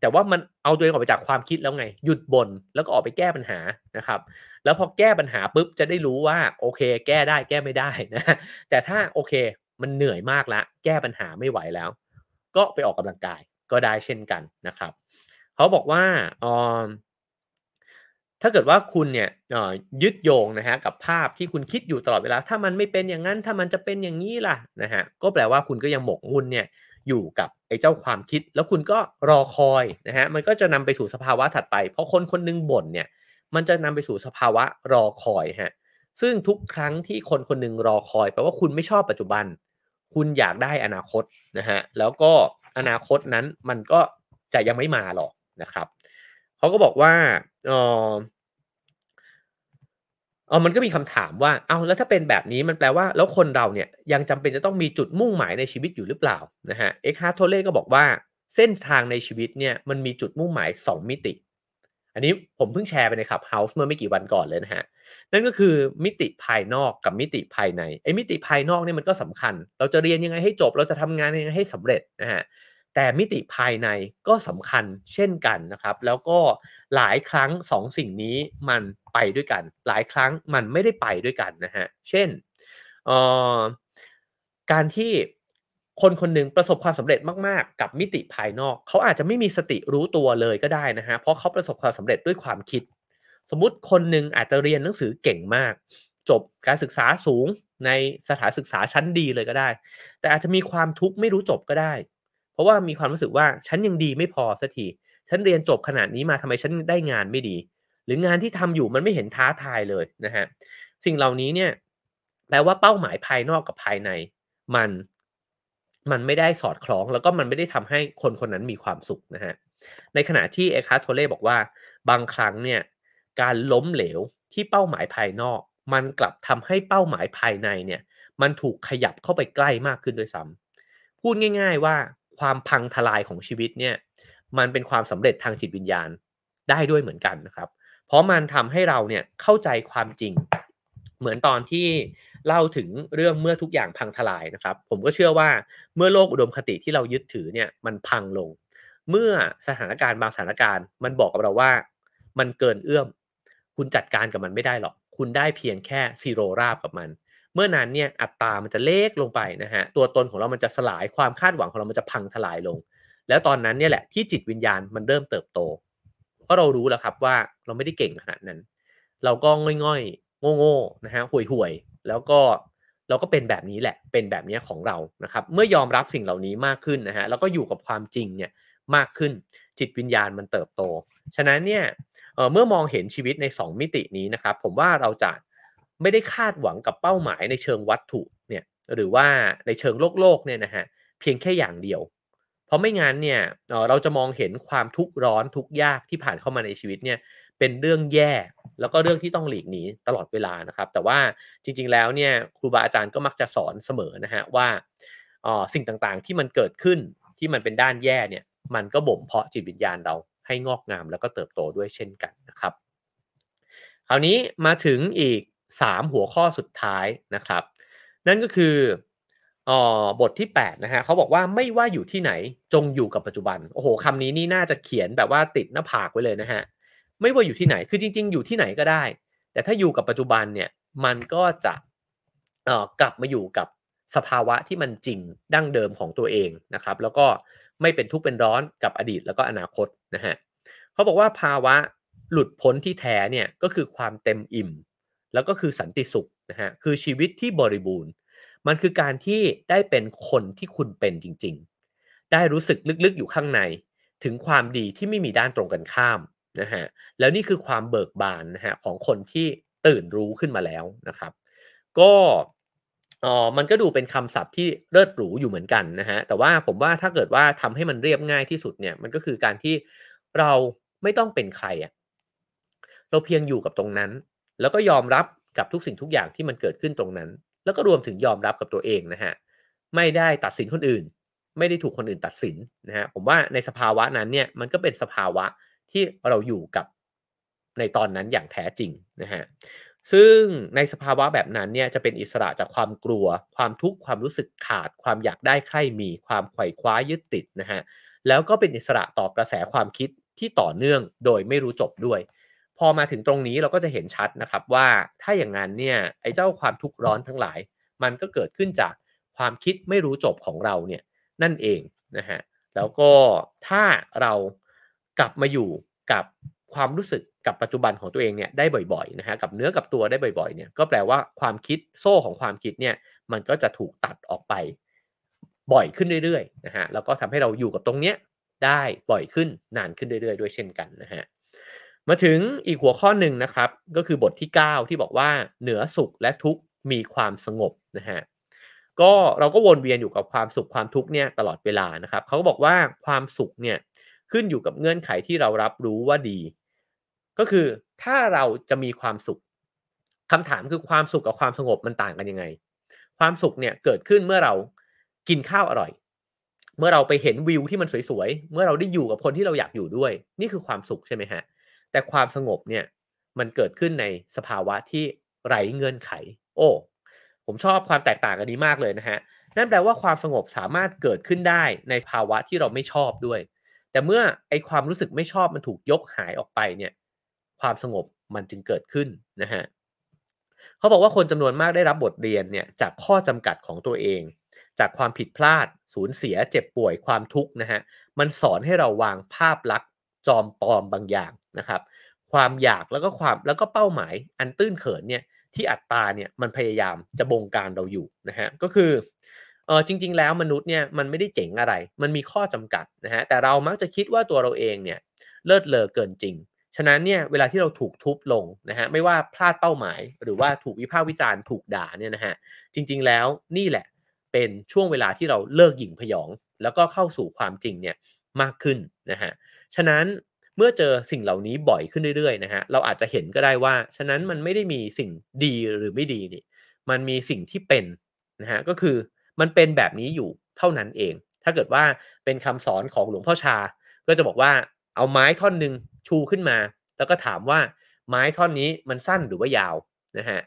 Speaker 1: แต่ว่ามันเอาตัวเองออกไปจากความคิดแล้วไงหยุดบน่นแล้วก็ออกไปแก้ปัญหานะครับ แล้วพอแก้ปัญหาปุ๊บจะได้รู้ว่า โอเค แก้ได้ แก้ไม่ได้นะแต่ถ้าโอเคมันเหนื่อยมากละแก้ปัญหาไม่ไหวแล้ว ก็ไปออกกำลังกายก็ได้เช่นกันนะครับ เขาบอกว่าออถ้าเกิดว่าคุณเนี่ยยึดโยงนะฮะกับภาพที่คุณคิดอยู่ตลอดเวลาถ้ามันไม่เป็นอย่างนั้นถ้ามันจะเป็นอย่างนี้ล่ะนะฮะก็แปลว่าคุณก็ยังหมกมุ่นเนี่ยอยู่กับไอ้เจ้าความคิดแล้วคุณก็รอคอยนะฮะมันก็จะนำไปสู่สภาวะถัดไปเพราะคนคนนึงบ่นเนี่ยมันจะนำไปสู่สภาวะรอคอยฮะซึ่งทุกครั้งที่คนคนนึงรอคอยแปลว่าคุณไม่ชอบปัจจุบัน คุณอยากได้อนาคตนะฮะแล้วก็อนาคตนั้นมันก็จะยังไม่มาหรอกนะครับเขาก็บอกว่าเออเออมันก็มีคำถามว่า เอาแล้วถ้าเป็นแบบนี้ มันแปลว่า แล้วคนเราเนี่ย ยังจำเป็นจะต้องมีจุดมุ่งหมายในชีวิตอยู่หรือเปล่า นะฮะ เอ็กฮาร์ทโทเล่ก็บอกว่า เส้นทางในชีวิตเนี่ย มันมีจุดมุ่งหมาย 2 มิติ อันนี้ผมเพิ่งแชร์ไปในขับเฮาส์เมื่อไม่กี่วันก่อนเลยนะฮะ นั่นก็คือมิติภายนอกกับมิติภายในไอ้ มิติภายนอกเนี่ยมันก็สำคัญ เราจะเรียนยังไงให้จบ เราจะทำงานยังไงให้สำเร็จนะฮะ แต่มิติภายในก็สำคัญเช่นกันนะครับ แล้วก็หลายครั้ง 2สสิ่งนี้มันไปด้วยกันหลายครั้งมันไม่ได้ไปด้วยกันนะฮะเช่นการที่คนคนหนึ่งประสบความสำเร็จมาก ๆ กับมิติภายนอกเขาอาจจะไม่มีสติรู้ตัวเลยก็ได้นะฮะเพราะเขาประสบความสำเร็จด้วยความคิด สมมติคนหนึ่งอาจจะเรียนหนังสือเก่งมาก จบการศึกษาสูงในสถานศึกษาชั้นดีเลยก็ได้ แต่อาจจะมีความทุกข์ไม่รู้จบก็ได้ เพราะว่ามีความรู้สึกว่าฉันยังดีไม่พอสักทีฉันเรียนจบขนาดนี้มาทำไมฉันได้งานไม่ดีรืองานที่ทำอยู่มันไม่เห็นท้าทายเลยนะฮะสิ่งเหล่านี้เนี่ยแปลว่าเป้าหมายภายนอกกับภายใน มันมันไม่ได้สอดคล้องแล้วก็มันไม่ได้ทำให้คนคนนั้นมีความสุขนะฮะในขณะที่เอคาโทเล่บอกว่า บางครั้งเนี่ยการล้มเหลวที่เป้าหมายภายนอก มันกลับทำให้เป้าหมายภายในเนี่ย มันถูกขยับเข้าไปใกล้มากขึ้นด้วยซ้ำ พูดง่าย ๆ ว่าความพังทลายของชีวิตเนี่ย มันเป็นความสำเร็จทางจิตวิญญาณได้ด้วยเหมือนกันนะครับเพราะมันทำให้เราเนี่ยเข้าใจความจริง เหมือนตอนที่เล่าถึงเรื่องเมื่อทุกอย่างพังทลายนะครับผมก็เชื่อว่าเมื่อโลกอุดมคติที่เรายึดถือเนี่ยมันพังลง เมื่อสถานการณ์บางสถานการณ์ มันบอกกับเราว่ามันเกินเอื้อมคุณจัดการกับมันไม่ได้หรอก คุณได้เพียงแค่ซีโรราบกับมันเมื่อนั้นเนี่ยอัตรามันจะเล็กลงไปนะฮะตัวตนของเรามันจะสลายความคาดหวังของเรามันจะพังทลายลง แล้วตอนนั้นเนี่ยแหละที่จิตวิญญาณมันเริ่มเติบโตราะเรารู้แล้วครับว่าเราไม่ได้เก่งขนาดนั้น เราก็ง่อยๆ โง่ๆ นะฮะห่วยๆ แล้วก็เราก็เป็นแบบนี้แหละ เป็นแบบนี้ของเรา นะครับ เมื่อยอมรับสิ่งเหล่านี้มากขึ้นนะฮะ แล้วก็อยู่กับความจริงเนี่ยมากขึ้น จิตวิญญาณมันเติบโต ฉะนั้นเนี่ย เมื่อมองเห็นชีวิตใน2มิตินี้นะครับ ผมว่าเราจะไม่ได้คาดหวังกับเป้าหมายในเชิงวัตถุเนี่ย หรือว่าในเชิงโลกโลกเนี่ยนะฮะ เพียงแค่อย่างเดียวเพราะไม่งั้นเนี่ยเราจะมองเห็นความทุกข์ร้อนทุกข์ยากที่ผ่านเข้ามาในชีวิตเนี่ย เป็นเรื่องแย่ แล้วก็เรื่องที่ต้องหลีกหนีตลอดเวลานะครับ แต่ว่าจริงๆ แล้วเนี่ยครูบาอาจารย์ก็มักจะสอนเสมอนะฮะว่าสิ่งต่างๆที่มันเกิดขึ้นที่มันเป็นด้านแย่เนี่ย มันก็บ่มเพาะจิตวิญญาณเราให้งอกงามแล้วก็เติบโตด้วยเช่นกันนะครับ คราวนี้มาถึงอีก 3 หัวข้อสุดท้ายนะครับ นั่นก็คือบทที่8นะฮะเขาบอกว่าไม่ว่าอยู่ที่ไหนจงอยู่กับปัจจุบันโอ้โหคำนี้นี่น่าจะเขียนแบบว่าติดหน้าผากไว้เลยนะฮะไม่ว่าอยู่ที่ไหนคือจริงๆอยู่ที่ไหนก็ได้ แต่ถ้าอยู่กับปัจจุบันเนี่ยมันก็จะกลับมาอยู่กับสภาวะที่มันจริงดั้งเดิมของตัวเองนะครับแล้วก็ไม่เป็นทุกข์เป็นร้อนกับอดีต แล้วก็อนาคตนะฮะเขาบอกว่าภาวะหลุดพ้นที่แท้เนี่ยก็คือความเต็มอิ่ม แล้วก็คือสันติสุขนะฮะคือชีวิตที่บริบูรณ์มันคือการที่ได้เป็นคนที่คุณเป็นจริงๆ ได้รู้สึกลึกๆ อยู่ข้างใน ถึงความดีที่ไม่มีด้านตรงกันข้ามนะฮะ แล้วนี่คือความเบิกบานนะฮะของคนที่ตื่นรู้ขึ้นมาแล้วนะครับ ก็อ๋อมันก็ดูเป็นคำศัพท์ที่เลิศหรูอยู่เหมือนกันนะฮะ แต่ว่าผมว่าถ้าเกิดว่าทำให้มันเรียบง่ายที่สุดเนี่ย มันก็คือการที่เราไม่ต้องเป็นใครอะเราเพียงอยู่กับตรงนั้น แล้วก็ยอมรับกับทุกสิ่งทุกอย่างที่มันเกิดขึ้นตรงนั้นแล้วก็รวมถึงยอมรับกับตัวเองนะฮะ ไม่ได้ตัดสินคนอื่น ไม่ได้ถูกคนอื่นตัดสินนะฮะ ผมว่าในสภาวะนั้นเนี่ย มันก็เป็นสภาวะที่เราอยู่กับในตอนนั้นอย่างแท้จริงนะฮะ ซึ่งในสภาวะแบบนั้นเนี่ย จะเป็นอิสระจากความกลัว ความทุกข์ ความรู้สึกขาด ความอยากได้ใครมีความไขว่คว้ายึดติดนะฮะ แล้วก็เป็นอิสระต่อกระแสความคิดที่ต่อเนื่องโดยไม่รู้จบด้วยพอมาถึงตรงนี้เราก็จะเห็นชัดนะครับว่าถ้าอย่างนั้นเนี่ยไอ้เจ้าความทุกข์ร้อนทั้งหลาย มันก็เกิดขึ้นจากความคิดไม่รู้จบของเราเนี่ยนั่นเองนะฮะแล้วก็ถ้าเรากลับมาอยู่กับความรู้สึกกับปัจจุบันของตัวเองเนี่ยได้บ่อยๆนะฮะกับเนื้อกับตัวได้บ่อยๆเนี่ยก็แปลว่าความคิดโซ่ของความคิดเนี่ยมันก็จะถูกตัดออกไป บ่อยขึ้นเรื่อยๆนะฮะแล้วก็ทำให้เราอยู่กับตรงเนี้ยได้บ่อยขึ้นนานขึ้นเรื่อยๆด้วยเช่นกันนะฮะมาถึงอีกหัวข้อหนึ่งนะครับ ก็คือบทที่ 9 ที่บอกว่าเหนือสุขและทุกข์มีความสงบนะฮะก็เราก็วนเวียนอยู่กับความสุขความทุกข์เนี่ยตลอดเวลานะครับเขาก็บอกว่าความสุขเนี่ยขึ้นอยู่กับเงื่อนไขที่เรารับรู้ว่าดี ก็คือถ้าเราจะมีความสุขคำถามคือความสุขกับความสงบมันต่างกันยังไง ความสุขเนี่ยเกิดขึ้นเมื่อเรากินข้าวอร่อย เมื่อเราไปเห็นวิว ที่มันสวยๆเมื่อเราได้อยู่กับคนที่เราอยากอยู่ด้วย นี่คือความสุขใช่ไหมฮะแแต่ความสงบเนี่ยมันเกิดขึ้นในสภาวะที่ไร้เงื่อนไขโอ้ผมชอบความแตกต่างกันนี้มากเลยนะฮะนั่นแปลว่าความสงบสามารถเกิดขึ้นได้ในภาวะที่เราไม่ชอบด้วย แต่เมื่อไอความรู้สึกไม่ชอบมันถูกยกหายออกไปเนี่ยความสงบมันจึงเกิดขึ้นนะฮะเขาบอกว่าคนจำนวนมากได้รับบทเรียนเนี่ยจากข้อจำกัดของตัวเอง จากความผิดพลาดสูญเสียเจ็บป่วยความทุกข์นะฮะมันสอนให้เราวางภาพลักษณจอมปลอมบางอย่างนะครับความอยากแล้วก็ความแล้วก็เป้าหมาย อันตื้นเขินเนี่ยที่อัตตาเนี่ยมันพยายามจะบงการเราอยู่นะฮะก็คือเออจริงๆแล้วมนุษย์เนี่ยมันไม่ได้เจ๋งอะไร มันมีข้อจำกัดนะฮะแต่เรามักจะคิดว่าตัวเราเองเนี่ยเลิศเลอเกินจริงฉะนั้นเนี่ยเวลาที่เราถูกทุบลงนะฮะไม่ว่าพลาดเป้าหมาย หรือว่าถูกวิพากษ์วิจารณ์ถูกด่าเนี่ยนะฮะจริง ๆแล้วนี่แหละเป็นช่วงเวลาที่เราเลิกหยิ่งพยอง แล้วก็เข้าสู่ความจริงเนี่ยมากขึ้นนะฮะฉะนั้นเมื่อเจอสิ่งเหล่านี้บ่อยขึ้นเรื่อยๆนะฮะเราอาจจะเห็นก็ได้ว่าฉะนั้นมันไม่ได้มีสิ่งดีหรือไม่ดีนี่มันมีสิ่งที่เป็นนะฮะก็คือมันเป็นแบบนี้อยู่เท่านั้นเอง ถ้าเกิดว่าเป็นคำสอนของหลวงพ่อชา ก็จะบอกว่าเอาไม้ท่อนหนึ่งชูขึ้นมา แล้วก็ถามว่าไม้ท่อนนี้มันสั้นหรือว่ายาวนะฮะ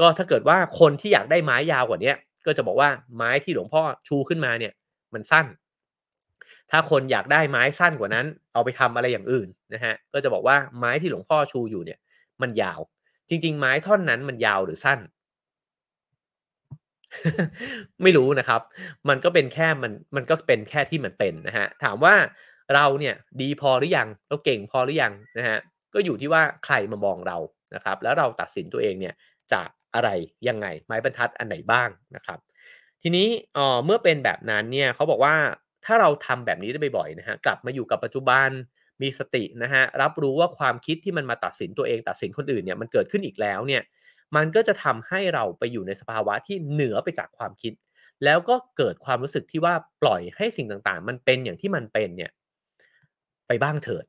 Speaker 1: ก็ถ้าเกิดว่าคนที่อยากได้ไม้ยาวกว่านี้ก็จะบอกว่าไม้ที่หลวงพ่อชูขึ้นมาเนี่ยมันสั้นถ้าคนอยากได้ไม้สั้นกว่านั้นเอาไปทำอะไรอย่างอื่นนะฮะก็จะบอกว่าไม้ที่หลวงพ่อชูอยู่เนี่ยมันยาว จริง ๆ ไม้ท่อนนั้นมันยาวหรือสั้น ไม่รู้นะครับ มันก็เป็นแค่มันมันก็เป็นแค่ที่มันเป็นนะฮะถามว่าเราเนี่ย ดีพอหรือยังเราเก่งพอหรือยังนะฮะก็อยู่ที่ว่าใครมามองเรานะครับ แล้วเราตัดสินตัวเองเนี่ยจากอะไรยังไงไม้บรรทัดอันไหนบ้างนะครับ ทีนี้เมื่อเป็นแบบนั้นเนี่ยเขาบอกว่าถ้าเราทำแบบนี้ได้บ่อยๆนะฮะกลับมาอยู่กับปัจจุบันมีสตินะฮะรับรู้ว่าความคิดที่มันมาตัดสินตัวเองตัดสินคนอื่นเนี่ยมันเกิดขึ้นอีกแล้วเนี่ยมันก็จะทำให้เราไปอยู่ในสภาวะที่เหนือไปจากความคิด แล้วก็เกิดความรู้สึกที่ว่าปล่อยให้สิ่งต่างๆ มันเป็นอย่างที่มันเป็นเนี่ยไปบ้างเถิด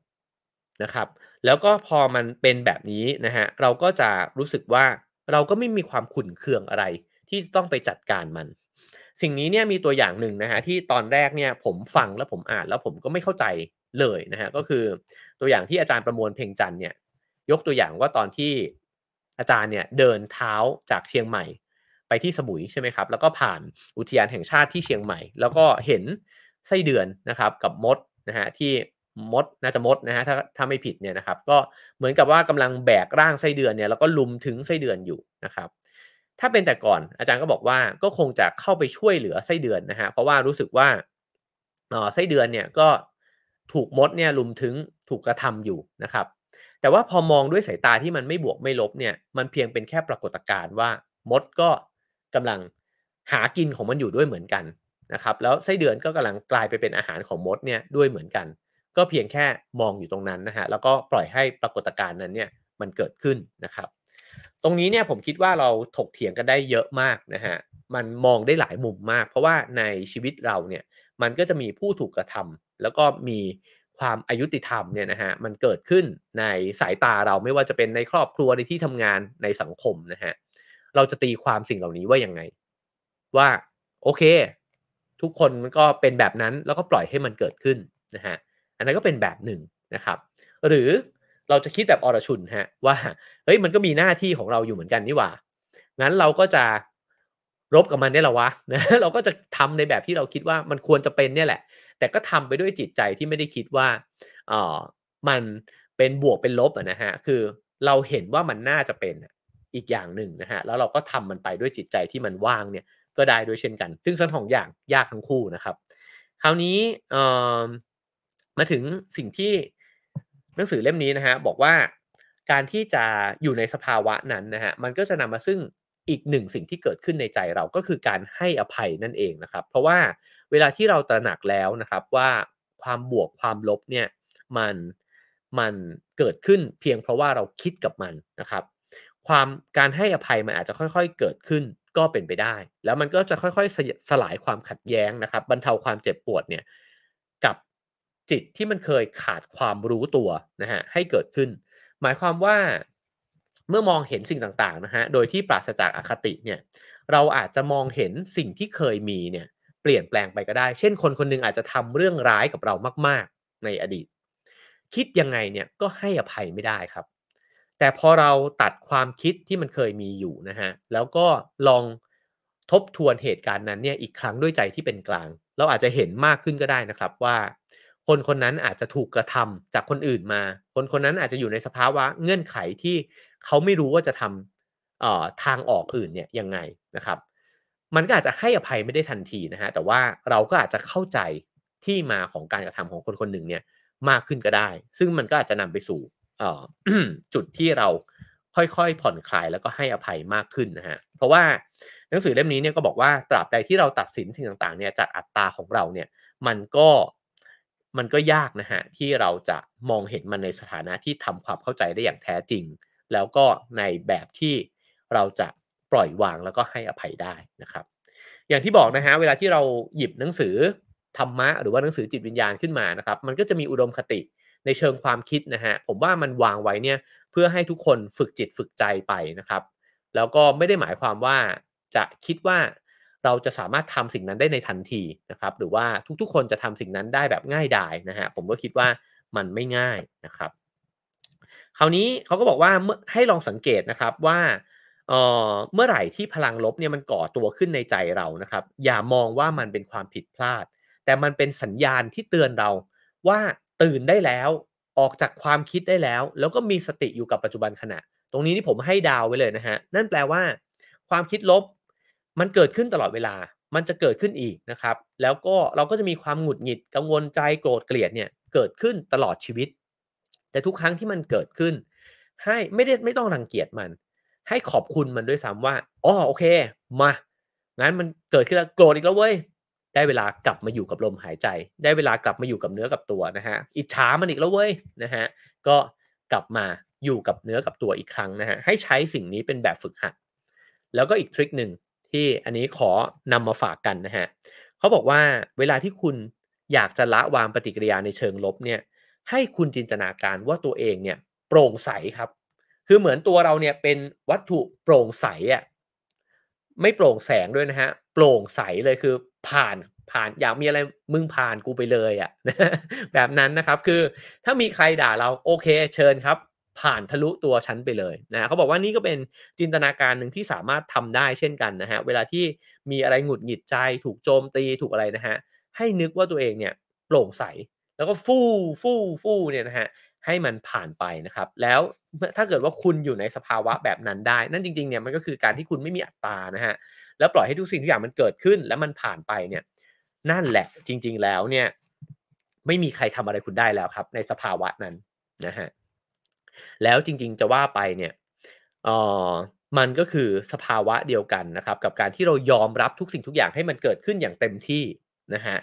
Speaker 1: นะครับ แล้วก็พอมันเป็นแบบนี้นะฮะเราก็จะรู้สึกว่าเราก็ไม่มีความขุ่นเคืองอะไรที่ต้องไปจัดการมันสิ่งนี้เนี่ยมีตัวอย่างหนึ่งนะฮะที่ตอนแรกเนี่ยผมฟังแล้วผมอ่านแล้วผมก็ไม่เข้าใจเลยนะฮะก็คือตัวอย่างที่อาจารย์ประมวลเพ่งจันเนี่ยยกตัวอย่างว่าตอนที่อาจารย์เนี่ยเดินเท้าจากเชียงใหม่ ไปที่สมุยใช่ไหมครับแล้วก็ผ่านอุทยานแห่งชาติที่เชียงใหม่ แล้วก็เห็นไส้เดือนนะครับกับมดนะฮะที่มดน่าจะมดนะฮะถ้าถ้าไม่ผิดเนี่ยนะครับก็เหมือนกับว่ากำลังแบกร่างไส้เดือนเนี่ยแล้วก็ลุมถึงไส้เดือนอยู่นะครับถ้าเป็นแต่ก่อนอาจารย์ก็บอกว่าก็คงจะเข้าไปช่วยเหลือไส้เดือนนะฮะเพราะว่ารู้สึกว่าไส้เดือนเนี่ยก็ถูกมดเนี่ยลุมถึงถูกกระทำอยู่นะครับ แต่ว่าพอมองด้วยสายตาที่มันไม่บวกไม่ลบเนี่ยมันเพียงเป็นแค่ปรากฏการณ์ว่ามดก็กำลังหากินของมันอยู่ด้วยเหมือนกันนะครับ แล้วไส้เดือนก็กำลังกลายไปเป็นอาหารของมดเนี่ยด้วยเหมือนกัน ก็เพียงแค่มองอยู่ตรงนั้นนะฮะแล้วก็ปล่อยให้ปรากฏการณ์นั้นเนี่ยมันเกิดขึ้นนะครับตรงนี้เนี่ยผมคิดว่าเราถกเถียงกันได้เยอะมากนะฮะ มันมองได้หลายมุมมาก เพราะว่าในชีวิตเราเนี่ยมันก็จะมีผู้ถูกกระทำ แล้วก็มีความอายุติธรรมเนี่ยนะฮะมันเกิดขึ้นในสายตาเราไม่ว่าจะเป็นในครอบครัวในที่ทำงานในสังคมนะฮะเราจะตีความสิ่งเหล่านี้ว่ายังไงว่าโอเค ทุกคนมันก็เป็นแบบนั้น แล้วก็ปล่อยให้มันเกิดขึ้นนะฮะอันนั้นก็เป็นแบบหนึ่งนะครับหรือเราจะคิดแบบอรชุนฮะว่าเฮ้ยมันก็มีหน้าที่ของเราอยู่เหมือนกันนี่หว่า งั้นเราก็จะรบกับมันได้หรอวะนะเราก็จะทำในแบบที่เราคิดว่ามันควรจะเป็นเนี่ยแหละ แต่ก็ทำไปด้วยจิตใจที่ไม่ได้คิดว่าเออมันเป็นบวกเป็นลบนะฮะคือเราเห็นว่ามันน่าจะเป็นอีกอย่างหนึ่งนะฮะแล้วเราก็ทำมันไปด้วยจิตใจที่มันว่างเนี่ยก็ได้ด้วยเช่นกัน ซึ่งั้งสองอย่างยากทั้งคู่นะครับ คราวนี้มาถึงสิ่งที่หนังสือเล่มนี้นะฮะบอกว่าการที่จะอยู่ในสภาวะนั้นนะฮะมันก็จะนำมาซึ่งอีกหนึ่งสิ่งที่เกิดขึ้นในใจเราก็คือการให้อภัยนั่นเองนะครับ เพราะว่าเวลาที่เราตระหนักแล้วนะครับว่าความบวกความลบเนี่ยมันมันเกิดขึ้นเพียงเพราะว่าเราคิดกับมันนะครับ ความการให้อภัยมันอาจจะค่อยๆเกิดขึ้นก็เป็นไปได้ แล้วมันก็จะค่อยๆ สลายความขัดแย้งนะครับบรรเทาความเจ็บปวดเนี่ยจิตที่มันเคยขาดความรู้ตัวนะฮะให้เกิดขึ้น หมายความว่าเมื่อมองเห็นสิ่งต่างๆนะฮะโดยที่ปราศจากอคติเนี่ยเราอาจจะมองเห็นสิ่งที่เคยมีเนี่ยเปลี่ยนแปลงไปก็ได้ เช่นคนคนนึงอาจจะทำเรื่องร้ายกับเรามากๆในอดีต คิดยังไงเนี่ยก็ให้อภัยไม่ได้ครับ แต่พอเราตัดความคิดที่มันเคยมีอยู่นะฮะแล้วก็ลองทบทวนเหตุการณ์นั้นเนี่ยอีกครั้งด้วยใจที่เป็นกลางเราอาจจะเห็นมากขึ้นก็ได้นะครับว่าคนคนนั้นอาจจะถูกกระทำจากคนอื่นมา คนคนนั้นอาจจะอยู่ในสภาวะเงื่อนไขที่เขาไม่รู้ว่าจะทำทางออกอื่นเนี่ยยังไงนะครับ มันก็อาจจะให้อภัยไม่ได้ทันทีนะฮะ แต่ว่าเราก็อาจจะเข้าใจที่มาของการกระทำของคนคนหนึ่งเนี่ย มากขึ้นก็ได้ ซึ่งมันก็อาจจะนำไปสู่จุดที่เราค่อยๆผ่อนคลายแล้วก็ให้อภัยมากขึ้นนะฮะ เพราะว่าหนังสือเล่มนี้เนี่ยก็บอกว่าตราบใดที่เราตัดสินสิ่งต่าง ๆเนี่ยจากอัตราของเราเนี่ย มันก็มันก็ยากนะฮะที่เราจะมองเห็นมันในสถานะที่ทำความเข้าใจได้อย่างแท้จริง แล้วก็ในแบบที่เราจะปล่อยวางแล้วก็ให้อภัยได้นะครับ อย่างที่บอกนะฮะเวลาที่เราหยิบหนังสือธรรมะหรือว่าหนังสือจิตวิญญาณขึ้นมานะครับ มันก็จะมีอุดมคติในเชิงความคิดนะฮะผมว่ามันวางไว้เนี่ยเพื่อให้ทุกคนฝึกจิตฝึกใจไปนะครับ แล้วก็ไม่ได้หมายความว่าจะคิดว่าเราจะสามารถทำสิ่งนั้นได้ในทันทีนะครับหรือว่าทุกๆ คนจะทำสิ่งนั้นได้แบบง่ายดายนะฮะผมก็คิดว่ามันไม่ง่ายนะครับ คราวนี้เขาก็บอกว่าให้ลองสังเกตนะครับว่าเเมื่อไหร่ที่พลังลบเนี่ยมันก่อตัวขึ้นในใจเรานะครับอย่ามองว่ามันเป็นความผิดพลาด แต่มันเป็นสัญญาณที่เตือนเราว่าตื่นได้แล้วออกจากความคิดได้แล้ว แล้วก็มีสติอยู่กับปัจจุบันขณะ ตรงนี้นี่ผมให้ดาวไว้เลยนะฮะนั่นแปลว่า ความคิดลบมันเกิดขึ้นตลอดเวลา มันจะเกิดขึ้นอีกนะครับ แล้วก็เราก็จะมีความหงุดหงิดกังวลใจ โกรธ เกลียด เนี่ย เกิดขึ้นตลอดชีวิต แต่ทุกครั้งที่มันเกิดขึ้น ให้ไม่ได้ไม่ต้องรังเกียจมัน ให้ขอบคุณมันด้วยซ้ำว่า อ๋อ โอเค มา งั้นมันเกิดขึ้นแล้วโกรธอีกแล้วเว้ย ได้เวลากลับมาอยู่กับลมหายใจ ได้เวลากลับมาอยู่กับเนื้อกับตัวนะฮะ อิจฉามันอีกแล้วเว้ยนะฮะ ก็กลับมาอยู่กับเนื้อกับตัวอีกครั้งนะฮะ ให้ใช้สิ่งนี้เป็นแบบฝึกหัดแล้วก็อีกทริคหนึ่งที่อันนี้ขอนำมาฝากกันนะฮะ เขาบอกว่าเวลาที่คุณอยากจะละวางปฏิกิริยาในเชิงลบเนี่ย ให้คุณจินตนาการว่าตัวเองเนี่ย โปร่งใสครับ คือเหมือนตัวเราเนี่ยเป็นวัตถุโปร่งใสอะ่ะ ไม่โปร่งแสงด้วยนะฮะ โปร่งใสเลยคือผ่านผ่าน อยากมีอะไรมึงผ่านกูไปเลยอะ่ะ แบบนั้นนะครับ คือถ้ามีใครด่าเราโอเคเชิญครับผ่านทะลุตัวชั้นไปเลยนะเขาบอกว่านี่ก็เป็นจินตนาการหนึ่งที่สามารถทำได้เช่นกันนะฮะเวลาที่มีอะไรหงุดหงิดใจถูกโจม ตีถูกอะไรนะฮะให้นึกว่าตัวเองเนี่ย โปร่งใสแล้วก็ฟู่ฟู่ฟู่เนี่ยนะฮะให้มันผ่านไปนะครับ แล้วถ้าเกิดว่าคุณอยู่ในสภาวะแบบนั้นได้ นั่นจริงๆเนี่ยมันก็คือการที่คุณไม่มีอัตตานะฮะแล้วปล่อยให้ทุกสิ่งทุกอย่างมันเกิดขึ้น แล้วมันผ่านไปเนี่ย นั่นแหละจริง ๆแล้วเนี่ย ไม่มีใครทำอะไรคุณได้แล้วครับ ในสภาวะนั้นนะฮะแล้วจริงๆจะว่าไปเนี่ย เออมันก็คือสภาวะเดียวกันนะครับกับการที่เรายอมรับทุกสิ่งทุกอย่างให้มันเกิดขึ้นอย่างเต็มที่นะฮะ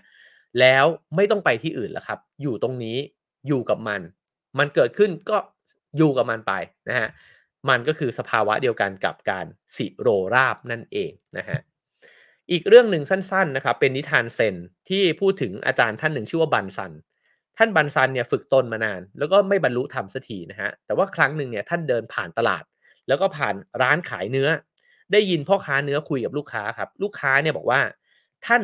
Speaker 1: แล้วไม่ต้องไปที่อื่นแล้วครับ อยู่ตรงนี้ อยู่กับมัน มันเกิดขึ้นก็อยู่กับมันไปนะฮะ มันก็คือสภาวะเดียวกันกับการสิโรราบนั่นเองนะฮะ อีกเรื่องหนึ่งสั้นๆนะครับเป็นนิทานเซนที่พูดถึงอาจารย์ท่านหนึ่งชื่อว่าบันซันท่านบันซันเนี่ยฝึกตนมานาน แล้วก็ไม่บรรลุธรรมสักทีนะฮะแต่ว่าครั้งหนึ่งเนี่ยท่านเดินผ่านตลาดแล้วก็ผ่านร้านขายเนื้อ ได้ยินพ่อค้าเนื้อคุยกับลูกค้าครับ ลูกค้าเนี่ยบอกว่า ท่าน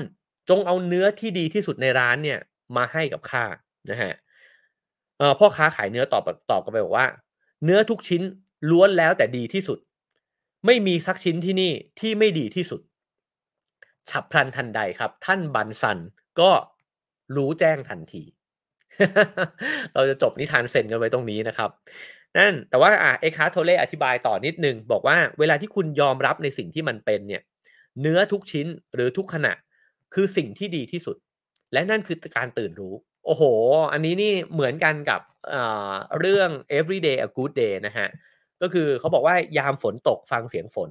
Speaker 1: จงเอาเนื้อที่ดีที่สุดในร้านเนี่ยมาให้กับข้านะฮะพ่อค้าขายเนื้อตอบตอบกันไปบอกว่า เนื้อทุกชิ้นล้วนแล้วแต่ดีที่สุด ไม่มีสักชิ้นที่นี่ที่ไม่ดีที่สุด ฉับพลันทันใดครับ ท่านบันซันก็รู้แจ้งทันทีเราจะจบนิทานเซนกันไว้ตรงนี้นะครับ นั่นแต่ว่าอ่ะเอคาโทเล่อธิบายต่อนิดนึงบอกว่าเวลาที่คุณยอมรับในสิ่งที่มันเป็นเนี่ยเนื้อทุกชิ้นหรือทุกขณะคือสิ่งที่ดีที่สุด และนั่นคือการตื่นรู้ โอ้โห อันนี้นี่เหมือนกันกับเเรื่อง everyday a good day นะฮะก็คือเขาบอกว่ายามฝนตกฟังเสียงฝน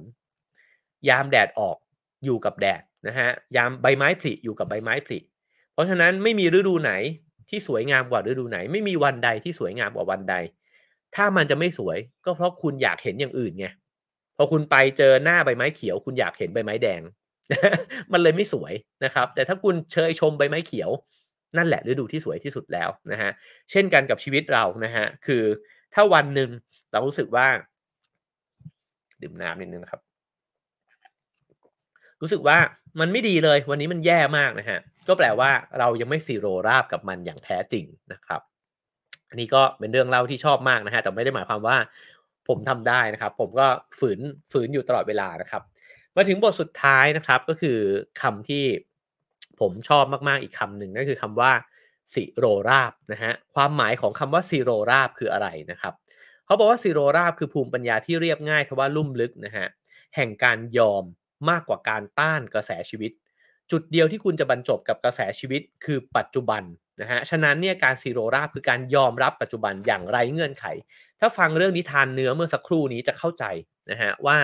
Speaker 1: ยามแดดออกอยู่กับแดดนะฮะยามใบไม้ผลิอยู่กับใบไม้ผลิเพราะฉะนั้นไม่มีฤดูไหนที่สวยงามกว่าฤดูไหน ไม่มีวันใดที่สวยงามกว่าวันใด ถ้ามันจะไม่สวย ก็เพราะคุณอยากเห็นอย่างอื่นไงพอคุณไปเจอหน้าใบไม้เขียว คุณอยากเห็นใบไม้แดง มันเลยไม่สวยนะครับ แต่ถ้าคุณเชยชมใบไม้เขียว นั่นแหละฤดูที่สวยที่สุดแล้วนะฮะเช่นกันกับชีวิตเรานะฮะคือถ้าวันหนึ่งเรารู้สึกว่า ดื่มน้ำนิดนึงนะครับ รู้สึกว่ามันไม่ดีเลย วันนี้มันแย่มากนะฮะก็แปลว่าเรายังไม่ซีโรราบกับมันอย่างแท้จริงนะครับอันนี้ก็เป็นเรื่องเล่าที่ชอบมากนะฮะแต่ไม่ได้หมายความว่าผมทำได้นะครับผมก็ฝืนฝืนอยู่ตลอดเวลานะครับ มาถึงบทสุดท้ายนะครับก็คือคำที่ผมชอบมากๆอีกคำหนึ่งนั่นคือคำว่าสีโรราบนะฮะความหมายของคำว่าสีโรราบคืออะไรนะครับเขาบอกว่าสีโรราบคือภูมิปัญญาที่เรียบง่ายทว่าลุ่มลึกนะฮะแห่งการยอมมากกว่าการต้านกระแสชีวิตจุดเดียวที่คุณจะบรรจบกับกระแสชีวิตคือปัจจุบันนะฮะ ฉะนั้นเนี่ยการซีโรราคือการยอมรับปัจจุบันอย่างไร้เงื่อนไข ถ้าฟังเรื่องนิทานเนื้อเมื่อสักครู่นี้จะเข้าใจนะฮะว่า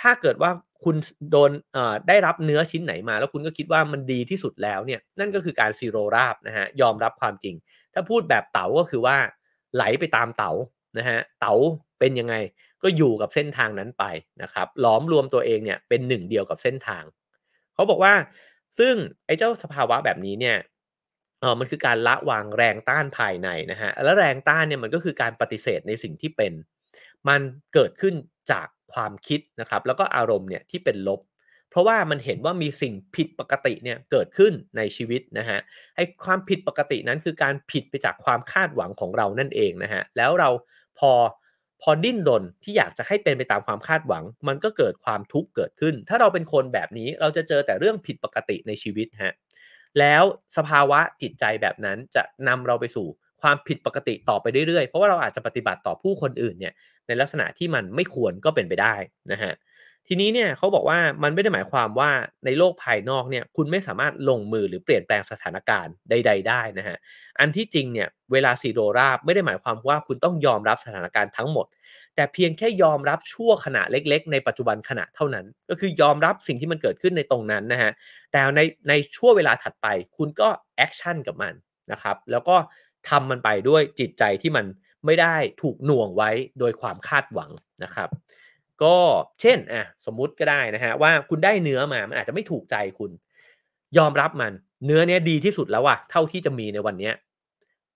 Speaker 1: ถ้าเกิดว่าคุณโดนได้รับเนื้อชิ้นไหนมา แล้วคุณก็คิดว่ามันดีที่สุดแล้วเนี่ยนั่นก็คือการซีโรราบนะฮะยอมรับความจริง ถ้าพูดแบบเต๋าก็คือว่าไหลไปตามเต๋านะฮะเต๋าเป็นยังไงก็อยู่กับเส้นทางนั้นไปนะครับหลอมรวมตัวเองเนี่ยเป็นหนึ่งเดียวกับเส้นทางเขาบอกว่าซึ่งไอ้เจ้าสภาวะแบบนี้เนี่ยเออมันคือการละวางแรงต้านภายในนะฮะแล้วแรงต้านเนี่ยมันก็คือการปฏิเสธในสิ่งที่เป็นมันเกิดขึ้นจากความคิดนะครับแล้วก็อารมณ์เนี่ยที่เป็นลบเพราะว่ามันเห็นว่ามีสิ่งผิดปกติเนี่ยเกิดขึ้นในชีวิตนะฮะไอ้ความผิดปกตินั้นคือการผิดไปจากความคาดหวังของเรานั่นเองนะฮะแล้วเราพอพอดิ้นรนที่อยากจะให้เป็นไปตามความคาดหวังมันก็เกิดความทุกข์เกิดขึ้น ถ้าเราเป็นคนแบบนี้เราจะเจอแต่เรื่องผิดปกติในชีวิตฮะแล้วสภาวะจิตใจแบบนั้นจะนำเราไปสู่ความผิดปกติต่อไปเรื่อยๆ เพราะว่าเราอาจจะปฏิบัติต่อผู้คนอื่นเนี่ยในลักษณะที่มันไม่ควรก็เป็นไปได้นะฮะทีนี้เนี่ยเขาบอกว่ามันไม่ได้หมายความว่าในโลกภายนอกเนี่ยคุณไม่สามารถลงมือหรือเปลี่ยนแปลงสถานการณ์ใด ๆ ได้นะฮะอันที่จริงเนี่ยเวลาซีโดราบไม่ได้หมายความว่าคุณต้องยอมรับสถานการณ์ทั้งหมดแต่เพียงแค่ยอมรับชั่วขณะเล็กๆในปัจจุบันขณะเท่านั้น ก็คือยอมรับสิ่งที่มันเกิดขึ้นในตรงนั้นนะฮะแต่ในในชั่วเวลาถัดไป คุณก็แอคชั่นกับมันนะครับแล้วก็ทำมันไปด้วยจิตใจที่มันไม่ได้ถูกหน่วงไว้โดยความคาดหวังนะครับก็เช่นอ่ะสมมุติก็ได้นะฮะว่าคุณได้เนื้อมามันอาจจะไม่ถูกใจคุณ ยอมรับมัน เนื้อเนี้ยดีที่สุดแล้วว่ะเท่าที่จะมีในวันเนี้ย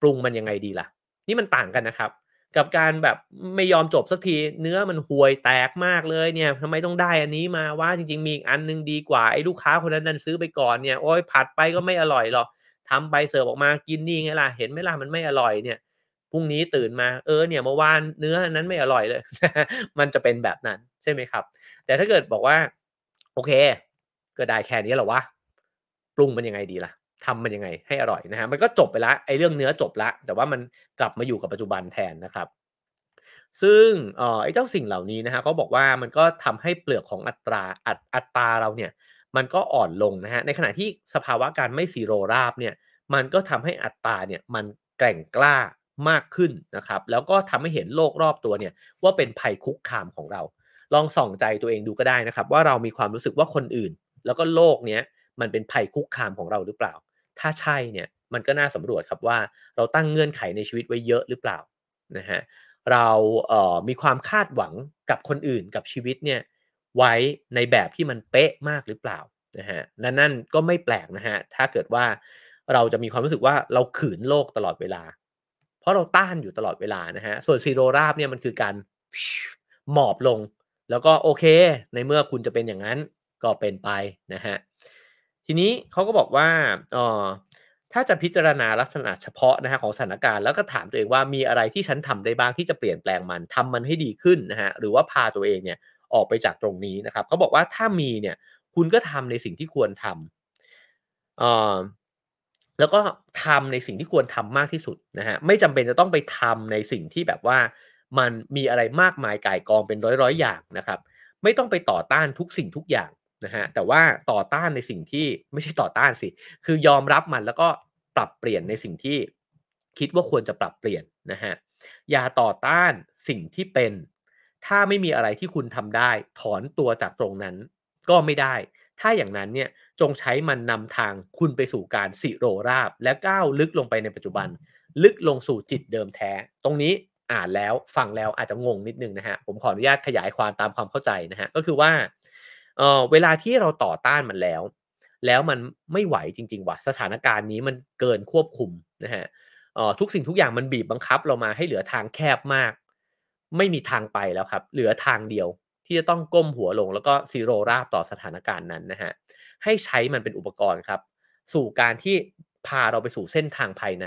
Speaker 1: ปรุงมันยังไงดีล่ะ นี่มันต่างกันนะครับ กับการแบบไม่ยอมจบสักทีเนื้อมันห่วยแตกมากเลยเนี่ยทำไมต้องได้อันนี้มาว่าจริงๆมีอีกอันนึงดีกว่าไอ้ลูกค้าคนนั้นนั้นซื้อไปก่อนเนี่ยโอ้ยผัดไปก็ไม่อร่อยหรอกทำไปเสิร์ฟออกมากินนี่ไงล่ะเห็นไหมล่ะมันไม่อร่อยเนี่ยพรุ่งนี้ตื่นมา เออ เนี่ย เมื่อวานเนื้อนั้นไม่อร่อยเลย มันจะเป็นแบบนั้นใช่ไหมครับ แต่ถ้าเกิดบอกว่าโอเคก็ได้แค่นี้หรอวะปรุงมันยังไงดีล่ะทำมันยังไงให้อร่อยนะฮะมันก็จบไปละไอ้เรื่องเนื้อจบละแต่ว่ามันกลับมาอยู่กับปัจจุบันแทนนะครับ ซึ่งเออไอ้เจ้าสิ่งเหล่านี้นะฮะเขาบอกว่ามันก็ทำให้เปลือกของอัตราอัตอัตราเราเนี่ย มันก็อ่อนลงนะฮะในขณะที่สภาวะการไม่ซีโรราบเนี่ย มันก็ทำให้อัตราเนี่ยมันแกร่งกล้ามากขึ้นนะครับ แล้วก็ทำให้เห็นโลกรอบตัวเนี่ยว่าเป็นภัยคุกคามของเรา ลองส่องใจตัวเองดูก็ได้นะครับว่าเรามีความรู้สึกว่าคนอื่น แล้วก็โลกเนี้ยมันเป็นภัยคุกคามของเราหรือเปล่า ถ้าใช่เนี่ยมันก็น่าสำรวจครับว่า เราตั้งเงื่อนไขในชีวิตไว้เยอะหรือเปล่านะฮะเราเอ่อมีความคาดหวังกับคนอื่นกับชีวิตเนี่ยไว้ในแบบที่มันเป๊ะมากหรือเปล่านะฮะนั่นนั่นก็ไม่แปลกนะฮะถ้าเกิดว่าเราจะมีความรู้สึกว่าเราขืนโลกตลอดเวลาเพราะเราต้านอยู่ตลอดเวลานะฮะ ส่วนซีโรราบเนี่ยมันคือการหมอบลง แล้วก็โอเค ในเมื่อคุณจะเป็นอย่างนั้นก็เป็นไปนะฮะทีนี้เขาก็บอกว่าออถ้าจะพิจารณา ลักษณะเฉพาะนะฮะของสถานการณ์แล้วก็ถามตัวเองว่ามีอะไรที่ฉันทำได้บ้างที่จะเปลี่ยนแปลงมันทำมันให้ดีขึ้นนะฮะหรือว่าพาตัวเองเนี่ยออกไปจากตรงนี้นะครับเขาบอกว่าถ้ามีเนี่ยคุณก็ทำในสิ่งที่ควรทำแล้วก็ทำในสิ่งที่ควรทำมากที่สุดนะฮะไม่จำเป็นจะต้องไปทำในสิ่งที่แบบว่า มันมีอะไรมากมายก่ายกองเป็นร้อยร้อยอย่างนะครับไม่ต้องไปต่อต้านทุกสิ่งทุกอย่างนะฮะแต่ว่าต่อต้านในสิ่งที่ไม่ใช่ต่อต้านสิคือยอมรับมันแล้วก็ปรับเปลี่ยนในสิ่งที่คิดว่าควรจะปรับเปลี่ยนนะฮะอย่าต่อต้านสิ่งที่เป็น ถ้าไม่มีอะไรที่คุณทำได้ ถอนตัวจากตรงนั้นก็ไม่ได้ถ้าอย่างนั้นเนี่ยจงใช้มันนำทางคุณไปสู่การสิโรราบ และก้าวลึกลงไปในปัจจุบัน ลึกลงสู่จิตเดิมแท้ ตรงนี้อ่านแล้วฟังแล้วอาจจะงงนิดนึงนะฮะผมขออนุญาตขยายความตามความเข้าใจนะฮะก็คือว่า เออเวลาที่เราต่อต้านมันแล้ว แล้วมันไม่ไหวจริงๆว่ะ สถานการณ์นี้มันเกินควบคุมนะฮะเออทุกสิ่งทุกอย่างมันบีบบังคับเรามาให้เหลือทางแคบมาก ไม่มีทางไปแล้วครับ เหลือทางเดียวที่จะต้องก้มหัวลงแล้วก็ซีโรราบต่อสถานการณ์นั้นนะฮะให้ใช้มันเป็นอุปกรณ์ครับ สู่การที่พาเราไปสู่เส้นทางภายใน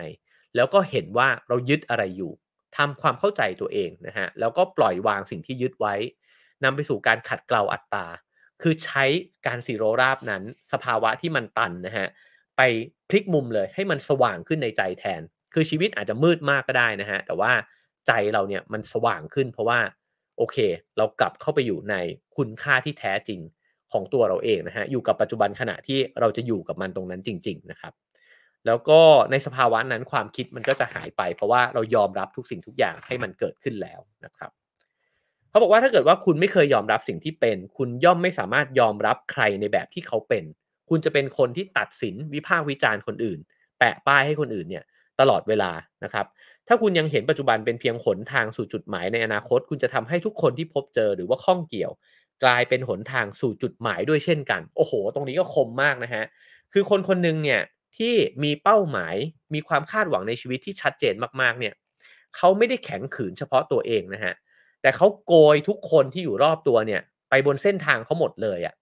Speaker 1: แล้วก็เห็นว่าเรายึดอะไรอยู่ทำความเข้าใจตัวเองนะฮะแล้วก็ปล่อยวางสิ่งที่ยึดไว้นำไปสู่การขัดเกลาอัตตา คือใช้การสีโรราบนั้น สภาวะที่มันตันนะฮะไปพลิกมุมเลยให้มันสว่างขึ้นในใจแทน คือชีวิตอาจจะมืดมากก็ได้นะฮะแต่ว่าใจเราเนี่ยมันสว่างขึ้น เพราะว่าโอเค เรากลับเข้าไปอยู่ในคุณค่าที่แท้จริงของตัวเราเองนะฮะ อยู่กับปัจจุบันขณะที่เราจะอยู่กับมันตรงนั้นจริง ๆ นะครับ แล้วก็ในสภาวะนั้นความคิดมันก็จะหายไป เพราะว่าเรายอมรับทุกสิ่งทุกอย่างให้มันเกิดขึ้นแล้วนะครับ เขาบอกว่าถ้าเกิดว่าคุณไม่เคยยอมรับสิ่งที่เป็น คุณย่อมไม่สามารถยอมรับใครในแบบที่เขาเป็น คุณจะเป็นคนที่ตัดสินวิพากษ์วิจารณ์คนอื่น แปะป้ายให้คนอื่นเนี่ย ตลอดเวลานะครับถ้าคุณยังเห็นปัจจุบันเป็นเพียงหนทางสู่จุดหมายในอนาคตคุณจะทำให้ทุกคนที่พบเจอหรือว่าข้องเกี่ยว กลายเป็นหนทางสู่จุดหมายด้วยเช่นกัน โอ้โห ตรงนี้ก็คมมากนะฮะคือคนคนหนึ่งเนี่ยที่มีเป้าหมายมีความคาดหวังในชีวิตที่ชัดเจนมาก ๆเนี่ยเขาไม่ได้แข็งขืนเฉพาะตัวเองนะฮะแต่เขาโกยทุกคนที่อยู่รอบตัวเนี่ย ไปบนเส้นทางเขาหมดเลยอะ่ะ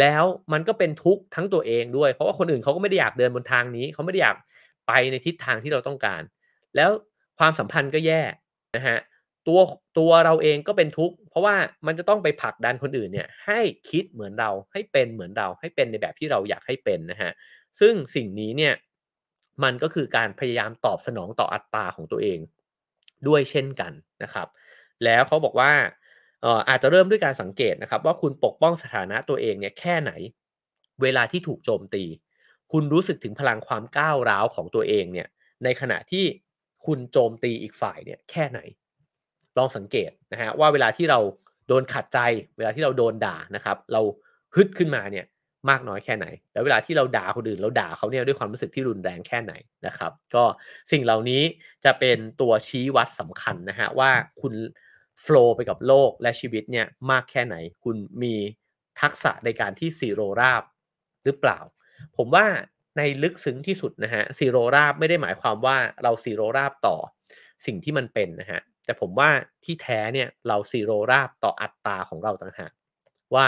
Speaker 1: แล้วมันก็เป็นทุกข์ทั้งตัวเองด้วย เพราะว่าคนอื่นเขาก็ไม่ได้อยากเดินบนทางนี้เขาไม่ได้อยากไปในทิศทางที่เราต้องการ แล้วความสัมพันธ์ก็แย่นะฮะตัวตัวเราเองก็เป็นทุกข์ เพราะว่ามันจะต้องไปผลักดันคนอื่นเนี่ยให้คิดเหมือนเราให้เป็นเหมือนเราให้เป็นในแบบที่เราอยากให้เป็นนะฮะซึ่งสิ่งนี้เนี่ยมันก็คือการพยายามตอบสนองต่ออัตราของตัวเองด้วยเช่นกันนะครับ แล้วเขาบอกว่าอาจจะเริ่มด้วยการสังเกตนะครับ ว่าคุณปกป้องสถานะตัวเองเนี่ยแค่ไหน เวลาที่ถูกโจมตี คุณรู้สึกถึงพลังความก้าวร้าวของตัวเองเนี่ยในขณะที่คุณโจมตีอีกฝ่ายเนี่ยแค่ไหนลองสังเกตนะฮะว่าเวลาที่เราโดนขัดใจ เวลาที่เราโดนด่านะครับ เราฮึดขึ้นมาเนี่ยมากน้อยแค่ไหนแล้วเวลาที่เราด่าคนอื่น เราด่าเขาเนี่ยด้วยความรู้สึกที่รุนแรงแค่ไหนนะครับ ก็สิ่งเหล่านี้จะเป็นตัวชี้วัดสำคัญนะฮะว่าคุณโฟล์ไปกับโลกและชีวิตเนี่ยมากแค่ไหน คุณมีทักษะในการที่ซีโรราบหรือเปล่า ผมว่าในลึกซึ้งที่สุดนะฮะซีโรราบไม่ได้หมายความว่าเราซีโรราบต่อสิ่งที่มันเป็นนะฮะแต่ผมว่าที่แท้เนี่ยเราซีโรราบต่ออัตราของเราต่างหากว่า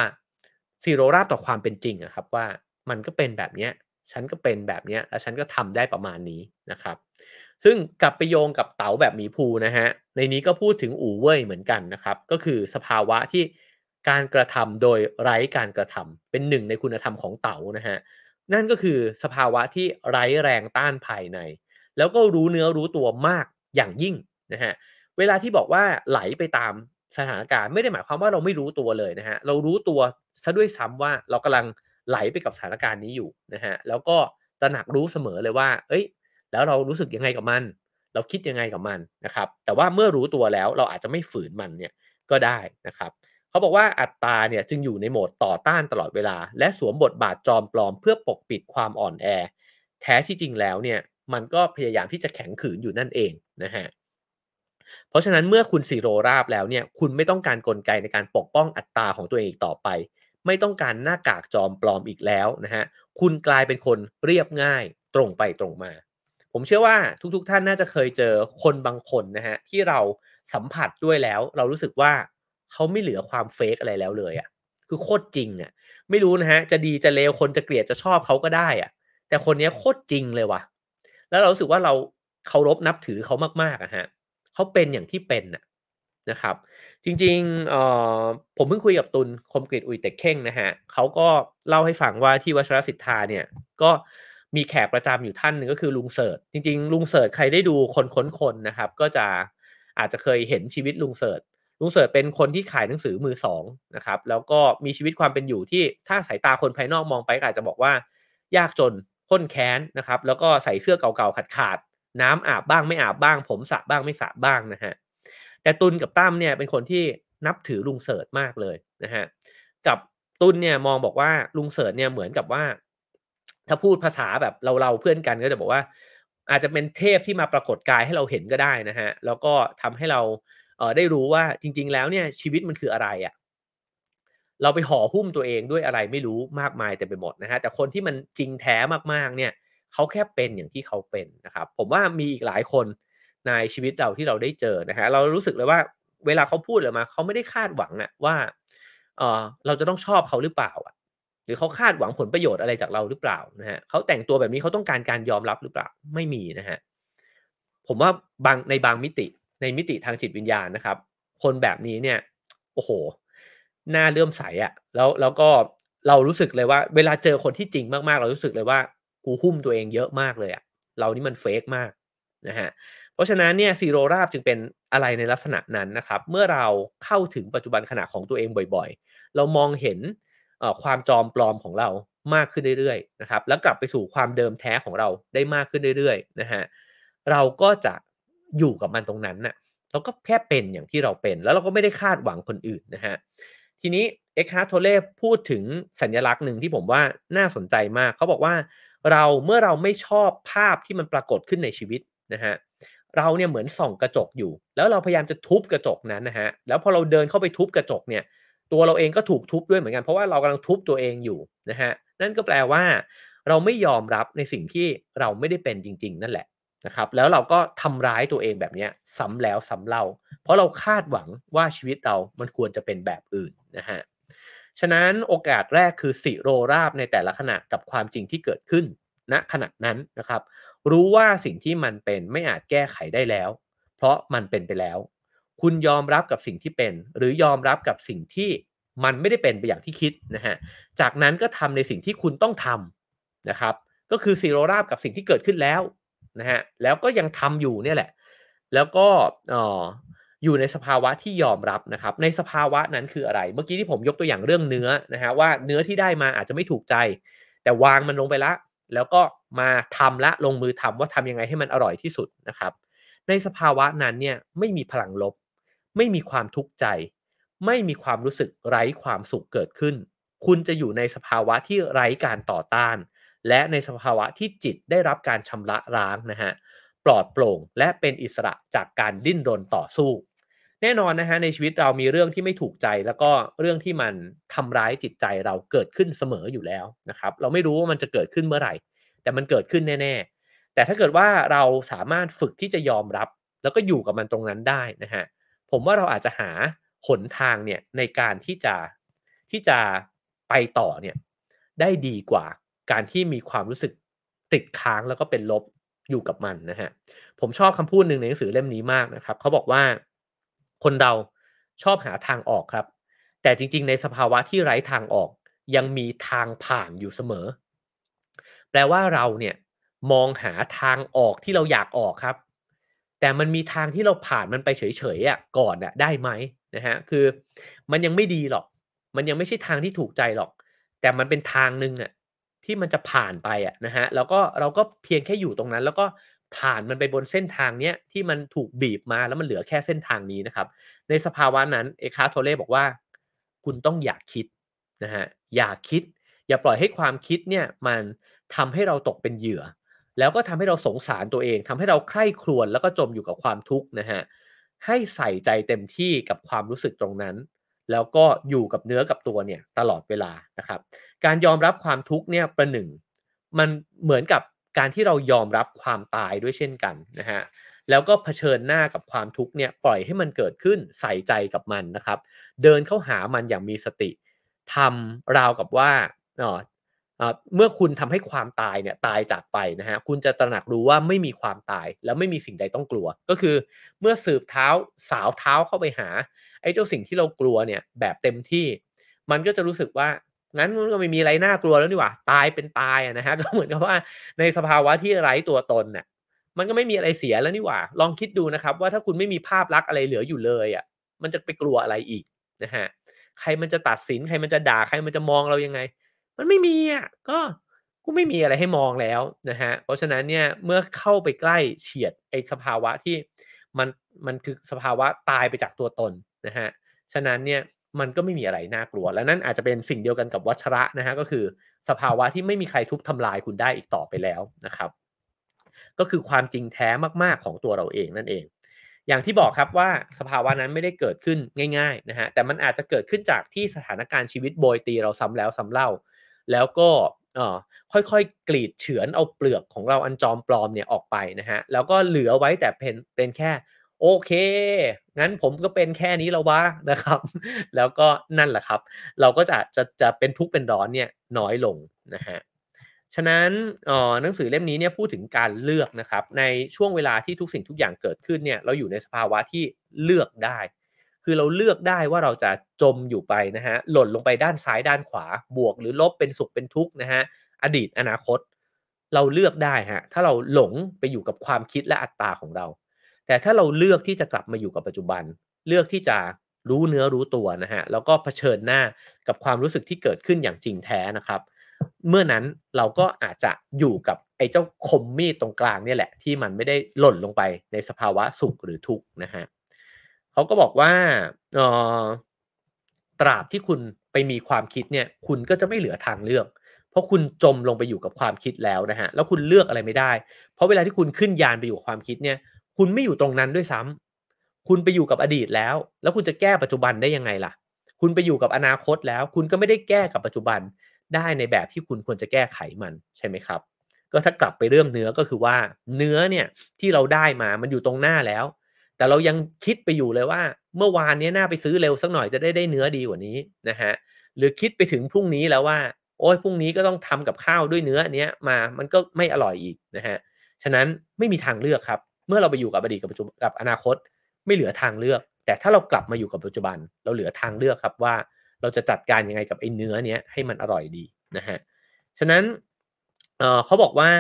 Speaker 1: ซีโรราบต่อความเป็นจริงอะครับ ว่ามันก็เป็นแบบเนี้ย ฉันก็เป็นแบบเนี้ยและฉันก็ทำได้ประมาณนี้นะครับ ซึ่งกลับไปโยงกับเต๋าแบบมีภูนะฮะในนี้ก็พูดถึงอู่เว่ยเหมือนกันนะครับ ก็คือสภาวะที่การกระทำโดยไร้การกระทำ เป็นหนึ่ง ในคุณธรรมของเต๋านะฮะนั่นก็คือสภาวะที่ไร้แรงต้านภายใน แล้วก็รู้เนื้อรู้ตัวมากอย่างยิ่งนะฮะเวลาที่บอกว่าไหลไปตามสถานการณ์ไม่ได้หมายความว่าเราไม่รู้ตัวเลยนะฮะเรารู้ตัวซะด้วยซ้ำว่า เรากำลังไหลไปกับสถานการณ์นี้อยู่นะฮะแล้วก็ตระหนักรู้เสมอเลยว่า เอ้ย แล้วเรารู้สึกยังไงกับมัน เราคิดยังไงกับมันนะครับ แต่ว่าเมื่อรู้ตัวแล้วเราอาจจะไม่ฝืนมันเนี่ยก็ได้นะครับเขาบอกว่าอัตตาเนี่ยจึงอยู่ในโหมดต่อต้านตลอดเวลา และสวมบทบาทจอมปลอมเพื่อปกปิดความอ่อนแอ แท้ที่จริงแล้วเนี่ยมันก็พยายามที่จะแข็งขืนอยู่นั่นเองนะฮะเพราะฉะนั้นเมื่อคุณสีโรราบแล้วเนี่ยคุณไม่ต้องการกลไกในการปกป้องอัตตาของตัวเองอีกต่อไป ไม่ต้องการหน้ากากจอมปลอมอีกแล้วนะฮะคุณกลายเป็นคนเรียบง่ายตรงไปตรงมา ผมเชื่อว่าทุกๆ ท่านน่าจะเคยเจอคนบางคนนะฮะที่เราสัมผัสด้วยแล้วเรารู้สึกว่าเขาไม่เหลือความเฟกอะไรแล้วเลยอะ่ะ คือโคตรจริงอะ่ะ ไม่รู้นะฮะ จะดีจะเลว คนจะเกลียดจะชอบเขาก็ได้อะ่ะ แต่คนนี้โคตรจริงเลยว่ะ แล้วเราสึกว่าเราเคารพนับถือเขามากๆอะฮะเขาเป็นอย่างที่เป็นะ่ะนะครับ จริงๆเอ่อผมเพิ่งคุยกับตุลคมกริตอุยเต็กเข่งนะฮะเขาก็เล่าให้ฟังว่าที่วัชรสิทธาเนี่ย ก็มีแขกประจำอยู่ท่านหนึ่งก็คือลุงเสิร์ชจริงๆ ลุงเสิร์ชใครได้ดูคนค้นคนนะครับ ก็จะอาจจะเคยเห็นชีวิตลุงเสิร์ชลุงเสิร์ชเป็นคนที่ขายหนังสือมือสองนะครับ แล้วก็มีชีวิตความเป็นอยู่ที่ถ้าสายตาคนภายนอกมองไปอาจจะบอกว่า ยากจนข้นแค้นนะครับแล้วก็ใส่เสื้อเก่าๆขาดๆน้ำอาบบ้างไม่อาบบ้าง ผมสระบ้างไม่สระบ้างนะฮะแต่ตุนกับตั้มเนี่ยเป็นคนที่นับถือลุงเสิร์ชมากเลยนะฮะกับตุนเนี่ยมองบอกว่าลุงเสิร์ชเนี่ยเหมือนกับว่า ถ้าพูดภาษาแบบเราเราเพื่อนกันก็จะบอกว่า อาจจะเป็นเทพที่มาปรากฏกายให้เราเห็นก็ได้นะฮะแล้วก็ทำให้เราเออได้รู้ว่าจริง ๆ แล้วเนี่ยชีวิตมันคืออะไรอะ่ะเราไปห่อหุ้มตัวเองด้วยอะไรไม่รู้มากมายแต่ไปหมดนะฮะแต่คนที่มันจริงแท้มากๆ เนี่ย เขาแค่เป็นอย่างที่เขาเป็นนะครับผมว่ามีอีกหลายคนในชีวิตเราที่เราได้เจอนะฮะเรารู้สึกเลยว่า เวลาเขาพูดออกมาเขาไม่ได้คาดหวังอะว่าเออเราจะต้องชอบเขาหรือเปล่าอะหรือเขาคาดหวังผลประโยชน์อะไรจากเราหรือเปล่านะฮะเขาแต่งตัวแบบนี้เขาต้องการการยอมรับหรือเปล่าไม่มีนะฮะผมว่าบางในบางมิติในมิติทางจิตวิญญาณนะครับคนแบบนี้เนี่ยโอ้โห หน้าเลื่อมใสอะแล้วแล้วก็เรารู้สึกเลยว่าเวลาเจอคนที่จริงมากๆ เรารู้สึกเลยว่ากูหุ้มตัวเองเยอะมากเลยอะเรานี่มันเฟกมากนะฮะเพราะฉะนั้นเนี่ยซีโรราบจึงเป็นอะไรในลักษณะนั้นนะครับเมื่อเราเข้าถึงปัจจุบันขณะของตัวเองบ่อยๆ เรามองเห็นความจอมปลอมของเรามากขึ้นเรื่อยๆนะครับแล้วกลับไปสู่ความเดิมแท้ของเราได้มากขึ้นเรื่อยๆนะฮะเราก็จะอยู่กับมันตรงนั้นน่ะ เราก็แค่เป็นอย่างที่เราเป็น แล้วเราก็ไม่ได้คาดหวังคนอื่นนะฮะ ทีนี้เอ็กฮาร์โทเล่พูดถึงสัญญลักษณ์หนึ่งที่ผมว่าน่าสนใจมาก เขาบอกว่าเราเมื่อเราไม่ชอบภาพที่มันปรากฏขึ้นในชีวิตนะฮะ เราเนี่ยเหมือนส่องกระจกอยู่ แล้วเราพยายามจะทุบกระจกนั้นนะฮะ แล้วพอเราเดินเข้าไปทุบกระจกเนี่ย ตัวเราเองก็ถูกทุบด้วยเหมือนกัน เพราะว่าเรากำลังทุบตัวเองอยู่นะฮะ นั่นก็แปลว่า เราไม่ยอมรับในสิ่งที่เราไม่ได้เป็นจริงๆนั่นแหละนะครับแล้วเราก็ทำร้ายตัวเองแบบนี้ซ้ำแล้วซ้าเล่าเพราะเราคาดหวังว่าชีวิตเรา มันควรจะเป็นแบบอื่นนะฮะฉะนั้นโอกาสแรกคือสิโรราบในแต่ละขณะกับความจริงที่เกิดขึ้นณขณะนั้นนะครับรู้ว่าสิ่งที่มันเป็นไม่อาจแก้ไขได้แล้ว เพราะมันเป็นไปแล้ว คุณยอมรับกับสิ่งที่เป็น หรือยอมรับกับสิ่งที่มันไม่ได้เป็นไปอย่างที่คิดนะฮะจากนั้นก็ทำในสิ่งที่คุณต้องทำนะครับก็คือสิโรราบกับสิ่งที่เกิดขึ้นแล้วะฮะแล้วก็ยังทำอยู่เนี่ยแหละ แล้วก็ออยู่ในสภาวะที่ยอมรับนะครับ ในสภาวะนั้นคืออะไร เมื่อกี้ที่ผมยกตัวอย่างเรื่องเนื้อนะฮะว่าเนื้อที่ได้มาอาจจะไม่ถูกใจ แต่วางมันลงไปละ แล้วก็มาทำละลงมือทำว่าทำยังไงให้มันอร่อยที่สุดนะครับ ในสภาวะนั้นเนี่ยไม่มีพลังลบ ไม่มีความทุกข์ใจ ไม่มีความรู้สึกไร้ความสุขเกิดขึ้น คุณจะอยู่ในสภาวะที่ไร้การต่อต้านและในสภาวะที่จิตได้รับการชำระล้างนะฮะปลอดโปร่งและเป็นอิสระจากการดิ้นรนต่อสู้ แน่นอนนะฮะในชีวิตเรามีเรื่องที่ไม่ถูกใจแล้วก็เรื่องที่มันทำร้ายจิตใจเราเกิดขึ้นเสมออยู่แล้วนะครับเราไม่รู้ว่ามันจะเกิดขึ้นเมื่อไหร่ แต่มันเกิดขึ้นแน่ๆ แต่ถ้าเกิดว่าเราสามารถฝึกที่จะยอมรับ แล้วก็อยู่กับมันตรงนั้นได้นะฮะผมว่าเราอาจจะหาหนทางเนี่ยในการที่จะที่จะไปต่อเนี่ยได้ดีกว่าการที่มีความรู้สึกติดค้างแล้วก็เป็นลบอยู่กับมันนะฮะผมชอบคำพูดหนึ่งในหนังสือเล่มนี้มากนะครับเขาบอกว่า คนเราชอบหาทางออกครับ แต่จริงๆในสภาวะที่ไร้ทางออก ยังมีทางผ่านอยู่เสมอ แปลว่าเราเนี่ยมองหาทางออกที่เราอยากออกครับ แต่มันมีทางที่เราผ่านมันไปเฉยๆอ่ะก่อนอ่ะได้ไหมนะฮะคือ มันยังไม่ดีหรอก มันยังไม่ใช่ทางที่ถูกใจหรอก แต่มันเป็นทางหนึ่งอ่ะที่มันจะผ่านไปอ่ะนะฮะแล้วก็เราก็เพียงแค่อยู่ตรงนั้น แล้วก็ผ่านมันไปบนเส้นทางเนี้ยที่มันถูกบีบมาแล้วมันเหลือแค่เส้นทางนี้นะครับในสภาวะนั้นเอคาโทเล่บอกว่า คุณต้องอย่าคิดนะฮะอย่าคิด อย่าปล่อยให้ความคิดเนี่ยมันทำให้เราตกเป็นเหยื่อ แล้วก็ทำให้เราสงสารตัวเอง ทำให้เราใคร่ครวญแล้วก็จมอยู่กับความทุกข์นะฮะให้ใส่ใจเต็มที่กับความรู้สึกตรงนั้นแล้วก็อยู่กับเนื้อกับตัวเนี่ยตลอดเวลานะครับ การยอมรับความทุกข์เนี่ยประหนึ่งมันเหมือนกับการที่เรายอมรับความตายด้วยเช่นกันนะฮะแล้วก็เผชิญหน้ากับความทุกข์เนี่ยปล่อยให้มันเกิดขึ้นใส่ใจกับมันนะครับ เดินเข้าหามันอย่างมีสติทำราวกับว่าเมื่อคุณทำให้ความตายเนี่ยตายจากไปนะฮะคุณจะตระหนักรู้ว่าไม่มีความตาย แล้วไม่มีสิ่งใดต้องกลัว ก็คือ เมื่อสืบเท้าสาวเท้าเข้าไปหา ไอ้เจ้าสิ่งที่เรากลัวเนี่ยแบบเต็มที่ มันก็จะรู้สึกว่างั้นมันก็ไม่มีอะไรน่ากลัวแล้วนี่หว่า ตายเป็นตายนะฮะก็เหมือนกับว่าในสภาวะที่ไร้ตัวตนเนี่ย มันก็ไม่มีอะไรเสียแล้วนี่หว่าลองคิดดูนะครับว่าถ้าคุณไม่มีภาพลักษณ์อะไรเหลืออยู่เลยอ่ะมันจะไปกลัวอะไรอีกนะฮะใครมันจะตัดสินใครมันจะด่าใครมันจะมองเรายังไงมันไม่มีอ่ะก็ก็ไม่มีอะไรให้มองแล้วนะฮะเพราะฉะนั้นเนี่ยเมื่อเข้าไปใกล้เฉียดไอ้สภาวะที่มันมันคือสภาวะตายไปจากตัวตนนะฮะฉะนั้นเนี่ยมันก็ไม่มีอะไรน่ากลัวและนั่นอาจจะเป็นสิ่งเดียวกันกับวัชระนะฮะก็คือสภาวะที่ไม่มีใครทุบทำลายคุณได้อีกต่อไปแล้วนะครับก็คือความจริงแท้มาก ๆของตัวเราเองนั่นเอง อย่างที่บอกครับว่าสภาวะนั้นไม่ได้เกิดขึ้นง่ายๆนะฮะแต่มันอาจจะเกิดขึ้นจากที่สถานการณ์ชีวิตโบยตีเราซ้ำแล้วซ้าเล่าแล้วก็ค่อยๆกรีดเฉือนเอาเปลือกของเราอันจอมปลอมเนี่ยออกไปนะฮะแล้วก็เหลือไว้แต่เป็นเป็นแค่ โอเค งั้นผมก็เป็นแค่นี้แล้ววะนะครับแล้วก็นั่นแหละครับ เราก็จะจะจะเป็นทุกข์เป็นร้อนเนี่ยน้อยลงนะฮะฉะนั้นหนังสือเล่มนี้เนี่ยพูดถึงการเลือกนะครับ ในช่วงเวลาที่ทุกสิ่งทุกอย่างเกิดขึ้นเนี่ยเราอยู่ในสภาวะที่เลือกได้คือเราเลือกได้ว่าเราจะจมอยู่ไปนะฮะ หล่นลงไปด้านซ้ายด้านขวา บวก หรือลบเป็นสุขเป็นทุกข์นะฮะ อดีตอนาคต เราเลือกได้ฮะ ถ้าเราหลงไปอยู่กับความคิดและอัตตาของเรา แต่ถ้าเราเลือกที่จะกลับมาอยู่กับปัจจุบัน เลือกที่จะรู้เนื้อรู้ตัวนะฮะ แล้วก็เผชิญหน้ากับความรู้สึกที่เกิดขึ้นอย่างจริงแท้นะครับ เมื่อนั้นเราก็อาจจะอยู่กับไอ้เจ้าคมมีดตรงกลางเนี่ยแหละ ที่มันไม่ได้หล่นลงไปในสภาวะสุขหรือทุกข์นะฮะเขาก็บอกว่าตราบที่คุณไปมีความคิดเนี่ย คุณก็จะไม่เหลือทางเลือก เพราะคุณจมลงไปอยู่กับความคิดแล้วนะฮะแล้วคุณเลือกอะไรไม่ได้ เพราะเวลาที่คุณขึ้นยานไปอยู่กับความคิดเนี่ย คุณไม่อยู่ตรงนั้นด้วยซ้ำ คุณไปอยู่กับอดีตแล้ว แล้วคุณจะแก้ปัจจุบันได้ยังไงล่ะ คุณไปอยู่กับอนาคตแล้ว คุณก็ไม่ได้แก้กับปัจจุบันได้ในแบบที่คุณควรจะแก้ไขมันใช่ไหมครับ ก็ถ้ากลับไปเรื่มเนื้อก็คือว่า เนื้อเนี่ยที่เราได้มามันอยู่ตรงหน้าแล้วแต่เรายังคิดไปอยู่เลยว่าเมื่อวานนี้น่าไปซื้อเร็วสักหน่อยจะได้ได้เนื้อดีกว่านี้นะฮะหรือคิดไปถึงพรุ่งนี้แล้วว่าโอ้ยพรุ่งนี้ก็ต้องทำกับข้าวด้วยเนื้อเนี้ยมามันก็ไม่อร่อยอีกนะฮะฉะนั้นไม่มีทางเลือกครับ เมื่อเราไปอยู่กับอดีตกับปัจจุบันกับอนาคต ไม่เหลือทางเลือก แต่ถ้าเรากลับมาอยู่กับปัจจุบัน เราเหลือทางเลือกครับว่าเราจะจัดการยังไงกับไอ้เนื้อเนี้ยให้มันอร่อยดีนะฮะฉะนั้นเเขาบอกว่า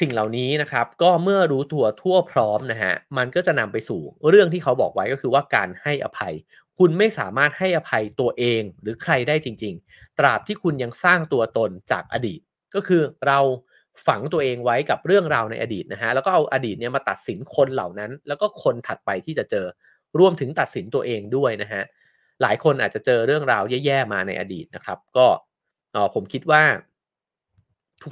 Speaker 1: สิ่งเหล่านี้นะครับก็เมื่อรู้ตัวทั่วพร้อมนะฮะมันก็จะนำไปสู่เรื่องที่เขาบอกไว้ก็คือว่าการให้อภัย คุณไม่สามารถให้อภัยตัวเองหรือใครได้จริง ๆ ตราบที่คุณยังสร้างตัวตนจากอดีต ก็คือเราฝังตัวเองไว้กับเรื่องราวในอดีตนะฮะแล้วก็เอาอดีตเนี่ยมาตัดสินคนเหล่านั้น แล้วก็คนถัดไปที่จะเจอรวมถึงตัดสินตัวเองด้วยนะฮะหลายคนอาจจะเจอเรื่องราวแย่ๆมาในอดีตนะครับก็ผมคิดว่า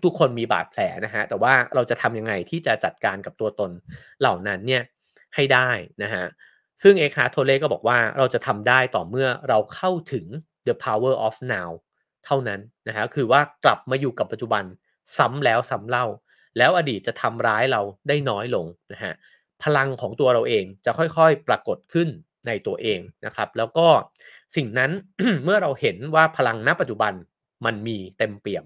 Speaker 1: ทุกๆคนมีบาดแผลนะฮะแต่ว่าเราจะทำยังไงที่จะจัดการกับตัวตนเหล่านั้นเนี่ยให้ได้นะฮะซึ่งเอคาโทเลก็บอกว่าเราจะทำได้ต่อเมื่อเราเข้าถึง the power of now เท่านั้นนะฮะคือว่ากลับมาอยู่กับปัจจุบันซ้ำแล้ว ซ้ำเล่า แล้วอดีตจะทำร้ายเราได้น้อยลงนะฮะพลังของตัวเราเองจะค่อยๆปรากฏขึ้นในตัวเองนะครับแล้วก็สิ่งนั้นเมื่อเราเห็นว่าพลังณปัจจุบันมันมีเต็มเปี่ยม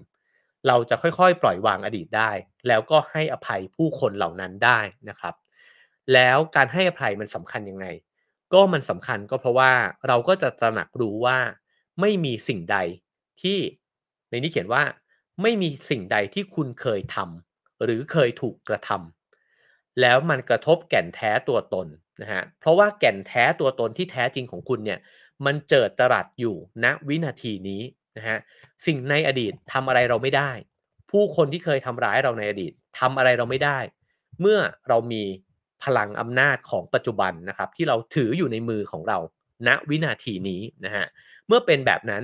Speaker 1: เราจะค่อยๆปล่อยวางอดีตได้ แล้วก็ให้อภัยผู้คนเหล่านั้นได้นะครับ แล้วการให้อภัยมันสำคัญยังไง ก็มันสำคัญก็เพราะว่าเราก็จะตระหนักรู้ว่า ไม่มีสิ่งใดที่ ในนี้เขียนว่าไม่มีสิ่งใดที่คุณเคยทำ หรือเคยถูกกระทำ แล้วมันกระทบแก่นแท้ตัวตนนะฮะ เพราะว่าแก่นแท้ตัวตนที่แท้จริงของคุณเนี่ยมันเจิดตรัสอยู่ณนะวินาทีนี้นะฮะสิ่งในอดีตทำอะไรเราไม่ได้ ผู้คนที่เคยทำร้ายเราในอดีตทำอะไรเราไม่ได้ เมื่อเรามีพลังอำนาจของปัจจุบันนะครับที่เราถืออยู่ในมือของเราณนะวินาทีนี้นะฮะ เมื่อเป็นแบบนั้น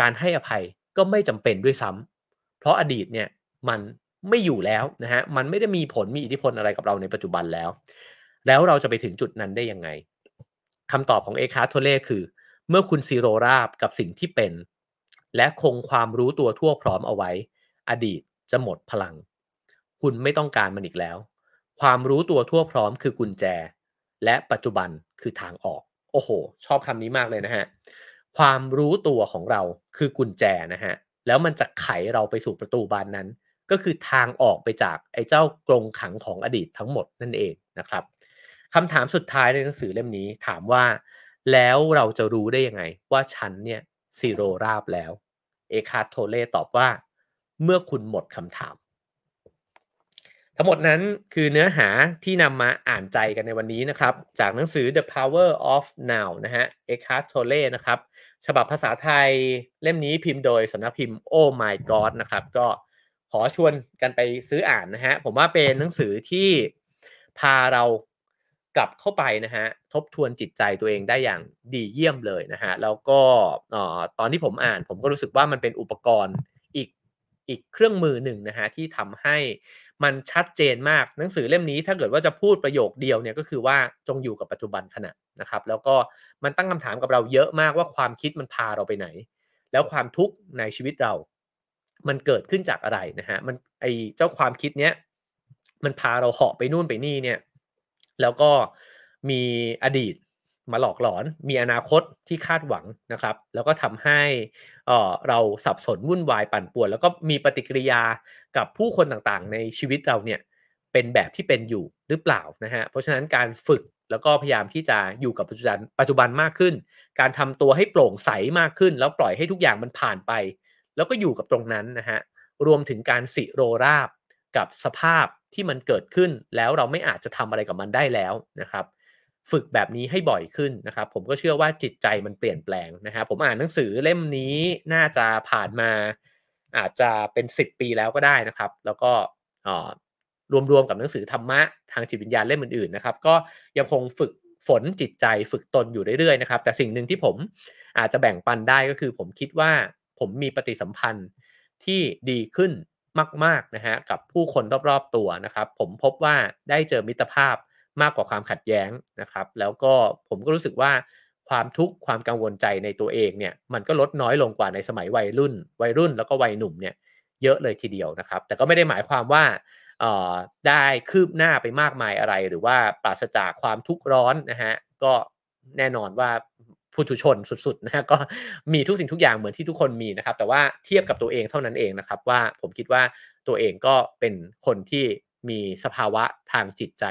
Speaker 1: การให้อภัยก็ไม่จำเป็นด้วยซ้ำ เพราะอดีตเนี่ยมันไม่อยู่แล้วนะฮะ มันไม่ได้มีผลมีอิทธิพลอะไรกับเราในปัจจุบันแล้ว แล้วเราจะไปถึงจุดนั้นได้ยังไงคำตอบของเอคา์ทโทเล่คือ เมื่อคุณซีโรราบกับสิ่งที่เป็นและคงความรู้ตัวทั่วพร้อมเอาไว้ อดีตจะหมดพลัง คุณไม่ต้องการมันอีกแล้ว ความรู้ตัวทั่วพร้อมคือกุญแจและปัจจุบันคือทางออก โอ้โหชอบคำนี้มากเลยนะฮะความรู้ตัวของเราคือกุญแจนะฮะแล้วมันจะไขเราไปสู่ประตูบานนั้น ก็คือทางออกไปจากไอ้เจ้ากรงขังของอดีตทั้งหมดนั่นเองนะครับคำถามสุดท้ายในหนังสือเล่มนี้ถามว่าแล้วเราจะรู้ได้ยังไง ว่าฉันเนี่ยซีโรราบแล้วเอคาโทเลตอบว่าเมื่อคุณหมดคำถาม ทั้งหมดนั้นคือเนื้อหาที่นำมาอ่านใจกันในวันนี้นะครับจากหนังสือ The Power of Now นะฮะ เอคาโทเลนะครับฉบับภาษาไทยเล่มนี้พิมพ์โดยสำนักพิมพ์ Oh My God นะครับก็ขอชวนกันไปซื้ออ่านนะฮะผมว่าเป็นหนังสือที่พาเรากลับเข้าไปนะฮะทบทวนจิตใจตัวเองได้อย่างดีเยี่ยมเลยนะฮะแล้วก็ตอนที่ผมอ่านผมก็รู้สึกว่ามันเป็นอุปกรณ์อีกอีกเครื่องมือหนึ่งนะฮะที่ทำให้มันชัดเจนมากหนังสือเล่มนี้ ถ้าเกิดว่าจะพูดประโยคเดียวเนี่ยก็คือว่าจงอยู่กับปัจจุบันขณะนะครับแล้วก็มันตั้งคำถามกับเราเยอะมากว่าความคิดมันพาเราไปไหน แล้วความทุกข์ในชีวิตเรา มันเกิดขึ้นจากอะไรนะฮะมันไอเจ้าความคิดเนี้ยมันพาเราเหาะไปนู่นไปนี่เนี่ยแล้วก็มีอดีตมาหลอกหลอน มีอนาคตที่คาดหวังนะครับ แล้วก็ทำให้เราสับสนวุ่นวายปั่นป่วน แล้วก็มีปฏิกิริยากับผู้คนต่างๆ ในชีวิตเราเนี่ยเป็นแบบที่เป็นอยู่หรือเปล่านะฮะ เพราะฉะนั้นการฝึกแล้วก็พยายามที่จะอยู่กับปัจจุบันปัจจุบันมากขึ้น การทำตัวให้โปร่งใสมากขึ้นแล้วปล่อยให้ทุกอย่างมันผ่านไป แล้วก็อยู่กับตรงนั้นนะฮะ รวมถึงการสิโรราบกับสภาพที่มันเกิดขึ้นแล้วเราไม่อาจจะทำอะไรกับมันได้แล้วนะครับ ฝึกแบบนี้ให้บ่อยขึ้นนะครับ ผมก็เชื่อว่าจิตใจมันเปลี่ยนแปลงนะครับผมอ่านหนังสือเล่มนี้น่าจะผ่านมาอาจจะเป็น 10 ปีแล้วก็ได้นะครับ แล้วก็รวมๆกับหนังสือธรรมะทางจิตวิญญาณเล่มอื่นๆนะครับ ก็ยังคงฝึกฝนจิตใจฝึกตนอยู่เรื่อยๆนะครับแต่สิ่งหนึ่งที่ผมอาจจะแบ่งปันได้ก็คือ ผมคิดว่าผมมีปฏิสัมพันธ์ที่ดีขึ้นมากๆนะฮะกับผู้คนรอบๆตัวนะครับผมพบว่าได้เจอมิตรภาพมากกว่าความขัดแย้งนะครับแล้วก็ผมก็รู้สึกว่าความทุกข์ความกังวลใจในตัวเองเนี่ยมันก็ลดน้อยลงกว่าในสมัยวัยรุ่น วัยรุ่นแล้วก็วัยหนุ่มเนี่ยเยอะเลยทีเดียวนะครับแต่ก็ไม่ได้หมายความว่าได้คืบหน้าไปมากมายอะไร หรือว่าปราศจากความทุกข์ร้อนนะฮะก็แน่นอนว่าผู้ทุชนสุดๆนะก็มีทุกสิ่งทุกอย่างเหมือนที่ทุกคนมีนะครับแต่ว่าเทียบกับตัวเองเท่านั้นเองนะครับ ว่าผมคิดว่าตัวเองก็เป็นคนที่มีสภาวะทางจิตใจ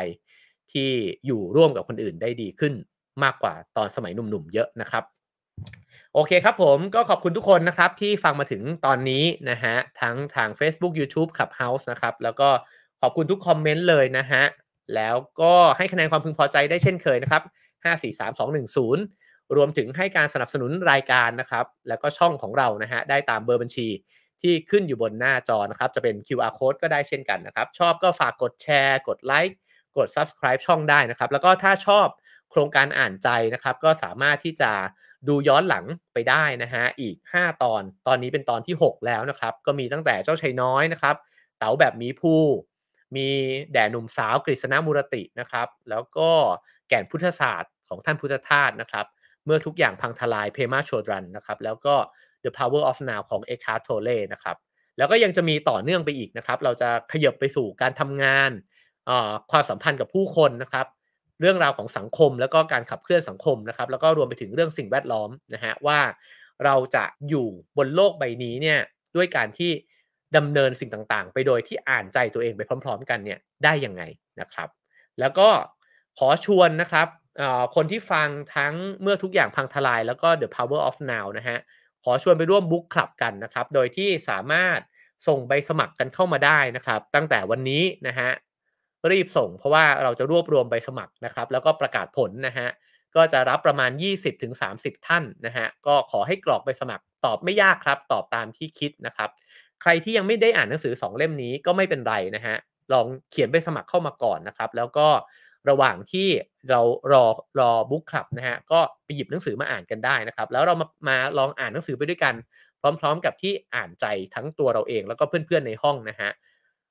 Speaker 1: ที่อยู่ร่วมกับคนอื่นได้ดีขึ้นมากกว่าตอนสมัยหนุ่มๆเยอะนะครับโอเคครับผมก็ขอบคุณทุกคนนะครับที่ฟังมาถึงตอนนี้นะฮะทั้งทาง Facebook YouTube Clubhouse นะครับแล้วก็ขอบคุณทุกคอมเมนต์เลยนะฮะแล้วก็ให้คะแนนความพึงพอใจได้เช่นเคยนะครับ 5 4 3 2 1 0รวมถึงให้การสนับสนุนรายการนะครับ แล้วก็ช่องของเรานะฮะได้ตามเบอร์บัญชีที่ขึ้นอยู่บนหน้าจอนะครับ จะเป็น QR code ก็ได้เช่นกันนะครับ ชอบก็ฝากกดแชร์ กดไลค์ กด subscribe ช่องได้นะครับ แล้วก็ถ้าชอบโครงการอ่านใจนะครับ ก็สามารถที่จะดูย้อนหลังไปได้นะฮะอีก 5 ตอน ตอนนี้เป็นตอนที่ 6 แล้วนะครับ ก็มีตั้งแต่เจ้าชัยน้อยนะครับ เต๋าแบบมีผู้มีแด่หนุ่มสาวกฤษณมุรตินะครับ แล้วก็แก่นพุทธศาสตร์ของท่านพุทธทาสนะครับเมื่อทุกอย่างพังทลายเพมาโชดรันนะครับแล้วก็ The Power of Now ของเอคาโทเล่นะครับ แล้วก็ยังจะมีต่อเนื่องไปอีกนะครับ เราจะขยับไปสู่การทำงาน ความสัมพันธ์กับผู้คนนะครับ เรื่องราวของสังคมแล้วก็การขับเคลื่อนสังคมนะครับ แล้วก็รวมไปถึงเรื่องสิ่งแวดล้อมนะฮะว่าเราจะอยู่บนโลกใบนี้เนี่ยด้วยการที่ดำเนินสิ่งต่าง ๆ ไปโดยที่อ่านใจตัวเองไปพร้อม ๆ กันเนี่ยได้ยังไงนะครับ แล้วก็ขอชวนนะครับคนที่ฟังทั้งเมื่อทุกอย่างพังทลายแล้วก็ The Power of Now นะฮะ ขอชวนไปร่วมบุ๊กคลับกันนะครับ โดยที่สามารถส่งใบสมัครกันเข้ามาได้นะครับตั้งแต่วันนี้นะฮะรีบส่งเพราะว่าเราจะรวบรวมใบสมัครนะครับ แล้วก็ประกาศผลนะฮะก็จะรับประมาณ 20-30 ท่านนะฮะก็ขอให้กรอกใบสมัครตอบไม่ยากครับตอบตามที่คิดนะครับใครที่ยังไม่ได้อ่านหนังสือ 2 เล่มนี้ก็ไม่เป็นไรนะฮะลองเขียนใบสมัครเข้ามาก่อนนะครับแล้วก็ระหว่างที่เรารอรอบุ๊กคลับนะฮะก็ไปหยิบหนังสือมาอ่านกันได้นะครับ แล้วเรามามาลองอ่านหนังสือไปด้วยกัน พร้อม ๆ กับที่อ่านใจทั้งตัวเราเอง แล้วก็เพื่อนๆในห้องนะฮะ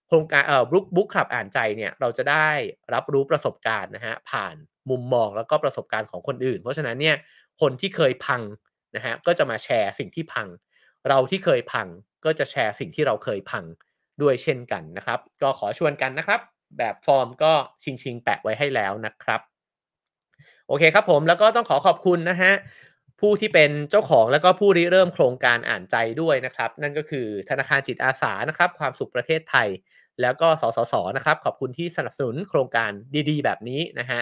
Speaker 1: โครงการเอ่อบุ๊กบุ๊กคลับอ่านใจเนี่ยเราจะได้รับรู้ประสบการณ์นะฮะผ่านมุมมองแล้วก็ประสบการณ์ของคนอื่น เพราะฉะนั้นเนี่ยคนที่เคยพังนะฮะก็จะมาแชร์สิ่งที่พัง เราที่เคยพังก็จะแชร์สิ่งที่เราเคยพังด้วยเช่นกันนะครับ ก็ขอชวนกันนะครับแบบฟอร์มก็ชิงชิงแปะไว้ให้แล้วนะครับ โอเคครับผม แล้วก็ต้องขอขอบคุณนะฮะผู้ที่เป็นเจ้าของแล้วก็ผู้ริเริ่มโครงการอ่านใจด้วยนะครับ นั่นก็คือธนาคารจิตอาสานะครับ ความสุขประเทศไทยแล้วก็สสส นะครับขอบคุณที่สนับสนุนโครงการดีๆ แบบนี้นะฮะ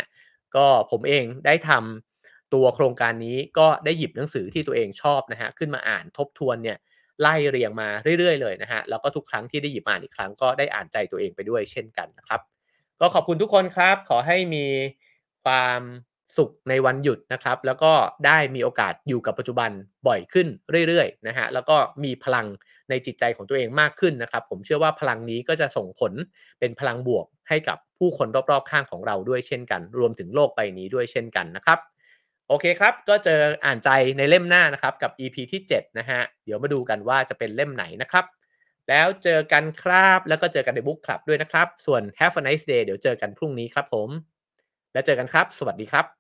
Speaker 1: ก็ผมเองได้ทำตัวโครงการนี้ก็ได้หยิบหนังสือที่ตัวเองชอบนะฮะขึ้นมาอ่านทบทวนเนี่ยไล่เรียงมาเรื่อยๆเลยนะฮะ แล้วก็ทุกครั้งที่ได้หยิบอ่านอีกครั้งก็ได้อ่านใจตัวเองไปด้วยเช่นกันนะครับ ก็ขอบคุณทุกคนครับ ขอให้มีความสุขในวันหยุดนะครับ แล้วก็ได้มีโอกาสอยู่กับปัจจุบันบ่อยขึ้นเรื่อยๆนะฮะ แล้วก็มีพลังในจิตใจของตัวเองมากขึ้นนะครับ ผมเชื่อว่าพลังนี้ก็จะส่งผลเป็นพลังบวกให้กับผู้คนรอบๆ ข้างของเราด้วยเช่นกัน รวมถึงโลกใบนี้ด้วยเช่นกันนะครับโอเคครับ ก็เจออ่านใจในเล่มหน้านะครับ กับ EP ที่ 7 นะฮะ เดี๋ยวมาดูกันว่าจะเป็นเล่มไหนนะครับ แล้วเจอกันครับ แล้วก็เจอกันในบุ๊กคลับด้วยนะครับ ส่วน Have a nice day เดี๋ยวเจอกันพรุ่งนี้ครับผม แล้วเจอกันครับ สวัสดีครับ